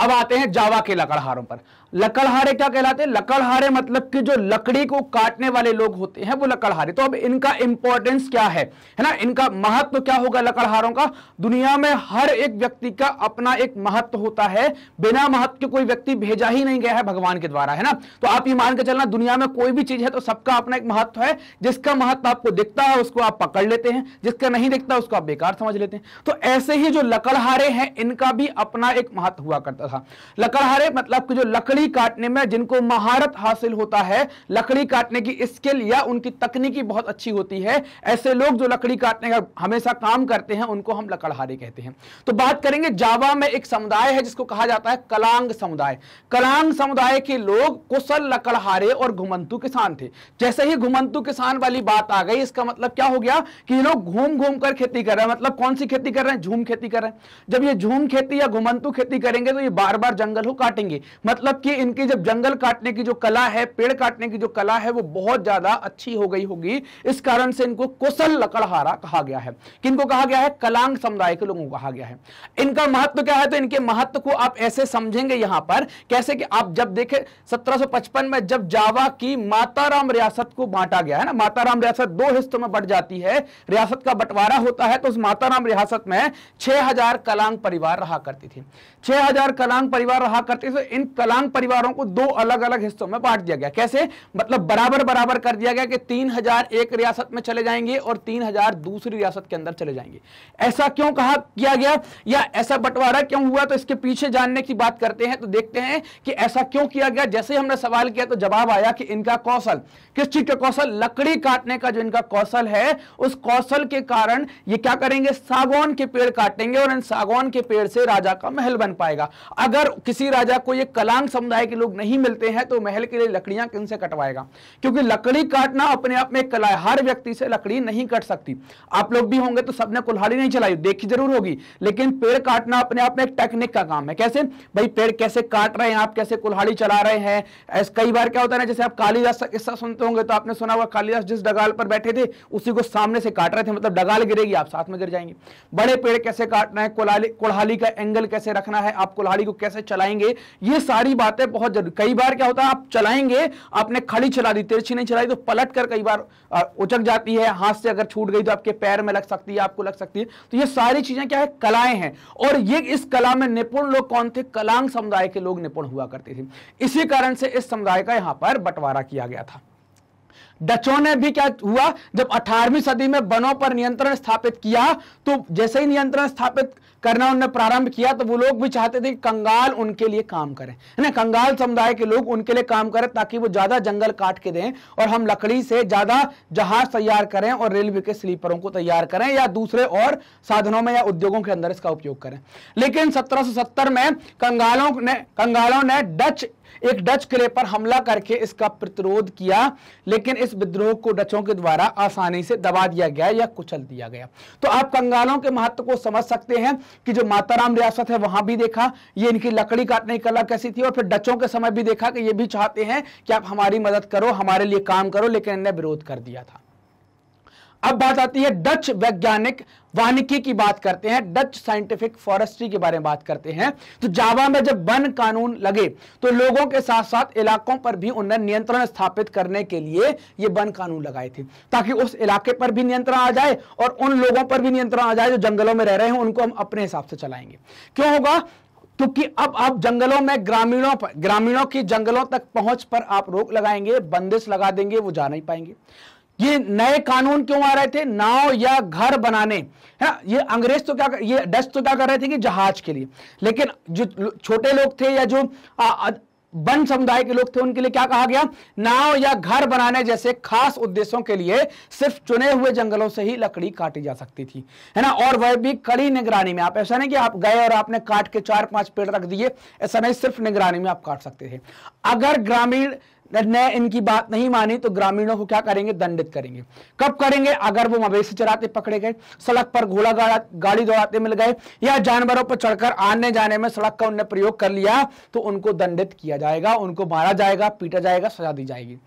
अब आते हैं जावा के लकड़हारों पर लकड़हारे क्या कहलाते हैं लकड़हारे मतलब कि जो लकड़ी को काटने वाले लोग होते हैं वो लकड़हारे तो अब इनका इंपॉर्टेंस क्या है है ना इनका महत्व तो क्या होगा लकड़हारों का दुनिया में हर एक व्यक्ति का अपना एक महत्व होता है बिना महत्व के कोई व्यक्ति भेजा ही नहीं गया है भगवान के द्वारा है ना तो आप ये मान के चलना दुनिया में कोई भी चीज है तो सबका अपना एक महत्व है जिसका महत्व आपको दिखता है उसको आप पकड़ लेते हैं जिसका नहीं दिखता उसको आप बेकार समझ लेते हैं तो ऐसे ही जो लकड़हारे हैं इनका भी अपना एक महत्व हुआ करता था लकड़हारे मतलब जो लकड़ी लकड़ी काटने में जिनको महारत हासिल होता है लकड़ी काटने की स्किल या उनकी तकनीकी बहुत अच्छी होती है ऐसे लोग जो लकड़ी काटने का हमेशा काम करते हैं उनको हम लकड़हारे कहते हैं तो बात करेंगे जावा में एक समुदाय है जिसको कहा जाता है कलांग समुदाय कलांग समुदाय के लोग कुशल लकड़हारे और घुमंतु किसान थे जैसे ही घुमंतु किसान वाली बात आ गई इसका मतलब क्या हो गया कि ये लोग घूम घूम कर खेती कर रहे हैं मतलब कौन सी खेती कर रहे हैं झूम खेती कर रहे हैं जब ये झूम खेती या घुमंतु खेती करेंगे तो ये बार बार जंगल को काटेंगे मतलब कि इनकी जब जंगल काटने की जो कला है पेड़ काटने की जो कला है वो बहुत ज्यादा अच्छी हो गई होगी इस कारण से इनको कुशल लकड़हारा कहा गया है किनको कहा गया है कलांग समुदाय के लोगों को कहा गया है इनका महत्व क्या है तो इनके महत्व को आप ऐसे समझेंगे यहां पर कैसे कि आप जब देखे सत्रह में जब जावा की माताराम रियासत को बांटा गया है ना माताराम रियासत दो हिस्सों में बढ़ जाती है रियासत का बंटवारा होता है तो उस माताराम रियासत में छह कलांग परिवार रहा करती थी छह कलांग परिवार रहा करती थी तो इन कलांग परिवारों को दो अलग अलग हिस्सों में बांट दिया गया कैसे मतलब बराबर बराबर कर दिया गया कि तीन हजार एक रियासत में चले जाएंगे और तीन हजार दूसरी रियासत के अंदर चले जाएंगे ऐसा क्यों कहा किया गया या ऐसा बंटवारा क्यों हुआ तो इसके पीछे जानने की बात करते हैं तो देखते हैं कि ऐसा क्यों किया गया जैसे हमने सवाल किया तो जवाब आया कि इनका कौशल किस चीज का कौशल लकड़ी काटने का जो इनका कौशल है उस कौशल के कारण ये क्या करेंगे सागौन के पेड़ काटेंगे और इन सागौन के पेड़ से राजा का महल बन पाएगा अगर किसी राजा को ये कलांग समझ समुदाय के लोग नहीं मिलते हैं तो महल के लिए लकड़ियां किन से कटवाएगा क्योंकि लकड़ी काटना अपने आप में कला है हर व्यक्ति से लकड़ी नहीं कट सकती आप लोग भी होंगे तो सबने कुल्हाड़ी नहीं चलाई देखी जरूर होगी लेकिन पेड़ काटना अपने आप में एक टेक्निक का काम है कैसे भाई पेड़ कैसे काट रहे हैं आप कैसे कुल्हाड़ी चला रहे हैं ऐसे कई बार क्या होता है ना जैसे आप कालीदास का किस्सा सुनते होंगे तो आपने सुना हुआ कालीदास जिस डगाल पर बैठे थे उसी को सामने से काट रहे थे मतलब डगाल गिरेगी आप साथ में गिर जाएंगे बड़े पेड़ कैसे काटना है कुल्हाड़ी का एंगल कैसे रखना है आप कुल्हाड़ी को कैसे चलाएंगे ये सारी बात चलाते बहुत जरूरी कई बार क्या होता है आप चलाएंगे आपने खड़ी चला दी तिरछी नहीं चलाई तो पलट कर कई बार उचक जाती है हाथ से अगर छूट गई तो आपके पैर में लग सकती है आपको लग सकती है तो ये सारी चीजें क्या है कलाएं हैं और ये इस कला में निपुण लोग कौन थे कलांग समुदाय के लोग निपुण हुआ करते थे इसी कारण से इस समुदाय का यहां पर बंटवारा किया गया था डचों ने भी क्या हुआ जब 18वीं सदी में वनों पर नियंत्रण स्थापित किया तो जैसे ही नियंत्रण स्थापित करना उन्होंने प्रारंभ किया तो वो लोग भी चाहते थे कि कंगाल उनके लिए काम करें है ना कंगाल समुदाय के लोग उनके लिए काम करें ताकि वो ज्यादा जंगल काट के दें और हम लकड़ी से ज्यादा जहाज तैयार करें और रेलवे के स्लीपरों को तैयार करें या दूसरे और साधनों में या उद्योगों के अंदर इसका उपयोग करें लेकिन सत्रह में कंगालों ने कंगालों ने डच एक डच किले पर हमला करके इसका प्रतिरोध किया लेकिन इस विद्रोह को डचों के द्वारा आसानी से दबा दिया गया या कुचल दिया गया तो आप कंगालों के महत्व को समझ सकते हैं कि जो माताराम रियासत है वहां भी देखा ये इनकी लकड़ी काटने की कला कैसी थी और फिर डचों के समय भी देखा कि ये भी चाहते हैं कि आप हमारी मदद करो हमारे लिए काम करो लेकिन इनने विरोध कर दिया था अब बात आती है डच वैज्ञानिक वानिकी की बात करते हैं डच साइंटिफिक फॉरेस्ट्री के बारे में बात करते हैं तो जावा में जब वन कानून लगे तो लोगों के साथ साथ इलाकों पर भी उन्हें नियंत्रण स्थापित करने के लिए ये वन कानून लगाए थे ताकि उस इलाके पर भी नियंत्रण आ जाए और उन लोगों पर भी नियंत्रण आ जाए जो जंगलों में रह रहे हैं उनको हम अपने हिसाब से चलाएंगे क्यों होगा क्योंकि अब आप जंगलों में ग्रामीणों पर ग्रामीणों की जंगलों तक पहुंच पर आप रोक लगाएंगे बंदिश लगा देंगे वो जा नहीं पाएंगे ये नए कानून क्यों आ रहे थे नाव या घर बनाने है हाँ, ना ये अंग्रेज तो क्या कर, ये डच तो क्या कर रहे थे कि जहाज के लिए लेकिन जो छोटे लोग थे या जो वन समुदाय के लोग थे उनके लिए क्या कहा गया नाव या घर बनाने जैसे खास उद्देश्यों के लिए सिर्फ चुने हुए जंगलों से ही लकड़ी काटी जा सकती थी है ना और वह भी कड़ी निगरानी में आप ऐसा नहीं कि आप गए और आपने काट के चार पांच पेड़ रख दिए ऐसा नहीं सिर्फ निगरानी में आप काट सकते थे अगर ग्रामीण ने इनकी बात नहीं मानी तो ग्रामीणों को क्या करेंगे दंडित करेंगे कब करेंगे अगर वो मवेशी चराते पकड़े गए सड़क पर घोड़ा गाड़ी दौड़ाते मिल गए या जानवरों पर चढ़कर आने जाने में सड़क का उनने प्रयोग कर लिया तो उनको दंडित किया जाएगा उनको मारा जाएगा पीटा जाएगा सजा दी जाएगी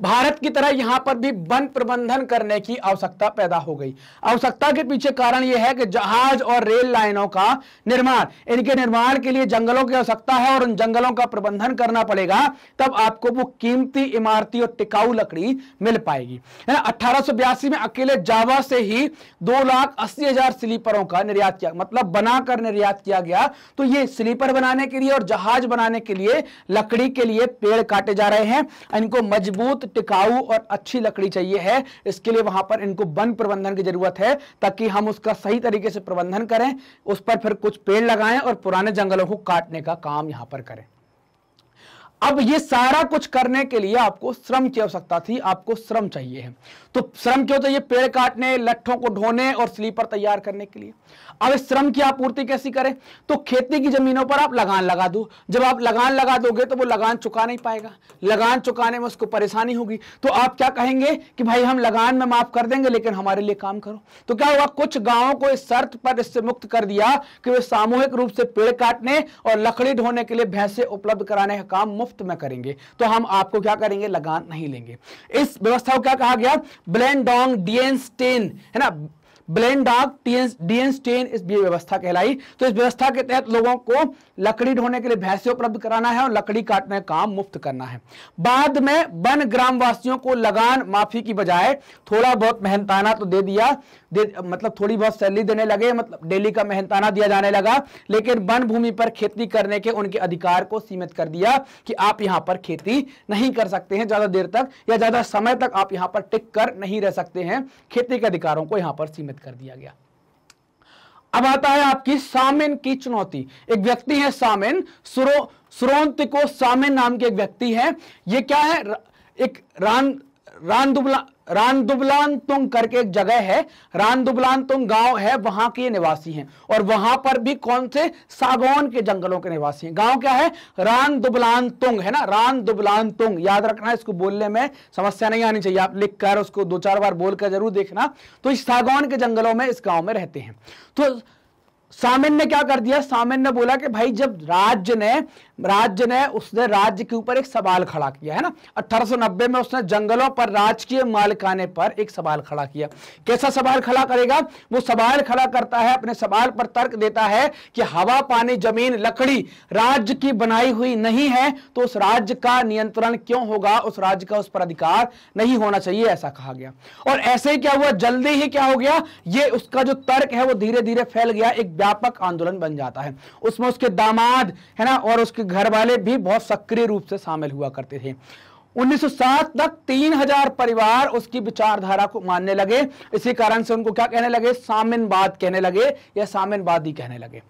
भारत की तरह यहां पर भी वन प्रबंधन करने की आवश्यकता पैदा हो गई आवश्यकता के पीछे कारण यह है कि जहाज और रेल लाइनों का निर्माण इनके निर्माण के लिए जंगलों की आवश्यकता है और उन जंगलों का प्रबंधन करना पड़ेगा तब आपको वो कीमती इमारती और टिकाऊ लकड़ी मिल पाएगी है ना अठारह में अकेले जावा से ही दो लाख अस्सी हजार स्लीपरों का निर्यात किया मतलब बनाकर निर्यात किया गया तो ये स्लीपर बनाने के लिए और जहाज बनाने के लिए लकड़ी के लिए पेड़ काटे जा रहे हैं इनको मजबूत बहुत टिकाऊ और अच्छी लकड़ी चाहिए है इसके लिए वहां पर इनको वन प्रबंधन की जरूरत है ताकि हम उसका सही तरीके से प्रबंधन करें उस पर फिर कुछ पेड़ लगाएं और पुराने जंगलों को काटने का काम यहां पर करें अब ये सारा कुछ करने के लिए आपको श्रम की आवश्यकता थी आपको श्रम चाहिए है तो श्रम क्यों चाहिए पेड़ काटने लट्ठों को ढोने और स्लीपर तैयार करने के लिए अब श्रम की आपूर्ति कैसी करें तो खेती की जमीनों पर आप लगान लगा दो जब आप लगान लगा दोगे तो वो लगान चुका नहीं पाएगा लगान चुकाने में उसको परेशानी होगी तो आप क्या कहेंगे कि भाई हम लगान में माफ कर देंगे लेकिन हमारे लिए काम करो तो क्या हुआ कुछ गांवों को इस शर्त पर इससे मुक्त कर दिया कि वे सामूहिक रूप से पेड़ काटने और लकड़ी ढोने के लिए भैंसे उपलब्ध कराने का काम मुफ्त में करेंगे तो हम आपको क्या करेंगे लगान नहीं लेंगे इस व्यवस्था को क्या कहा गया ब्लैंड डॉन्ग डीएन है ना ब्लेन डार्क डीएन स्टेन इस व्यवस्था कहलाई तो इस व्यवस्था के तहत लोगों को लकड़ी ढोने के लिए भैंसे उपलब्ध कराना है और लकड़ी काटने का काम मुफ्त करना है बाद में वन ग्रामवासियों को लगान माफी की बजाय थोड़ा बहुत मेहनताना तो दे दिया दे, मतलब थोड़ी बहुत सैलरी देने लगे मतलब डेली का मेहनताना दिया जाने लगा लेकिन वन भूमि पर खेती करने के उनके अधिकार को सीमित कर दिया कि आप यहां पर खेती नहीं कर सकते हैं ज्यादा देर तक या ज्यादा समय तक आप यहां पर टिक कर नहीं रह सकते हैं खेती के अधिकारों को यहां पर सीमित निलंबित कर दिया गया अब आता है आपकी सामिन की चुनौती एक व्यक्ति है सामिन सुरो सुरोंत को सामिन नाम के एक व्यक्ति है ये क्या है एक रान रानदुबला रानदुबलान तुंग करके एक जगह है रानदुबलान तुंग गांव है वहां के निवासी हैं और वहां पर भी कौन से सागौन के जंगलों के निवासी हैं गांव क्या है रान तुंग है ना रान तुंग याद रखना इसको बोलने में समस्या नहीं आनी चाहिए आप लिख कर उसको दो चार बार बोलकर जरूर देखना तो इस सागौन के जंगलों में इस गांव में रहते हैं तो सामिन ने क्या कर दिया सामिन ने बोला कि भाई जब राज्य ने राज्य ने उसने राज्य के ऊपर एक सवाल खड़ा किया है ना 1890 में उसने जंगलों पर राजकीय मालिकाने पर एक सवाल खड़ा किया कैसा सवाल खड़ा करेगा वो सवाल खड़ा करता है अपने सवाल पर तर्क देता है कि हवा पानी जमीन लकड़ी राज्य की बनाई हुई नहीं है तो उस राज्य का नियंत्रण क्यों होगा उस राज्य का उस पर अधिकार नहीं होना चाहिए ऐसा कहा गया और ऐसे ही क्या हुआ जल्दी ही क्या हो गया ये उसका जो तर्क है वो धीरे धीरे फैल गया एक व्यापक आंदोलन बन जाता है उसमें उसके दामाद है ना और उसके घर वाले भी बहुत सक्रिय रूप से शामिल हुआ करते थे 1907 तक 3000 परिवार उसकी विचारधारा को मानने लगे इसी कारण से उनको क्या कहने लगे सामिनवाद कहने लगे या सामिनवादी कहने लगे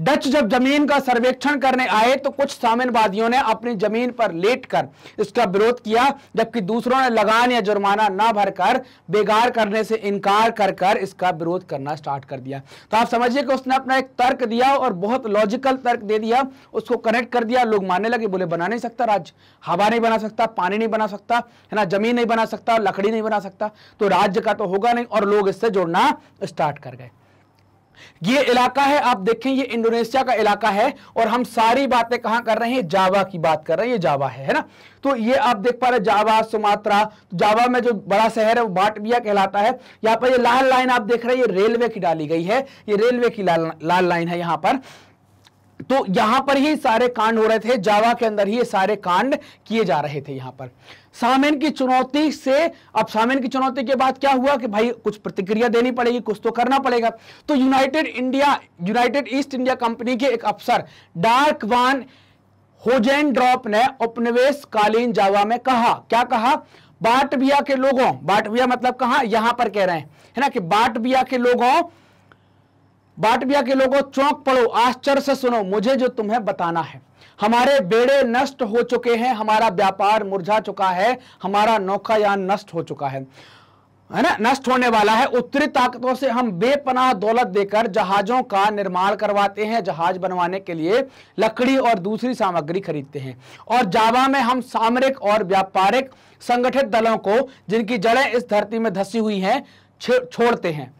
डच जब जमीन का सर्वेक्षण करने आए तो कुछ सामनवादियों ने अपनी जमीन पर लेटकर इसका विरोध किया जबकि दूसरों ने लगान या जुर्माना ना भरकर बेगार करने से इनकार कर कर इसका विरोध करना स्टार्ट कर दिया तो आप समझिए कि उसने अपना एक तर्क दिया और बहुत लॉजिकल तर्क दे दिया उसको कनेक्ट कर दिया लोग मानने लगे बोले बना नहीं सकता राज्य हवा नहीं बना सकता पानी नहीं बना सकता है ना जमीन नहीं बना सकता लकड़ी नहीं बना सकता तो राज्य का तो होगा नहीं और लोग इससे जोड़ना स्टार्ट कर गए ये इलाका है आप देखें ये इंडोनेशिया का इलाका है और हम सारी बातें कहां कर रहे हैं जावा की बात कर रहे हैं ये जावा है है ना तो ये आप देख पा रहे हैं जावा सुमात्रा तो जावा में जो बड़ा शहर है वो बाटबिया कहलाता है यहां पर ये लाल लाइन आप देख रहे हैं ये रेलवे की डाली गई है ये रेलवे की लाल लाल लाइन है यहां पर तो यहां पर ही सारे कांड हो रहे थे जावा के अंदर ही ये सारे कांड किए जा रहे थे यहां पर सामेन की चुनौती से अब सामेन की चुनौती के बाद क्या हुआ कि भाई कुछ प्रतिक्रिया देनी पड़ेगी कुछ तो करना पड़ेगा तो united India united East India company के एक अफसर डार्क वान होजेन ड्रॉप ने उपनिवेश कालीन जावा में कहा क्या कहा बाटबिया के लोगों बाटबिया मतलब कहा यहां पर कह रहे हैं है ना कि बाटबिया के लोगों बाटबिया के लोगों चौंक पड़ो आश्चर्य से सुनो मुझे जो तुम्हें बताना है हमारे बेड़े नष्ट हो चुके हैं हमारा व्यापार मुरझा चुका है हमारा नौकायान नष्ट हो चुका है है ना नष्ट होने वाला है उत्तरी ताकतों से हम बेपनाह दौलत देकर जहाजों का निर्माण करवाते हैं जहाज बनवाने के लिए लकड़ी और दूसरी सामग्री खरीदते हैं और जावा में हम सामरिक और व्यापारिक संगठित दलों को जिनकी जड़ें इस धरती में धसी हुई हैं छोड़ते हैं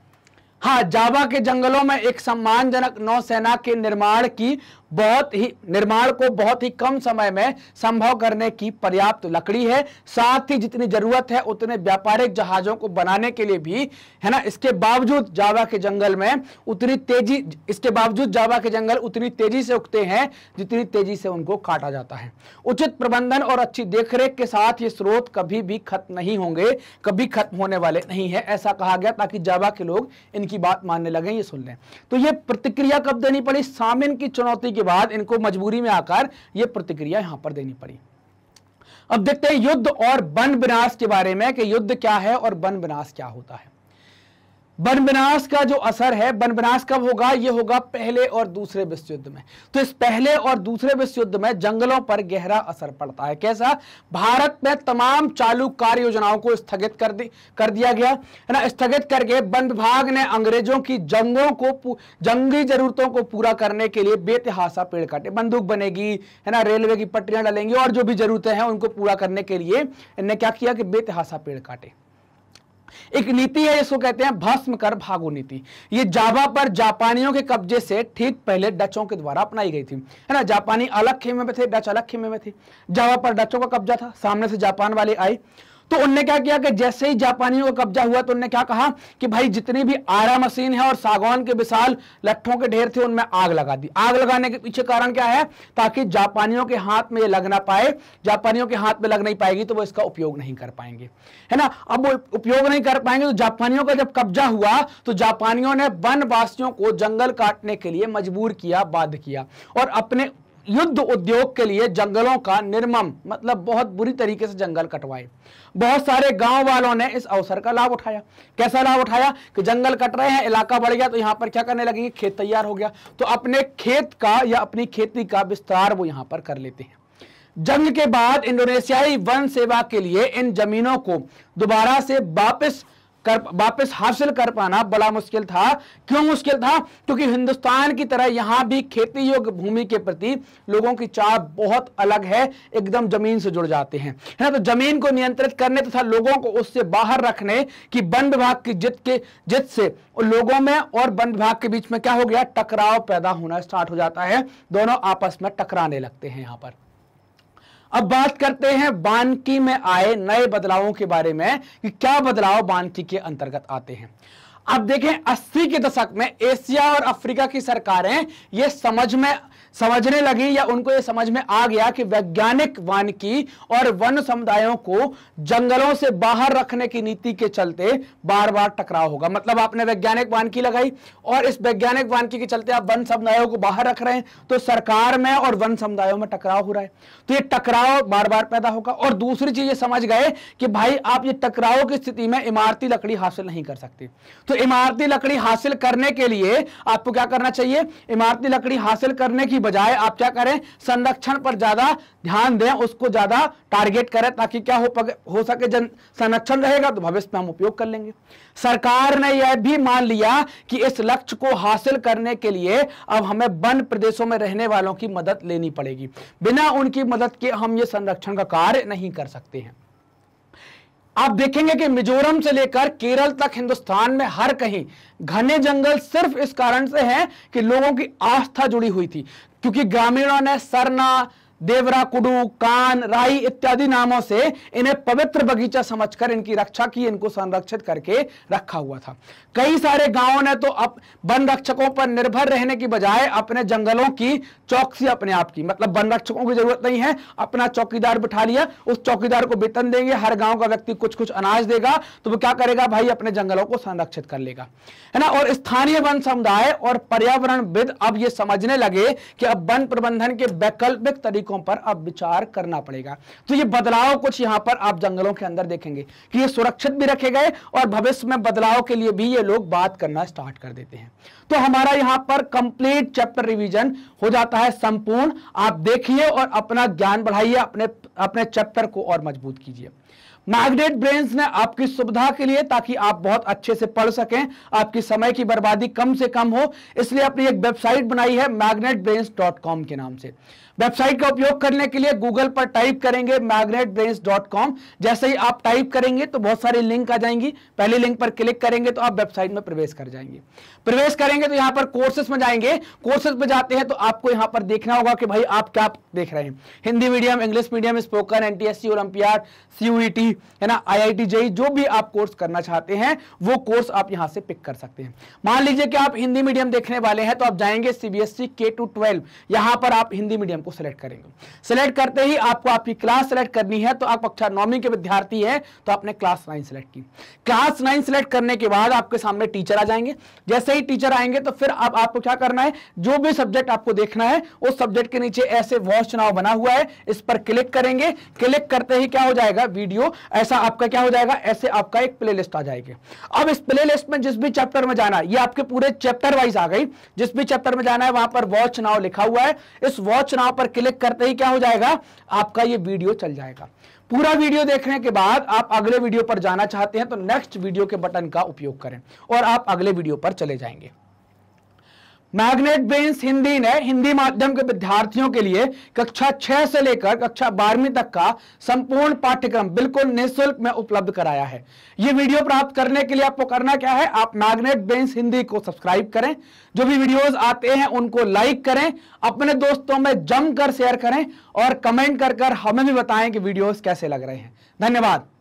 हाँ जावा के जंगलों में एक सम्मानजनक नौसेना के निर्माण की बहुत ही निर्माण को बहुत ही कम समय में संभव करने की पर्याप्त लकड़ी है साथ ही जितनी जरूरत है उतने व्यापारिक जहाजों को बनाने के लिए भी है ना इसके बावजूद जावा के जंगल में उतनी तेजी इसके बावजूद जावा के जंगल उतनी तेजी से उगते हैं जितनी तेजी से उनको काटा जाता है उचित प्रबंधन और अच्छी देखरेख के साथ ये स्रोत कभी भी खत्म नहीं होंगे कभी खत्म होने वाले नहीं है ऐसा कहा गया ताकि जावा के लोग इनकी बात मानने लगे ये सुन लें तो ये प्रतिक्रिया कब देनी पड़ी सामिन की चुनौती के बाद इनको मजबूरी में आकर यह प्रतिक्रिया यहां पर देनी पड़ी अब देखते हैं युद्ध और वन विनाश के बारे में कि युद्ध क्या है और वन विनाश क्या होता है विनाश का जो असर है विनाश कब होगा यह होगा पहले और दूसरे विश्व युद्ध में तो इस पहले और दूसरे विश्व युद्ध में जंगलों पर गहरा असर पड़ता है कैसा भारत में तमाम चालू कार्य योजनाओं को स्थगित कर दी कर दिया गया है ना स्थगित करके वन विभाग ने अंग्रेजों की जंगों को जंगी जरूरतों को पूरा करने के लिए बेतहासा पेड़ काटे बंदूक बनेगी है ना रेलवे की पटरियां डालेंगी और जो भी जरूरतें हैं उनको पूरा करने के लिए इन्हें क्या किया कि बेतिहासा पेड़ काटे एक नीति है इसको कहते हैं भस्म कर भागो नीति ये जावा पर जापानियों के कब्जे से ठीक पहले डचों के द्वारा अपनाई गई थी है ना जापानी अलग खेमे में थे डच अलग खेमे में थे जावा पर डचों का कब्जा था सामने से जापान वाले आए तो उनने क्या किया कि जैसे ही जापानियों का कब्जा हुआ तो उनने क्या कहा कि भाई जितनी भी आरा मशीन है और सागौन के विशाल लट्ठों के ढेर थे उनमें आग लगा दी आग लगाने के पीछे कारण क्या है ताकि जापानियों के हाथ में ये लग ना पाए जापानियों के हाथ में लग नहीं पाएगी तो वो इसका उपयोग नहीं कर पाएंगे है ना अब वो उपयोग नहीं कर पाएंगे तो जापानियों का जब कब्जा हुआ तो जापानियों ने वनवासियों को जंगल काटने के लिए मजबूर किया बाध्य किया और अपने युद्ध उद्योग के लिए जंगलों का निर्मम मतलब बहुत बुरी तरीके से जंगल कटवाए बहुत सारे गांव वालों ने इस अवसर का लाभ उठाया कैसा लाभ उठाया कि जंगल कट रहे हैं इलाका बढ़ गया तो यहां पर क्या करने लगेंगे खेत तैयार हो गया तो अपने खेत का या अपनी खेती का विस्तार वो यहां पर कर लेते हैं जंग के बाद इंडोनेशियाई वन सेवा के लिए इन जमीनों को दोबारा से वापिस कर वापस हासिल कर पाना बड़ा मुश्किल था क्यों मुश्किल था क्योंकि हिंदुस्तान की तरह यहां भी खेती योग्य भूमि के प्रति लोगों की चाह बहुत अलग है एकदम जमीन से जुड़ जाते हैं है ना तो जमीन को नियंत्रित करने तथा तो लोगों को उससे बाहर रखने की वन विभाग की जित के जित से लोगों में और वन विभाग के बीच में क्या हो गया टकराव पैदा होना स्टार्ट हो जाता है दोनों आपस में टकराने लगते हैं यहाँ पर अब बात करते हैं बानकी में आए नए बदलावों के बारे में कि क्या बदलाव बानकी के अंतर्गत आते हैं अब देखें 80 के दशक में एशिया और अफ्रीका की सरकारें यह समझ में समझने लगी या उनको ये समझ में आ गया कि वैज्ञानिक की और वन समुदायों को जंगलों से बाहर रखने की नीति के चलते बार बार टकराव होगा मतलब आपने वैज्ञानिक वानिकी लगाई और इस वैज्ञानिक वानिकी के चलते आप वन समुदायों को बाहर रख रहे हैं तो सरकार में और वन समुदायों में टकराव हो रहा है तो ये टकराव बार बार पैदा होगा और दूसरी चीज ये समझ गए कि भाई आप ये टकराव की स्थिति में इमारती लकड़ी हासिल नहीं कर सकते तो इमारती लकड़ी हासिल करने के लिए आपको क्या करना चाहिए इमारती लकड़ी हासिल करने की बजाय आप क्या करें संरक्षण पर ज्यादा ध्यान दें उसको ज्यादा टारगेट करें ताकि क्या हो पके, हो सके जन संरक्षण रहेगा तो भविष्य में हम उपयोग कर लेंगे सरकार ने यह भी मान लिया कि इस लक्ष्य को हासिल करने के लिए अब हमें वन प्रदेशों में रहने वालों की मदद लेनी पड़ेगी बिना उनकी मदद के हम ये संरक्षण का कार्य नहीं कर सकते हैं आप देखेंगे कि मिजोरम से लेकर केरल तक हिंदुस्तान में हर कहीं घने जंगल सिर्फ इस कारण से हैं कि लोगों की आस्था जुड़ी हुई थी क्योंकि ग्रामीणों ने सरना देवरा कुडू कान राई इत्यादि नामों से इन्हें पवित्र बगीचा समझकर इनकी रक्षा की इनको संरक्षित करके रखा हुआ था कई सारे गांवों ने तो अप वन रक्षकों पर निर्भर रहने की बजाय अपने जंगलों की चौकसी अपने आप की मतलब वन रक्षकों की जरूरत नहीं है अपना चौकीदार बिठा लिया उस चौकीदार को वेतन देंगे हर गांव का व्यक्ति कुछ कुछ अनाज देगा तो वो क्या करेगा भाई अपने जंगलों को संरक्षित कर लेगा है ना और स्थानीय वन समुदाय और पर्यावरण विद अब ये समझने लगे कि अब वन प्रबंधन के वैकल्पिक तरीकों तरीकों पर अब विचार करना पड़ेगा तो ये बदलाव कुछ यहां पर आप जंगलों के अंदर देखेंगे कि ये सुरक्षित भी रखे गए और भविष्य में बदलाव के लिए भी ये लोग बात करना स्टार्ट कर देते हैं तो हमारा यहां पर कंप्लीट चैप्टर रिवीजन हो जाता है संपूर्ण आप देखिए और अपना ज्ञान बढ़ाइए अपने अपने चैप्टर को और मजबूत कीजिए मैग्नेट ब्रेन्स ने आपकी सुविधा के लिए ताकि आप बहुत अच्छे से पढ़ सकें आपकी समय की बर्बादी कम से कम हो इसलिए अपनी एक वेबसाइट बनाई है मैग्नेट ब्रेन्स डॉट कॉम के नाम से वेबसाइट का उपयोग करने के लिए गूगल पर टाइप करेंगे मैग्नेट ब्रेन्स डॉट कॉम जैसे ही आप टाइप करेंगे तो बहुत सारी लिंक आ जाएंगी पहली लिंक पर क्लिक करेंगे तो आप वेबसाइट में प्रवेश कर जाएंगे प्रवेश करेंगे तो यहां पर कोर्सेस में जाएंगे कोर्सेस में जाते हैं तो आपको यहां पर देखना होगा कि भाई आप क्या देख रहे हैं Hindi medium English medium spoken NTSC और एमपीआर सीयूईटी है ना आईआईटी जेई e, जो भी आप कोर्स करना चाहते हैं वो कोर्स आप यहां से पिक कर सकते हैं मान लीजिए कि आप हिंदी मीडियम देखने वाले हैं तो आप जाएंगे सीबीएसई के टू ट्वेल्व यहां पर आप हिंदी मीडियम को सिलेक्ट करेंगे सिलेक्ट करते ही आपको आपकी क्लास सिलेक्ट करनी है तो आप कक्षा नौवीं के विद्यार्थी है तो आपने क्लास नाइन सिलेक्ट की क्लास नाइन सिलेक्ट करने के बाद आपके सामने टीचर आ जाएंगे जैसे ही टीचर आएंगे तो फिर अब आप, आपको क्या करना है जो भी सब्जेक्ट आपको देखना है उस सब्जेक्ट के नीचे ऐसे वॉच चुनाव बना हुआ है इस पर क्लिक करेंगे क्लिक करते ही क्या हो जाएगा वीडियो ऐसा आपका क्या हो जाएगा ऐसे आपका एक प्ले आ जाएगी अब इस प्ले में जिस भी चैप्टर में जाना है ये आपके पूरे चैप्टर वाइज आ गई जिस भी चैप्टर में जाना है वहां पर वॉच चुनाव लिखा हुआ है इस वॉच चुनाव पर क्लिक करते ही क्या हो जाएगा आपका ये वीडियो चल जाएगा पूरा वीडियो देखने के बाद आप अगले वीडियो पर जाना चाहते हैं तो नेक्स्ट वीडियो के बटन का उपयोग करें और आप अगले वीडियो पर चले जाएंगे मैग्नेट ब्रेन्स हिंदी ने हिंदी माध्यम के विद्यार्थियों के लिए कक्षा छह से लेकर कक्षा बारहवीं तक का संपूर्ण पाठ्यक्रम बिल्कुल निःशुल्क में उपलब्ध कराया है ये वीडियो प्राप्त करने के लिए आपको करना क्या है आप मैग्नेट ब्रेन्स हिंदी को सब्सक्राइब करें जो भी वीडियोस आते हैं उनको लाइक करें अपने दोस्तों में जमकर शेयर करें और कमेंट कर, कर हमें भी बताएं कि वीडियोज कैसे लग रहे हैं धन्यवाद